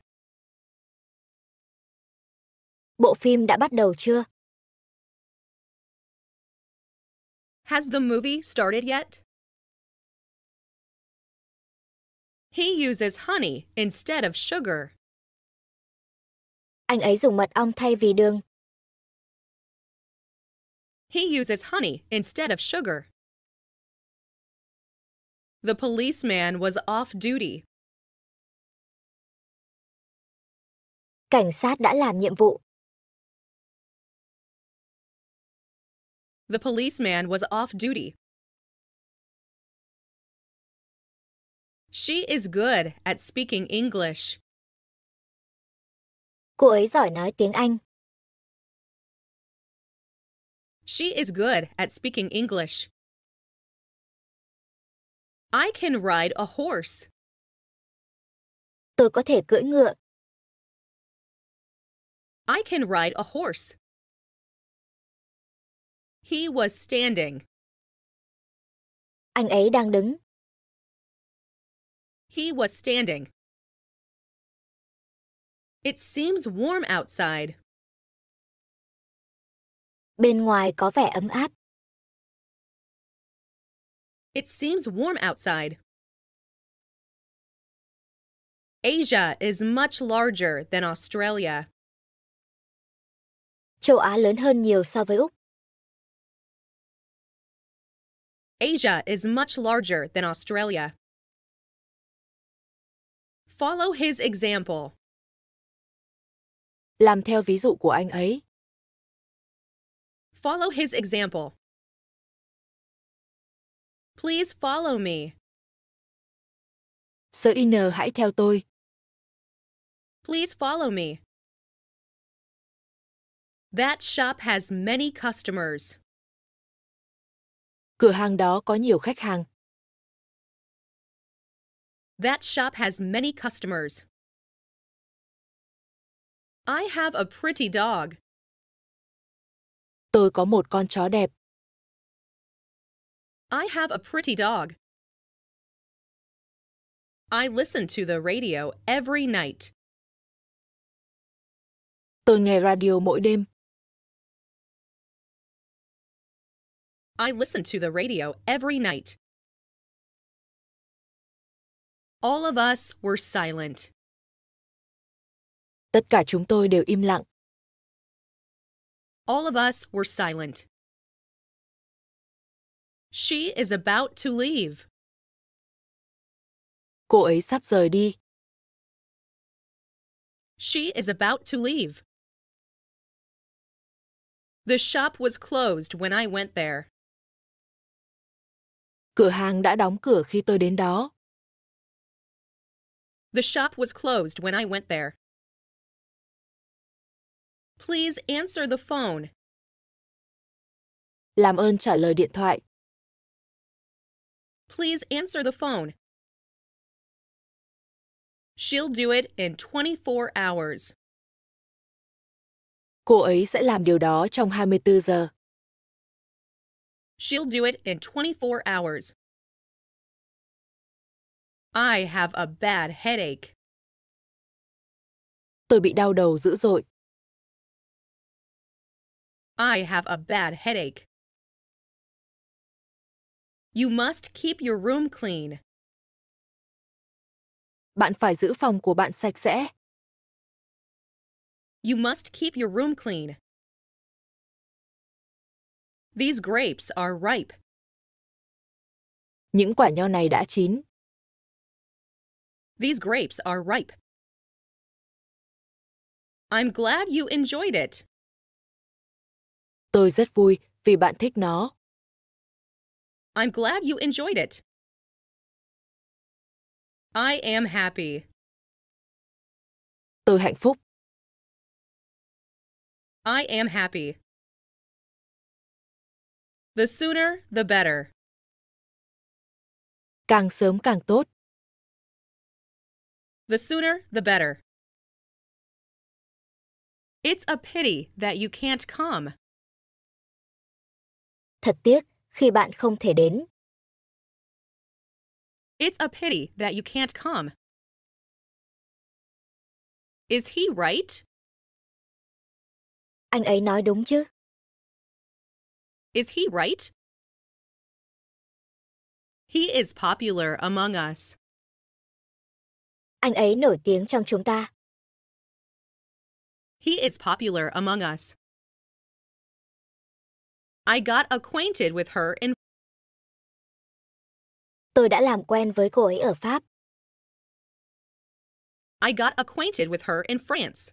S1: Bộ phim đã bắt đầu chưa? Has the movie started yet? He uses honey instead of sugar. Anh ấy dùng mật ong thay vì đường. He uses honey instead of sugar. The policeman was off duty cảnh sát đã làm nhiệm vụ. The policeman was off duty. She is good at speaking English. Cô ấy giỏi nói tiếng Anh. She is good at speaking English. I can ride a horse. Tôi có thể cưỡi ngựa. I can ride a horse. He was standing. Anh ấy đang đứng. He was standing. It seems warm outside. Bên ngoài có vẻ ấm áp. It seems warm outside. Asia is much larger than Australia. châu Á lớn hơn nhiều so với Úc. Asia is much larger than Australia. Follow his example. Làm theo ví dụ của anh ấy. Follow his example. Please follow me. Sir In hãy theo tôi. Please follow me. That shop has many customers. Cửa hàng đó có nhiều khách hàng. That shop has many customers. I have a pretty dog. Tôi có một con chó đẹp. I have a pretty dog. I listen to the radio every night. Tôi nghe radio mỗi đêm. I listen to the radio every night. All of us were silent. Tất cả chúng tôi đều im lặng. All of us were silent. She is about to leave. Cô ấy sắp rời đi. She is about to leave. The shop was closed when I went there. Cửa hàng đã đóng cửa khi tôi đến đó. The shop was closed when I went there. Please answer the phone. Làm ơn trả lời điện thoại. Please answer the phone. She'll do it in 24 hours. Cô ấy sẽ làm điều đó trong 24 giờ. She'll do it in 24 hours. I have a bad headache. Tôi bị đau đầu dữ dội. I have a bad headache. You must keep your room clean. Bạn phải giữ phòng của bạn sạch sẽ. You must keep your room clean. These grapes are ripe. Những quả nho này đã chín. These grapes are ripe. I'm glad you enjoyed it. Tôi rất vui vì bạn thích nó. I'm glad you enjoyed it. I am happy. Tôi hạnh phúc. I am happy. The sooner the better. Càng sớm càng tốt. The sooner the better. It's a pity that you can't come. Thật tiếc khi bạn không thể đến. It's a pity that you can't come. Is he right? Anh ấy nói đúng chứ? Is he right? He is popular among us. Anh ấy nổi tiếng trong chúng ta. He is popular among us. I got acquainted with her in Tôi đã làm quen với cô ấy ở Pháp. I got acquainted with her in France.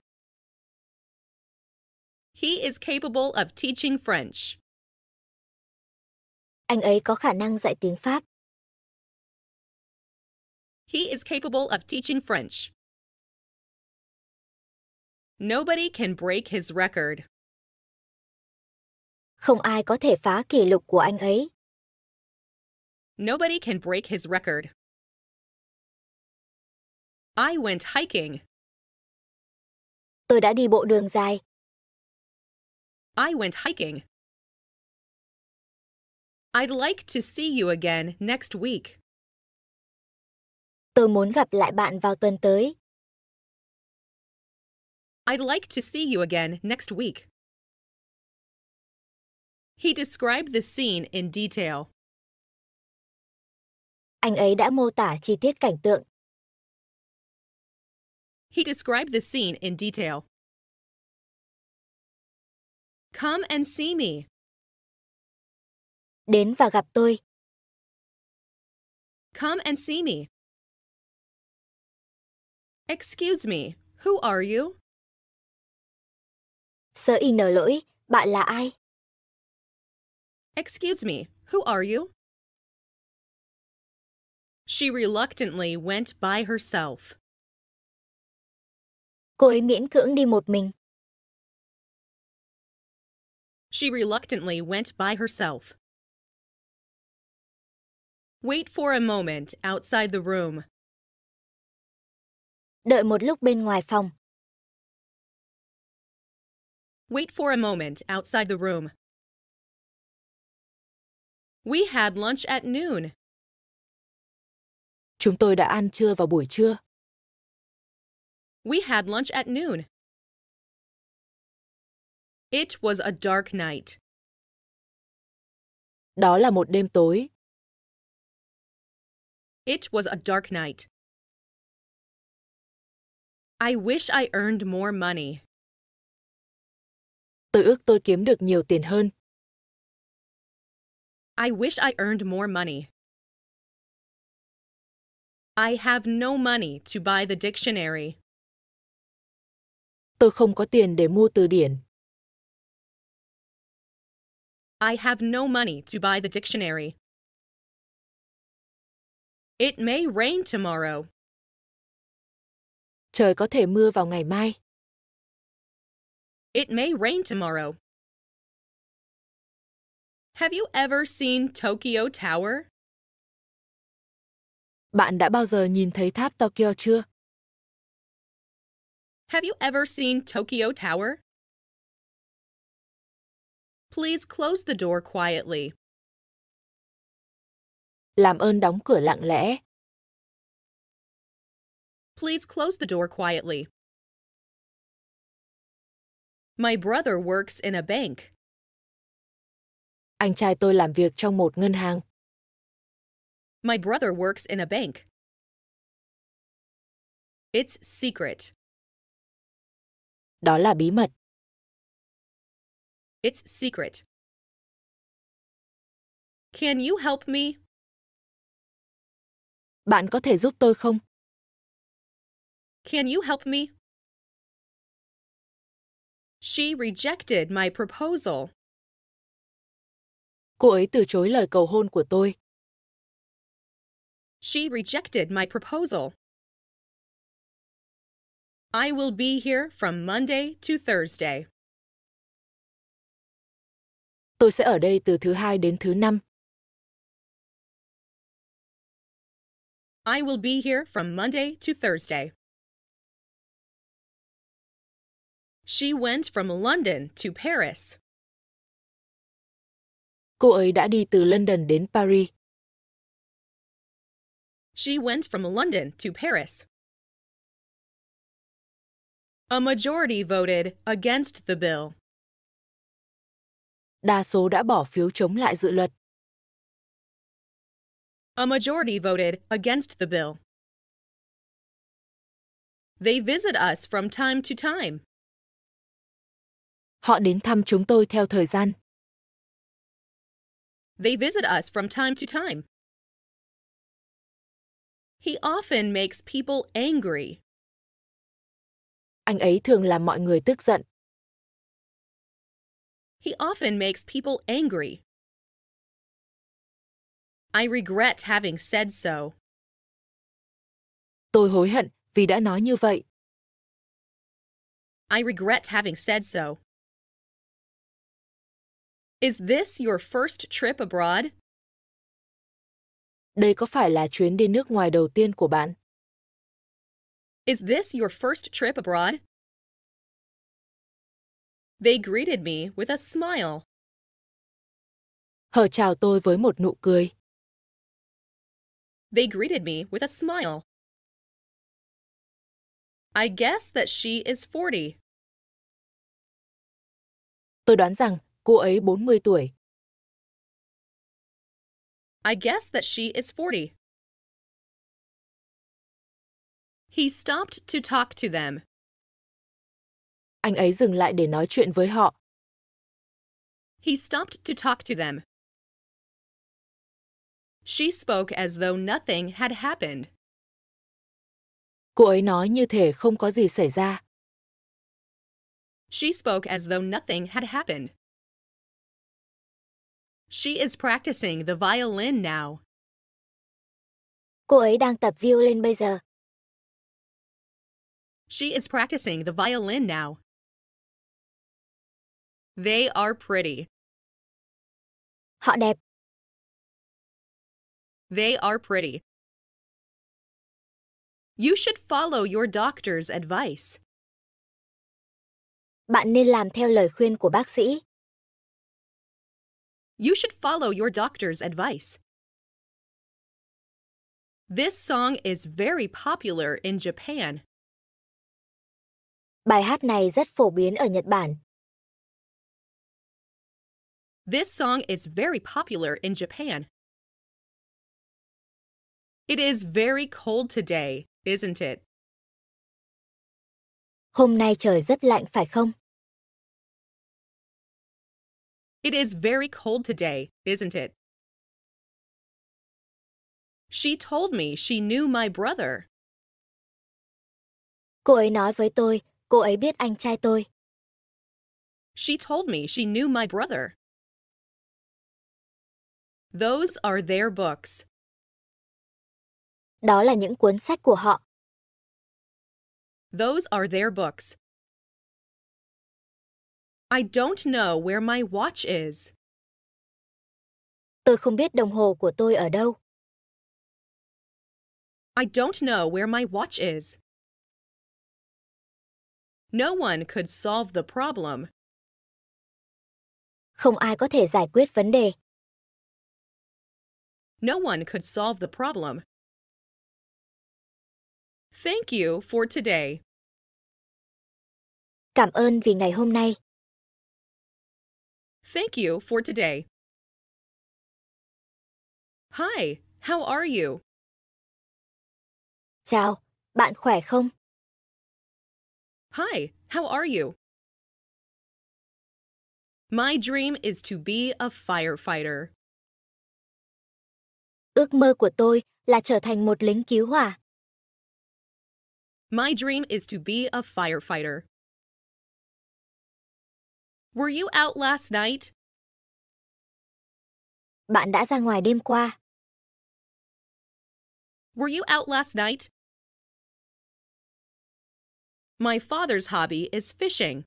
S1: He is capable of teaching French. Anh ấy có khả năng dạy tiếng Pháp. He is capable of teaching French. Nobody can break his record. Không ai có thể phá kỷ lục của anh ấy. Nobody can break his record. I went hiking. Tôi đã đi bộ đường dài. I went hiking. I'd like to see you again next week. Tôi muốn gặp lại bạn vào tuần tới. I'd like to see you again next week. He described the scene in detail. Anh ấy đã mô tả chi tiết cảnh tượng. He described the scene in detail. Come and see me. Đến và gặp tôi. Come and see me. Excuse me, who are you? Sớ nở lỗi, bạn là ai? Excuse me, who are you? She reluctantly went by herself. Cô ấy miễn cưỡng đi một mình. She reluctantly went by herself. Wait for a moment outside the room. Đợi một lúc bên ngoài phòng. Wait for a moment outside the room. We had lunch at noon. Chúng tôi đã ăn trưa vào buổi trưa. We had lunch at noon. It was a dark night. Đó là một đêm tối. It was a dark night. I wish I earned more money. Tôi ước tôi kiếm được nhiều tiền hơn. I wish I earned more money. I have no money to buy the dictionary. Tôi không có tiền để mua từ điển. I have no money to buy the dictionary. It may rain tomorrow. Trời có thể mưa vào ngày mai. It may rain tomorrow. Have you ever seen Tokyo Tower? Bạn đã bao giờ nhìn thấy tháp Tokyo chưa? Have you ever seen Tokyo Tower? Please close the door quietly. làm ơn đóng cửa lặng lẽ. Please close the door quietly. My brother works in a bank. Anh trai tôi làm việc trong một ngân hàng. My brother works in a bank. It's secret. Đó là bí mật. It's secret. Can you help me? Bạn có thể giúp tôi không? Can you help me? She rejected my proposal. Cô ấy từ chối lời cầu hôn của tôi. She rejected my proposal. I will be here from Monday to Thursday. Tôi sẽ ở đây từ thứ hai đến thứ năm. I will be here from Monday to Thursday. She went from London to Paris. Cô ấy đã đi từ London đến Paris. She went from London to Paris. A majority voted against the bill. Đa số đã bỏ phiếu chống lại dự luật. A majority voted against the bill. They visit us from time to time. Họ đến thăm chúng tôi theo thời gian. They visit us from time to time. He often makes people angry. Anh ấy thường làm mọi người tức giận. He often makes people angry. I regret having said so. Tôi hối hận vì đã nói như vậy. I regret having said so. Is this your first trip abroad? Đây có phải là chuyến đi nước ngoài đầu tiên của bạn? Is this your first trip abroad? They greeted me with a smile. Hở chào tôi với một nụ cười. They greeted me with a smile. I guess that she is 40. Tôi đoán rằng cô ấy 40 tuổi. I guess that she is 40. He stopped to talk to them. Anh ấy dừng lại để nói chuyện với họ. He stopped to talk to them. She spoke as though nothing had happened. Cô ấy nói như thể không có gì xảy ra. She spoke as though nothing had happened. She is practicing the violin now. Cô ấy đang tập violin bây giờ. She is practicing the violin now. They are pretty. Họ đẹp. They are pretty. You should follow your doctor's advice. Bạn nên làm theo lời khuyên của bác sĩ. You should follow your doctor's advice. This song is very popular in Japan. Bài hát này rất phổ biến ở Nhật Bản. This song is very popular in Japan. It is very cold today, isn't it? Hôm nay trời rất lạnh phải không? It is very cold today, isn't it? She told me she knew my brother. Cô ấy nói với tôi, cô ấy biết anh trai tôi. She told me she knew my brother. Those are their books. Đó là những cuốn sách của họ. Those are their books. I don't know where my watch is. Tôi không biết đồng hồ của tôi ở đâu. I don't know where my watch is. No one could solve the problem. Không ai có thể giải quyết vấn đề. No one could solve the problem. Thank you for today. Cảm ơn vì ngày hôm nay. Thank you for today. Hi, how are you? Chào, bạn khỏe không? Hi, how are you? My dream is to be a firefighter. Ước mơ của tôi là trở thành một lính cứu hỏa. My dream is to be a firefighter. Were you out last night? Bạn đã ra ngoài đêm qua. Were you out last night? My father's hobby is fishing.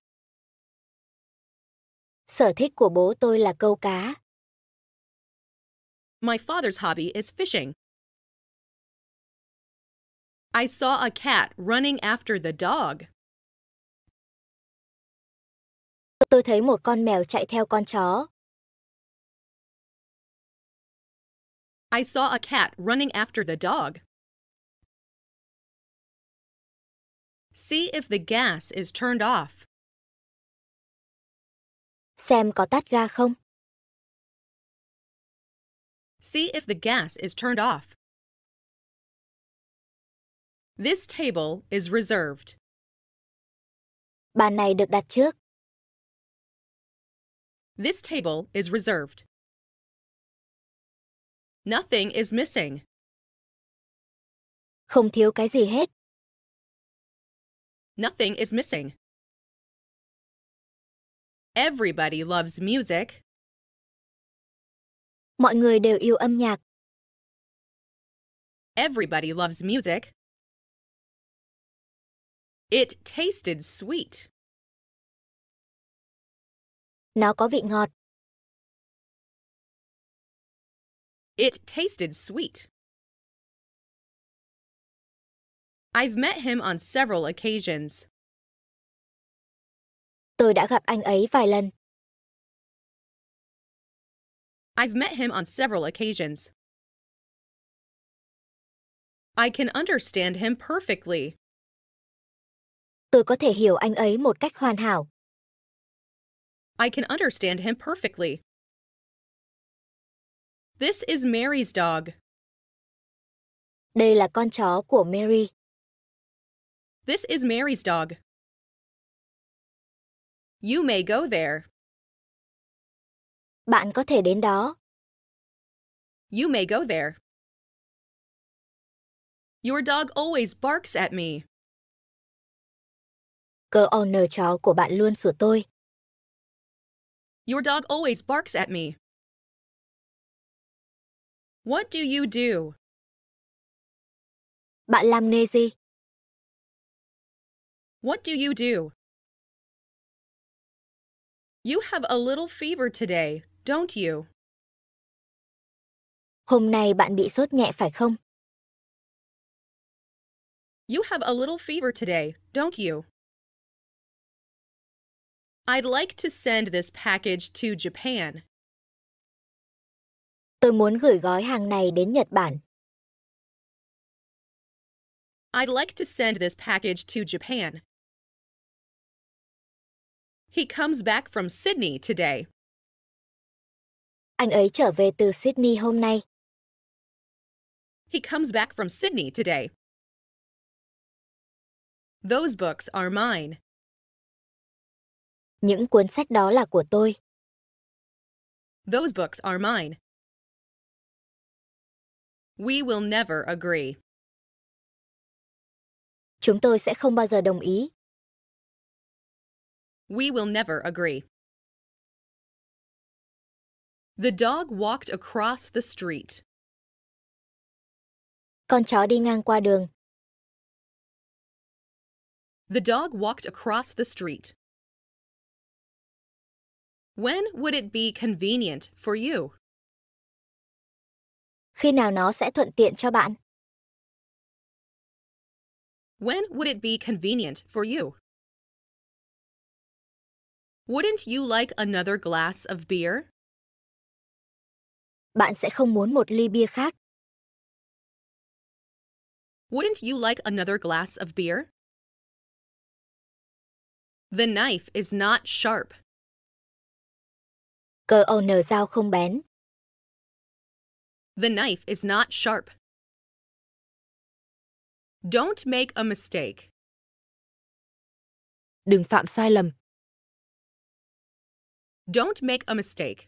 S1: Sở thích của bố tôi là câu cá. My father's hobby is fishing. I saw a cat running after the dog. Tôi thấy một con mèo chạy theo con chó. I saw a cat running after the dog. See if the gas is turned off. Xem có tắt ga không? See if the gas is turned off. This table is reserved. Bàn này được đặt trước. This table is reserved. Nothing is missing. Không thiếu cái gì hết. Nothing is missing. Everybody loves music. Mọi người đều yêu âm nhạc. Everybody loves music. It tasted sweet. Nó có vị ngọt. It tasted sweet. I've met him on several occasions. Tôi đã gặp anh ấy vài lần. I've met him on several occasions. I can understand him perfectly. tôi có thể hiểu anh ấy một cách hoàn hảo. I can understand him perfectly. This is Mary's dog. Đây là con chó của Mary. This is Mary's dog. You may go there. Bạn có thể đến đó. You may go there. Your dog always barks at me. Cơ owner chó của bạn luôn sửa tôi. Your dog always barks at me. What do you do? Bạn làm nghề gì? What do you do? You have a little fever today, don't you? Hôm nay bạn bị sốt nhẹ phải không? You have a little fever today, don't you? I'd like to send this package to Japan. Tôi muốn gửi gói hàng này đến Nhật Bản. I'd like to send this package to Japan. He comes back from Sydney today. Anh ấy trở về từ Sydney hôm nay. He comes back from Sydney today. Those books are mine. Những cuốn sách đó là của tôi. Those books are mine. We will never agree. Chúng tôi sẽ không bao giờ đồng ý. We will never agree. The dog walked across the street. Con chó đi ngang qua đường. The dog walked across the street. When would it be convenient for you? Khi nào nó sẽ thuận tiện cho bạn? When would it be convenient for you? Wouldn't you like another glass of beer? Bạn sẽ không muốn một ly bia khác. Wouldn't you like another glass of beer? The knife is not sharp. Cơ owner dao không bén. The knife is not sharp. Don't make a mistake. Đừng phạm sai lầm. Don't make a mistake.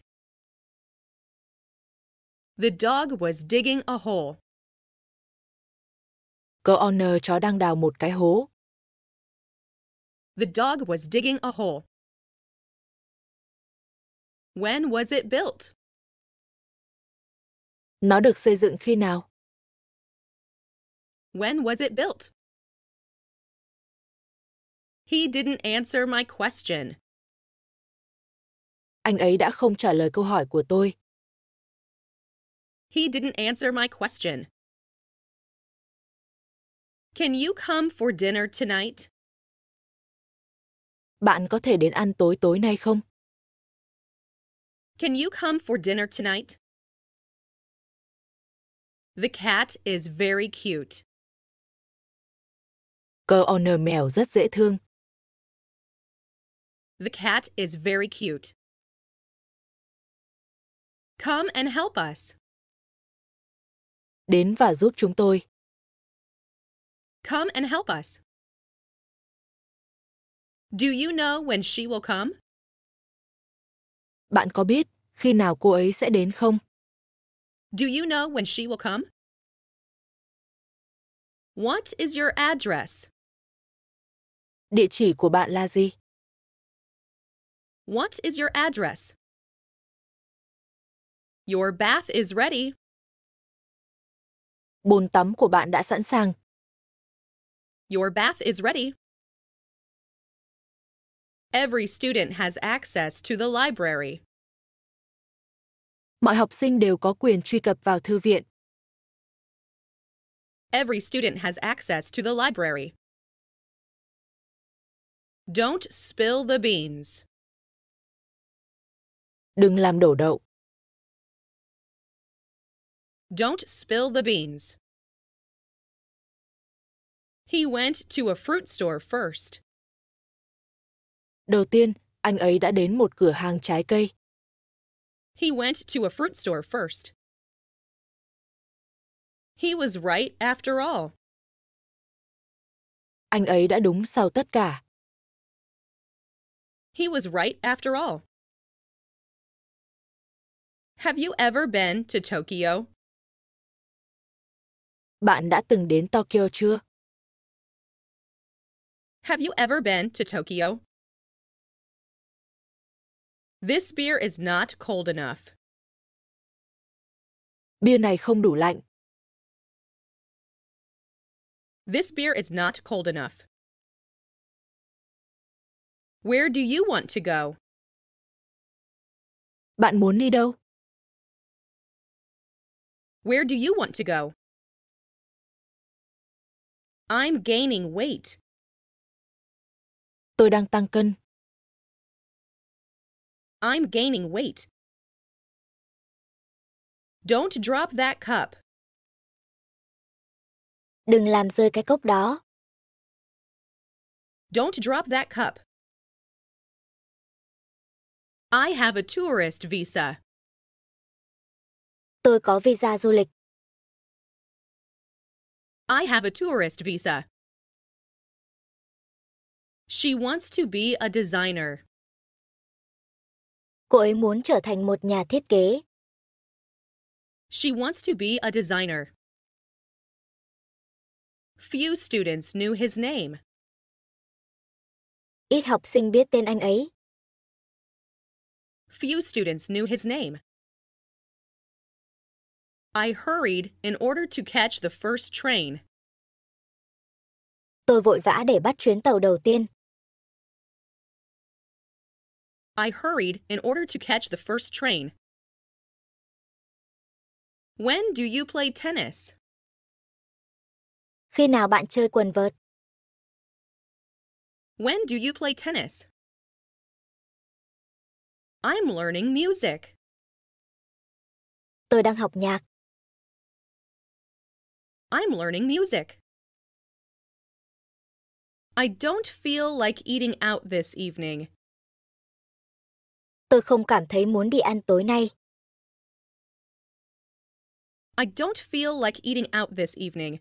S1: The dog was digging a hole. Cô owner chó đang đào một cái hố. The dog was digging a hole. When was it built? Nó được xây dựng khi nào? When was it built? He didn't answer my question. Anh ấy đã không trả lời câu hỏi của tôi. He didn't answer my question. Can you come for dinner tonight? Bạn có thể đến ăn tối tối nay không? Can you come for dinner tonight? The cat is very cute. Cô owner mèo rất dễ thương. The cat is very cute. Come and help us. Đến và giúp chúng tôi. Come and help us. Do you know when she will come? Bạn có biết khi nào cô ấy sẽ đến không? Do you know when she will come? What is your address? Địa chỉ của bạn là gì? What is your address? Your bath is ready. Bồn tắm của bạn đã sẵn sàng. Your bath is ready. Every student has access to the library mọi học sinh đều có quyền truy cập vào thư viện. Every student has access to the library. Don't spill the beans. Đừng làm đổ đậu. Don't spill the beans. He went to a fruit store first. Đầu tiên, anh ấy đã đến một cửa hàng trái cây. He went to a fruit store first. He was right after all. Anh ấy đã đúng sau tất cả. He was right after all. Have you ever been to Tokyo? Bạn đã từng đến Tokyo chưa? Have you ever been to Tokyo? This beer is not cold enough. Bia này không đủ lạnh. This beer is not cold enough. Where do you want to go? Bạn muốn đi đâu? Where do you want to go? I'm gaining weight. Tôi đang tăng cân. I'm gaining weight. Don't drop that cup. Đừng làm rơi cái cốc đó. Don't drop that cup. I have a tourist visa. Tôi có visa du lịch. I have a tourist visa. She wants to be a designer. Cô ấy muốn trở thành một nhà thiết kế. She wants to be a designer. Few students knew his name. Ít học sinh biết tên anh ấy. Few students knew his name. I hurried in order to catch the first train. Tôi vội vã để bắt chuyến tàu đầu tiên. I hurried in order to catch the first train. When do you play tennis? Khi nào bạn chơi quần vợt? When do you play tennis? I'm learning music. Tôi đang học nhạc. I'm learning music. I don't feel like eating out this evening. tôi không cảm thấy muốn đi ăn tối nay. I don't feel like eating out this evening.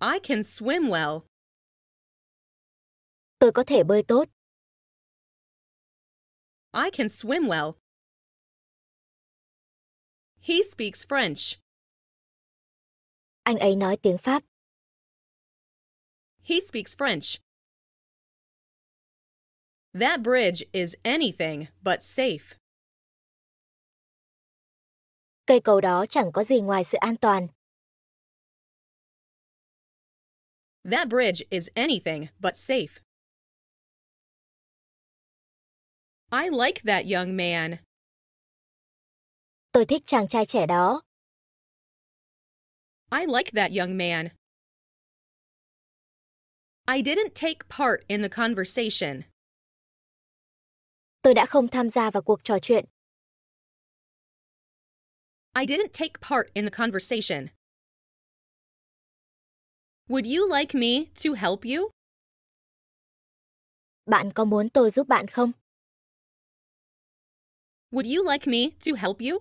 S1: I can swim well. Tôi có thể bơi tốt. I can swim well. He speaks French. Anh ấy nói tiếng Pháp. He speaks French. That bridge is anything but safe. Cây cầu đó chẳng có gì ngoài sự an toàn. That bridge is anything but safe. I like that young man. Tôi thích chàng trai trẻ đó. I like that young man. I didn't take part in the conversation. tôi đã không tham gia vào cuộc trò chuyện. I didn't take part in the conversation. Would you like me to help you? Bạn có muốn tôi giúp bạn không? Would you like me to help you?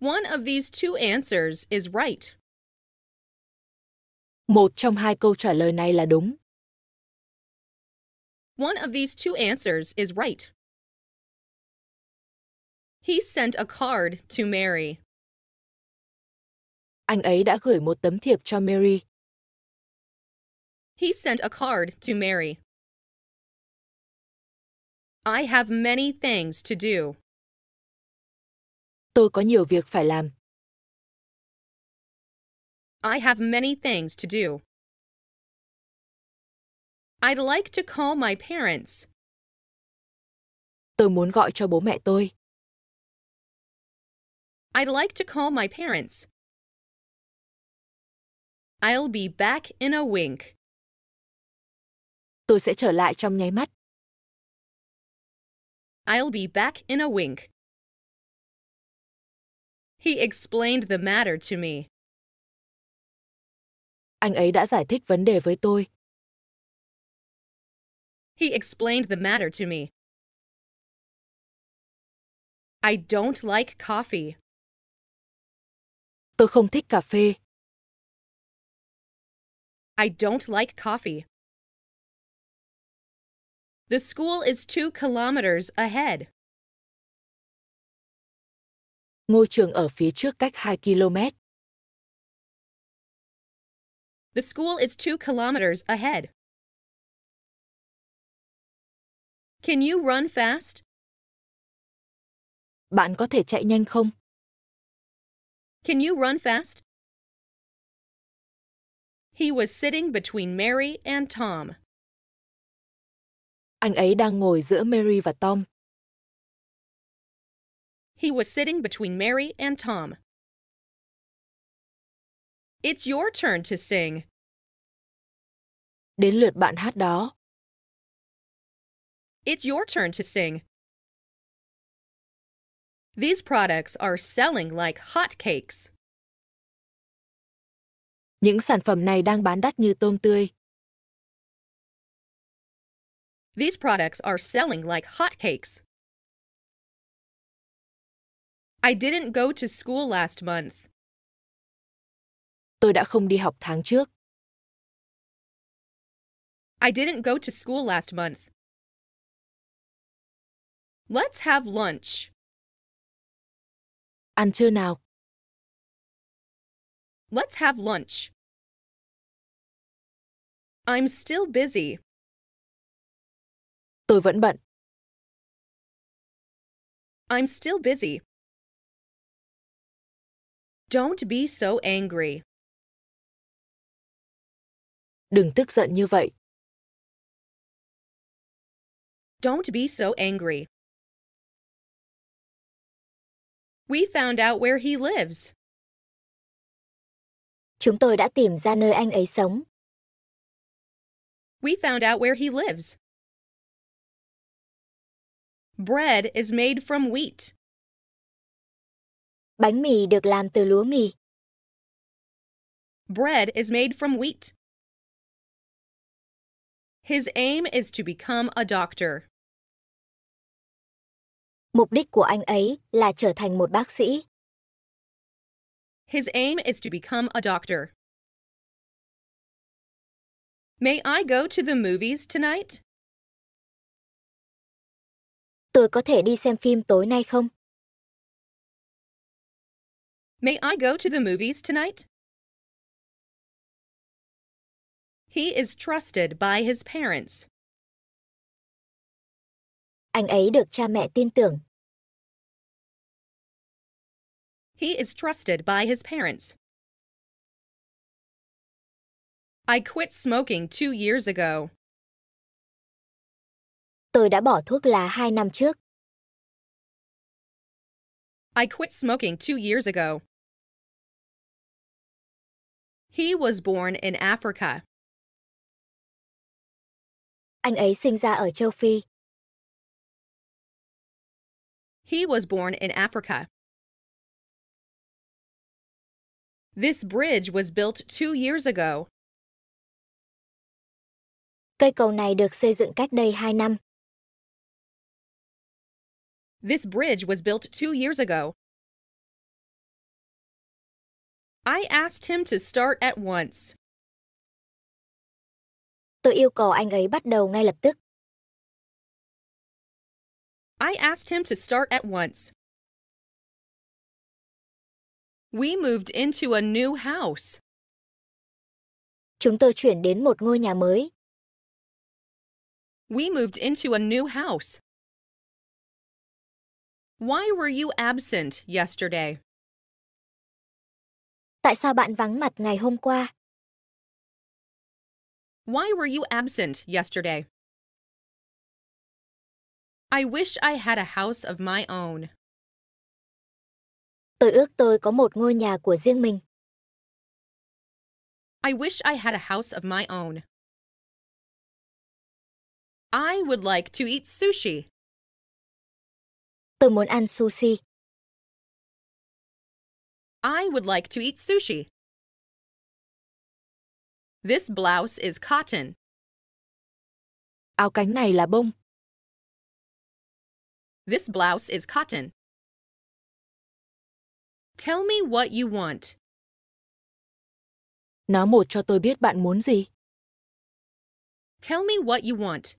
S1: One of these two answers is right. Một trong hai câu trả lời này là đúng. One of these two answers is right. He sent a card to Mary. Anh ấy đã gửi một tấm thiệp cho Mary. He sent a card to Mary. I have many things to do. Tôi có nhiều việc phải làm. I have many things to do. I'd like to call my parents. Tôi muốn gọi cho bố mẹ tôi. I'd like to call my parents. I'll be back in a wink. Tôi sẽ trở lại trong nháy mắt. I'll be back in a wink. He explained the matter to me. Anh ấy đã giải thích vấn đề với tôi. He explained the matter to me. I don't like coffee. Tôi không thích cà phê. I don't like coffee. The school is two kilometers ahead. Ngôi trường ở phía trước cách 2 km. The school is two kilometers ahead. Can you run fast? Bạn có thể chạy nhanh không? Can you run fast? He was sitting between Mary and Tom. Anh ấy đang ngồi giữa Mary và Tom. He was sitting between Mary and Tom. It's your turn to sing. Đến lượt bạn hát đó. It's your turn to sing. These products are selling like hotcakes. Những sản phẩm này đang bán đắt như tôm tươi. These products are selling like hotcakes. I didn't go to school last month. Tôi đã không đi học tháng trước. I didn't go to school last month. Let's have lunch. Ăn trưa nào. Let's have lunch. I'm still busy. Tôi vẫn bận. I'm still busy. Don't be so angry. Đừng tức giận như vậy. Don't be so angry. We found out where he lives. Chúng tôi đã tìm ra nơi anh ấy sống. We found out where he lives. Bread is made from wheat. Bánh mì được làm từ lúa mì. Bread is made from wheat. His aim is to become a doctor. Mục đích của anh ấy là trở thành một bác sĩ. His aim is to become a doctor. May I go to the movies tonight? Tôi có thể đi xem phim tối nay không? May I go to the movies tonight? He is trusted by his parents anh ấy được cha mẹ tin tưởng. He is trusted by his parents. I quit smoking two years ago. Tôi đã bỏ thuốc lá hai năm trước. I quit smoking two years ago. He was born in Africa. Anh ấy sinh ra ở châu Phi. He was born in Africa. This bridge was built two years ago. Cây cầu này được xây dựng cách đây hai năm. This bridge was built two years ago. I asked him to start at once. Tôi yêu cầu anh ấy bắt đầu ngay lập tức. I asked him to start at once. We moved into a new house. Chúng tôi chuyển đến một ngôi nhà mới. We moved into a new house. Why were you absent yesterday? Tại sao bạn vắng mặt ngày hôm qua? Why were you absent yesterday? I wish I had a house of my own. Tôi ước tôi có một ngôi nhà của riêng mình. I wish I had a house of my own. I would like to eat sushi. Tôi muốn ăn sushi. I would like to eat sushi. This blouse is cotton. Áo cánh này là bông. This blouse is cotton. Tell me what you want. Nói một cho tôi biết bạn muốn gì. Tell me what you want.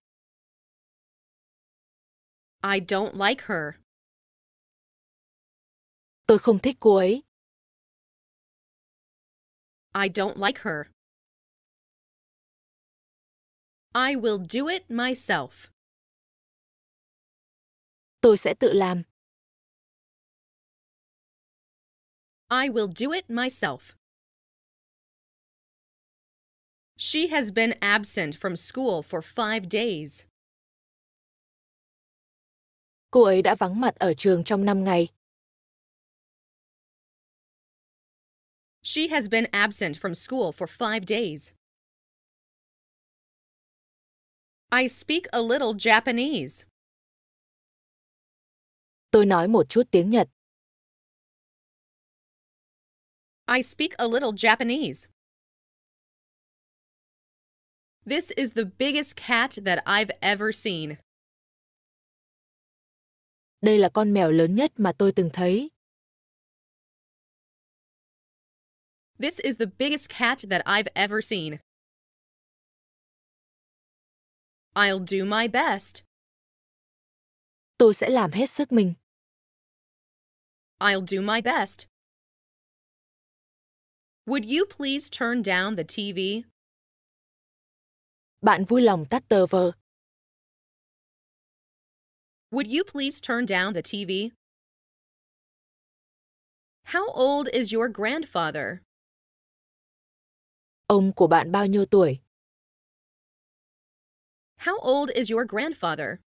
S1: I don't like her. Tôi không thích cô ấy. I don't like her. I will do it myself. tôi sẽ tự làm. I will do it myself. She has been absent from school for five days. Cô ấy đã vắng mặt ở trường trong 5 ngày. She has been absent from school for five days. I speak a little Japanese. Tôi nói một chút tiếng Nhật. I speak a little Japanese. This is the biggest cat that I've ever seen. Đây là con mèo lớn nhất mà tôi từng thấy. This is the biggest cat that I've ever seen. I'll do my best. Tôi sẽ làm hết sức mình. I'll do my best. Would you please turn down the TV? Bạn vui lòng tắt tờ vờ. Would you please turn down the TV? How old is your grandfather? Ông của bạn bao nhiêu tuổi? How old is your grandfather?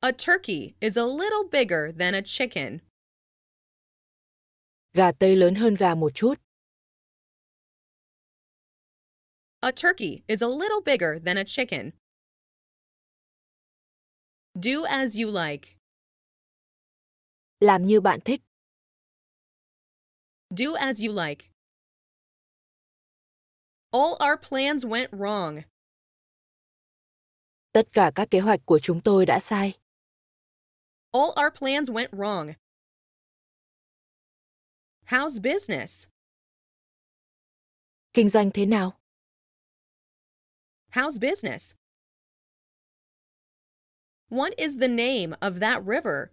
S1: A turkey is a little bigger than a chicken. Gà tây lớn hơn gà một chút. A turkey is a little bigger than a chicken. Do as you like. Làm như bạn thích. Do as you like. All our plans went wrong. Tất cả các kế hoạch của chúng tôi đã sai. All our plans went wrong. How's business? Kinh doanh thế nào? How's business? What is the name of that river?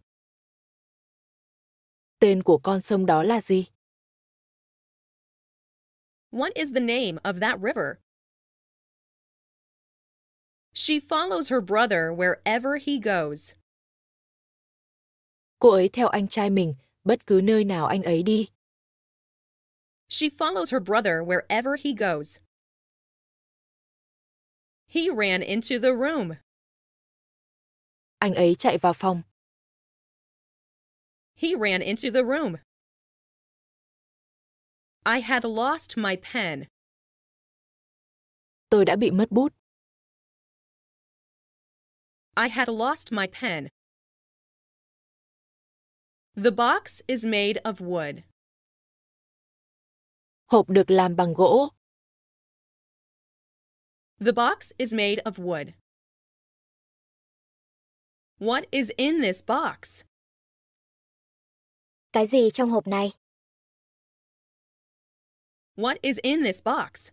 S1: Tên của con sông đó là gì? What is the name of that river? She follows her brother wherever he goes. cô ấy theo anh trai mình, bất cứ nơi nào anh ấy đi. She follows her brother wherever he goes. He ran into the room. Anh ấy chạy vào phòng. He ran into the room. I had lost my pen. Tôi đã bị mất bút. I had lost my pen. The box is made of wood. Hộp được làm bằng gỗ. The box is made of wood. What is in this box? Cái gì trong hộp này? What is in this box?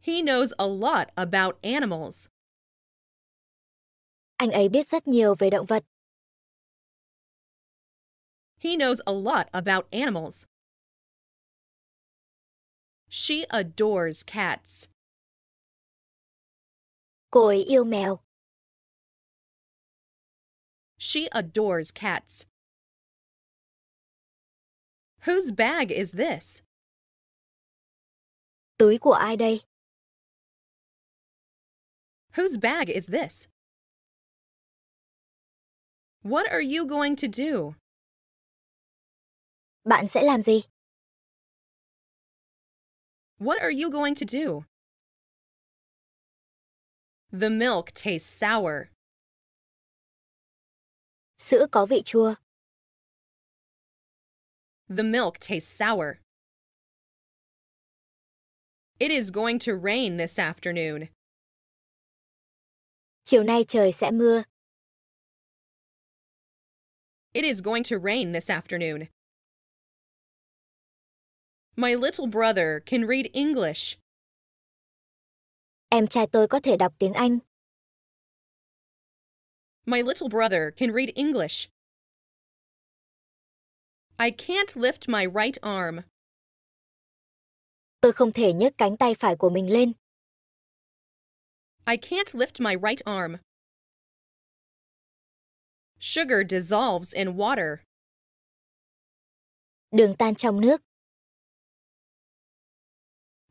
S1: He knows a lot about animals. Anh ấy biết rất nhiều về động vật. He knows a lot about animals. She adores cats. Cô ấy yêu mèo. She adores cats. Whose bag is this? Túi của ai đây? Whose bag is this? What are you going to do? Bạn sẽ làm gì? What are you going to do? The milk tastes sour. Sữa có vị chua. The milk tastes sour. It is going to rain this afternoon. Chiều nay trời sẽ mưa. It is going to rain this afternoon. My little brother can read English. Em trai tôi có thể đọc tiếng Anh. My little brother can read English. I can't lift my right arm. Tôi không thể nhấc cánh tay phải của mình lên. I can't lift my right arm. Sugar dissolves in water. Đường tan trong nước.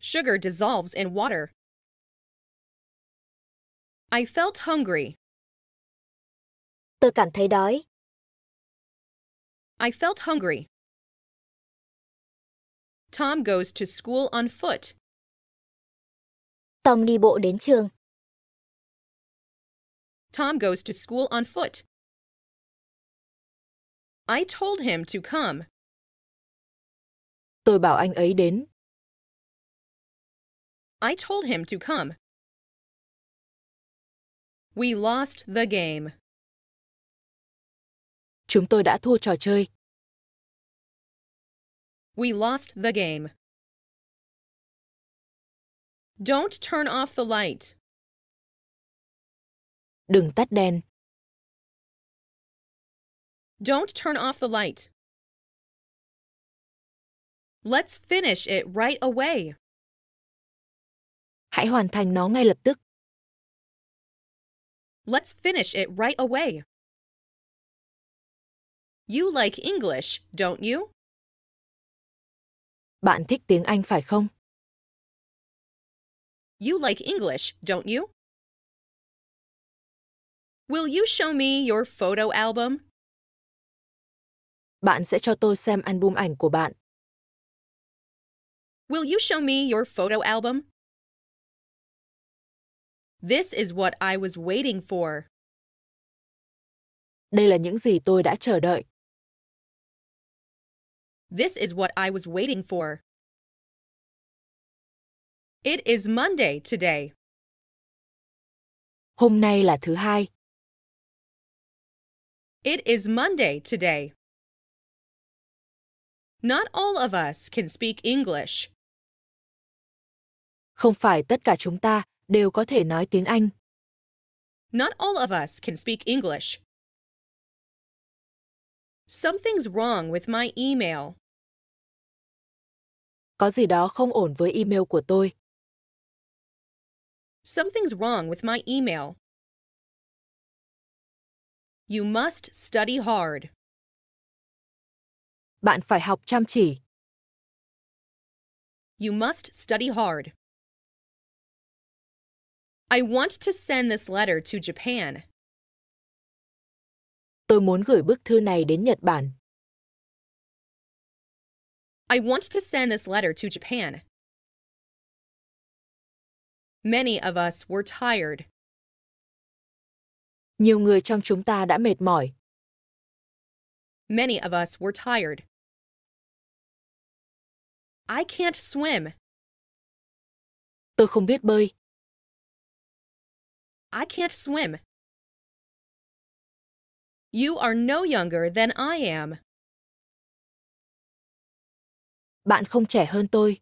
S1: Sugar dissolves in water. I felt hungry. Tôi cảm thấy đói. I felt hungry. Tom goes to school on foot. Tom đi bộ đến trường. Tom goes to school on foot. I told him to come. Tôi bảo anh ấy đến. I told him to come. We lost the game. Chúng tôi đã thua trò chơi. We lost the game. Don't turn off the light. Đừng tắt đèn. Don't turn off the light. Let's finish it right away. Hãy hoàn thành nó ngay lập tức. Let's finish it right away. You like English, don't you? Bạn thích tiếng Anh phải không? You like English, don't you? Will you show me your photo album? Bạn sẽ cho tôi xem album ảnh của bạn. Will you show me your photo album? This is what I was waiting for. Đây là những gì tôi đã chờ đợi. This is what I was waiting for. It is Monday today. Hôm nay là thứ hai. It is Monday today. Not all of us can speak English. Không phải tất cả chúng ta đều có thể nói tiếng Anh. Not all of us can speak English. Something's wrong with my email. Có gì đó không ổn với email của tôi. Something's wrong with my email. You must study hard. Bạn phải học chăm chỉ. You must study hard. I want to send this letter to Japan. Tôi muốn gửi bức thư này đến Nhật Bản. I want to send this letter to Japan. Many of us were tired. Nhiều người trong chúng ta đã mệt mỏi. Many of us were tired. I can't swim. Tôi không biết bơi. I can't swim. You are no younger than I am. Bạn không trẻ hơn tôi.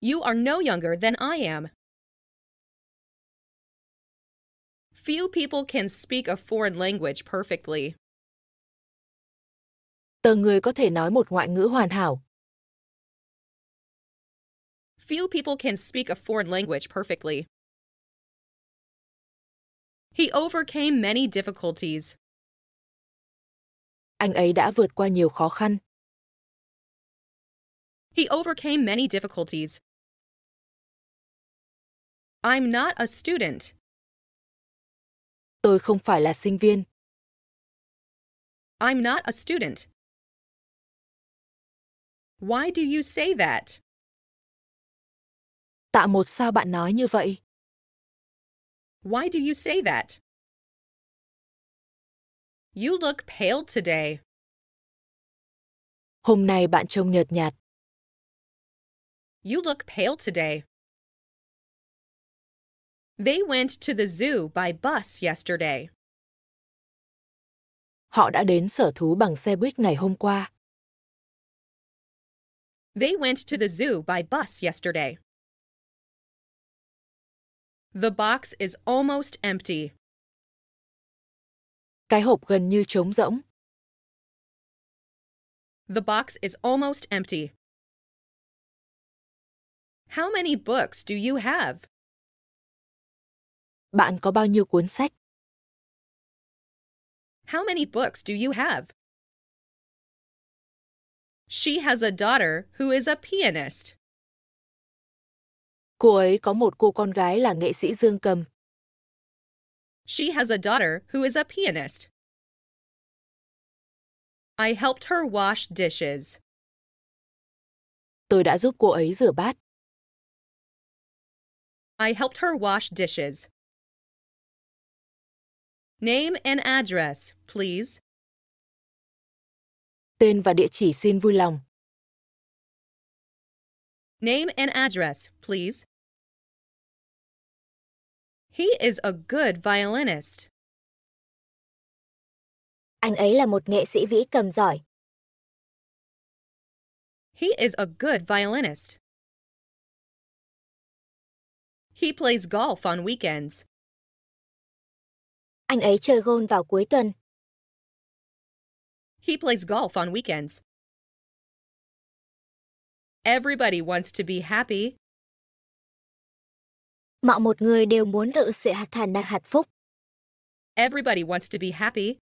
S1: You are no younger than I am. Few people can speak a foreign language perfectly. Tờ người có thể nói một ngoại ngữ hoàn hảo. Few people can speak a foreign language perfectly. He overcame many difficulties. Anh ấy đã vượt qua nhiều khó khăn. He overcame many difficulties. I'm not a student. Tôi không phải là sinh viên. I'm not a student. Why do you say that? Tạ một sao bạn nói như vậy? Why do you say that? You look pale today. Hôm nay bạn trông nhợt nhạt. You look pale today. They went to the zoo by bus yesterday. Họ đã đến sở thú bằng xe buýt ngày hôm qua. They went to the zoo by bus yesterday. The box is almost empty. Cái hộp gần như trống rỗng. The box is almost empty. How many books do you have? Bạn có bao nhiêu cuốn sách? How many books do you have? She has a daughter who is a pianist. Cô ấy có một cô con gái là nghệ sĩ dương cầm. She has a daughter who is a pianist. I helped her wash dishes. Tôi đã giúp cô ấy rửa bát. I helped her wash dishes. Name and address, please. Tên và địa chỉ xin vui lòng. Name and address, please. He is a good violinist. Anh ấy là một nghệ sĩ vĩ cầm giỏi. He is a good violinist. He plays golf on weekends. Anh ấy chơi golf vào cuối tuần. He plays golf on weekends. Everybody wants to be happy. Mọi một người đều muốn tự sự hạt thành đạt hạnh phúc. Everybody wants to be happy.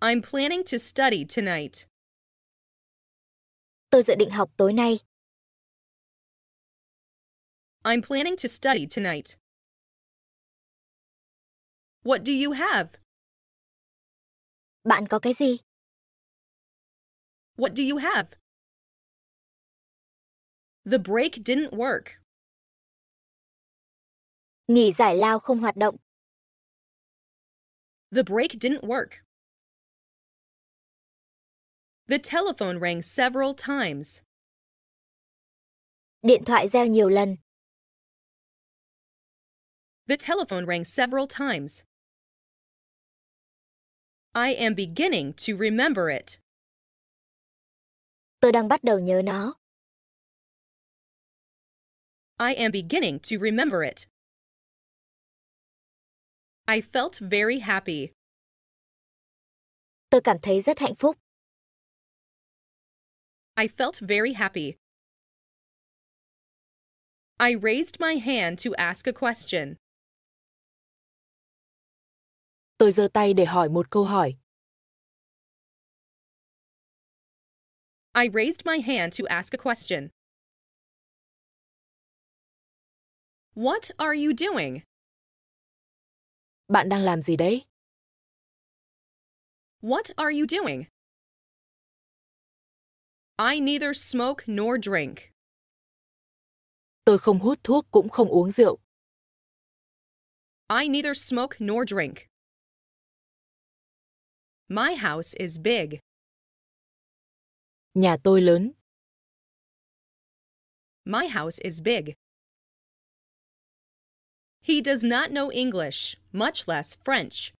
S1: I'm planning to study tonight. Tôi dự định học tối nay. I'm planning to study tonight. What do you have? Bạn có cái gì? What do you have? The brake didn't work. Nghỉ giải lao không hoạt động. The break didn't work. The telephone rang several times. Điện thoại reo nhiều lần. The telephone rang several times. I am beginning to remember it. Tôi đang bắt đầu nhớ nó. I am beginning to remember it. I felt very happy. Tôi cảm thấy rất hạnh phúc. I felt very happy. I raised my hand to ask a question. Tôi giơ tay để hỏi một câu hỏi. I raised my hand to ask a question. What are you doing? Bạn đang làm gì đấy? What are you doing? I neither smoke nor drink. Tôi không hút thuốc cũng không uống rượu. I neither smoke nor drink. My house is big. Nhà tôi lớn. My house is big. He does not know English, much less French.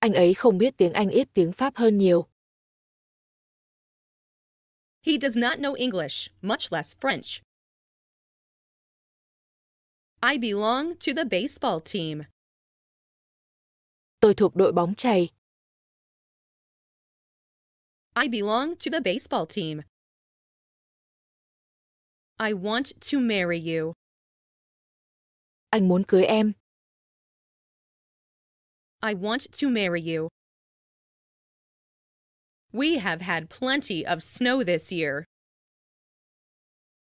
S1: Anh ấy không biết tiếng Anh ít tiếng Pháp hơn nhiều. He does not know English, much less French. I belong to the baseball team. Tôi thuộc đội bóng chày. I belong to the baseball team. I want to marry you. Anh muốn cưới em. I want to marry you. We have had plenty of snow this year.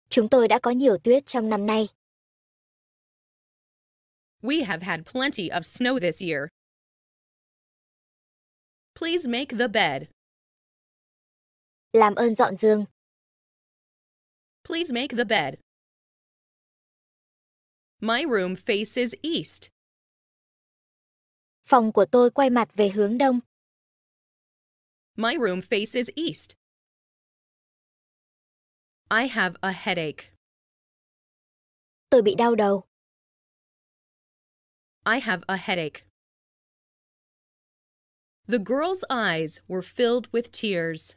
S1: Chúng tôi đã có nhiều tuyết trong năm nay. We have had plenty of snow this year. Please make the bed. Làm ơn dọn giường. Please make the bed. My room faces east. Phòng của tôi quay mặt về hướng đông. My room faces east. I have a headache. Tôi bị đau đầu. I have a headache. The girl's eyes were filled with tears.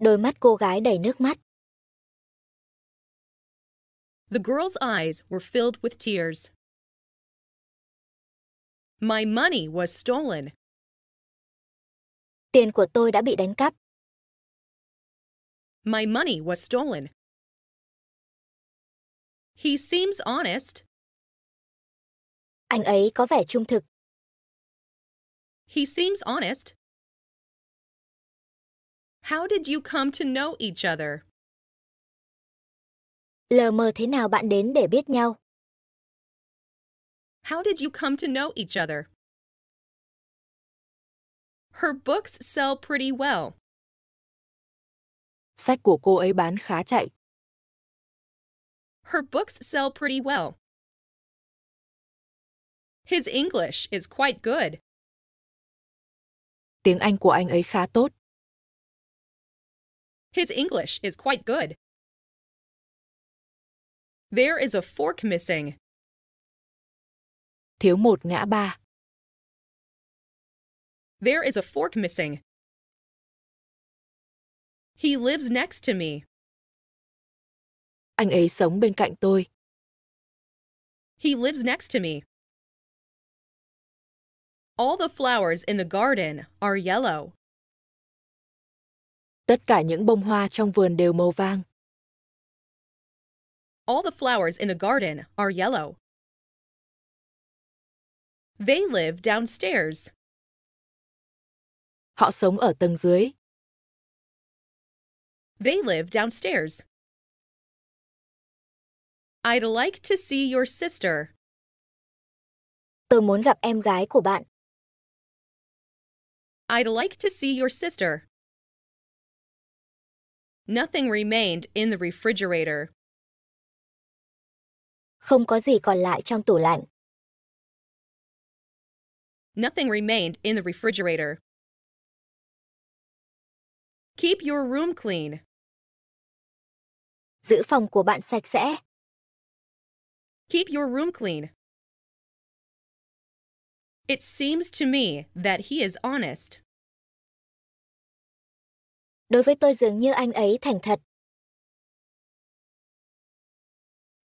S1: Đôi mắt cô gái đầy nước mắt. The girl's eyes were filled with tears. My money was stolen. Tiền của tôi đã bị đánh cắp. My money was stolen. He seems honest. Anh ấy có vẻ trung thực. He seems honest. How did you come to know each other? lờ mờ thế nào bạn đến để biết nhau? How did you come to know each other? Her books sell pretty well. Sách của cô ấy bán khá chạy. Her books sell pretty well. His English is quite good. Tiếng Anh của anh ấy khá tốt. His English is quite good. There is a fork missing. Thiếu một ngã ba. There is a fork missing. He lives next to me. Anh ấy sống bên cạnh tôi. He lives next to me. All the flowers in the garden are yellow. Tất cả những bông hoa trong vườn đều màu vàng all the flowers in the garden are yellow. They live downstairs. Họ sống ở tầng dưới. They live downstairs. I'd like to see your sister. Tôi muốn gặp em gái của bạn. I'd like to see your sister. Nothing remained in the refrigerator không có gì còn lại trong tủ lạnh. Nothing remained in the refrigerator. Keep your room clean. Giữ phòng của bạn sạch sẽ. Keep your room clean. It seems to me that he is honest. Đối với tôi dường như anh ấy thành thật.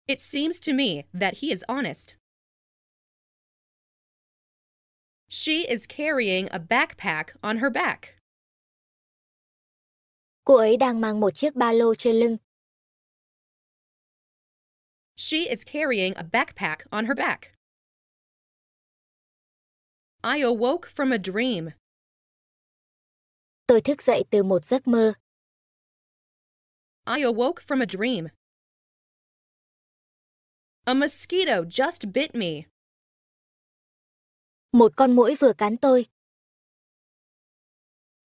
S1: It seems to me that he is honest. She is carrying a backpack on her back. Cô ấy đang mang một chiếc ba lô trên lưng. She is carrying a backpack on her back. I awoke from a dream. Tôi thức dậy từ một giấc mơ. I awoke from a dream. A mosquito just bit me. Một con muỗi vừa cắn tôi.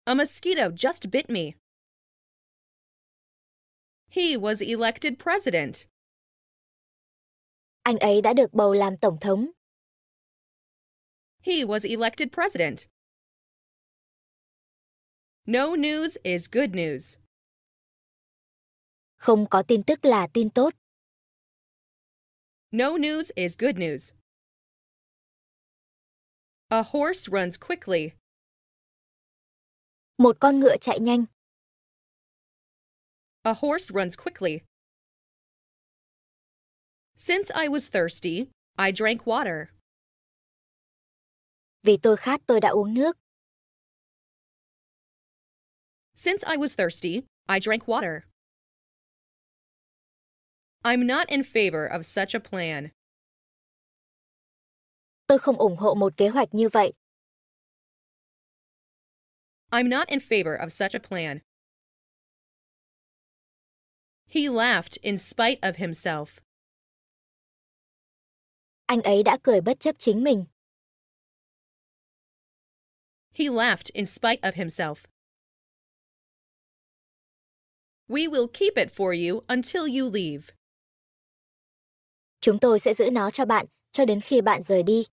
S1: A mosquito just bit me. He was elected president. Anh ấy đã được bầu làm tổng thống. He was elected president. No news is good news. Không có tin tức là tin tốt. No news is good news. A horse runs quickly. Một con ngựa chạy nhanh. A horse runs quickly. Since I was thirsty, I drank water. Vì tôi khát tôi đã uống nước. Since I was thirsty, I drank water. I'm not in favor of such a plan. Tôi không ủng hộ một kế hoạch như vậy. I'm not in favor of such a plan. He laughed in spite of himself. Anh ấy đã cười bất chấp chính mình. He laughed in spite of himself. We will keep it for you until you leave. Chúng tôi sẽ giữ nó cho bạn cho đến khi bạn rời đi.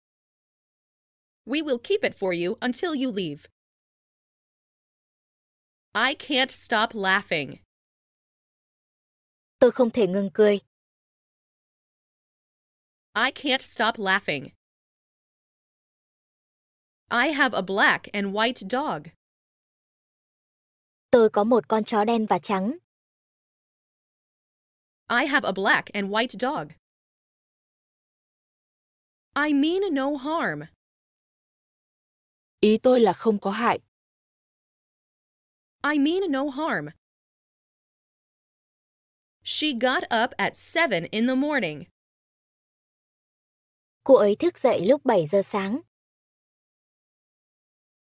S1: We will keep it for you until you leave. I can't stop laughing. Tôi không thể ngừng cười. I can't stop laughing. I have a black and white dog. Tôi có một con chó đen và trắng. I have a black and white dog. I mean no harm. Ý tôi là không có hại. I mean no harm. She got up at 7 in the morning. Cô ấy thức dậy lúc 7 giờ sáng.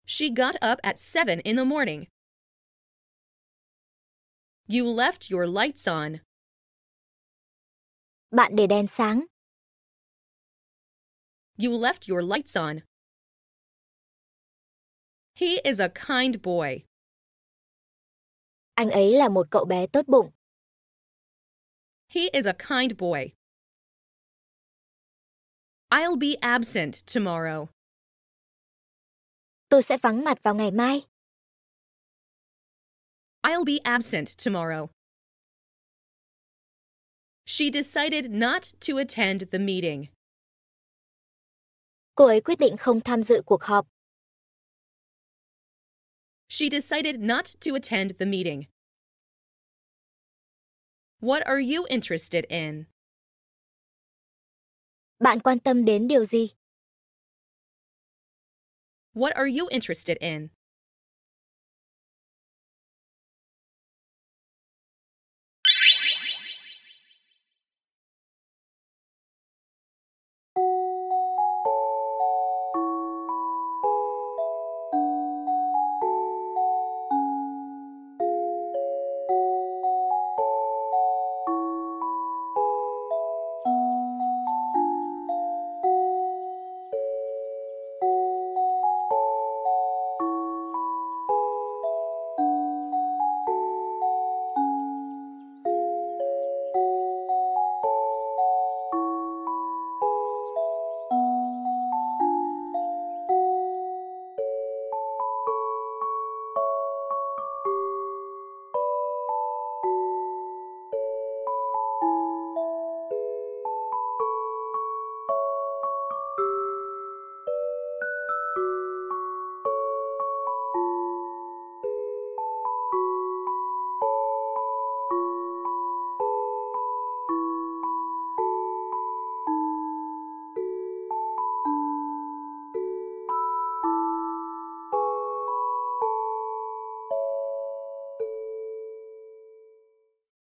S1: She got up at 7 in the morning. You left your lights on. Bạn để đèn sáng. You left your lights on. He is a kind boy. Anh ấy là một cậu bé tốt bụng. He is a kind boy. I'll be absent tomorrow. Tôi sẽ vắng mặt vào ngày mai. I'll be absent tomorrow. She decided not to attend the meeting. cô ấy quyết định không tham dự cuộc họp. She decided not to attend the meeting. What are you interested in? Bạn quan tâm đến điều gì? What are you interested in?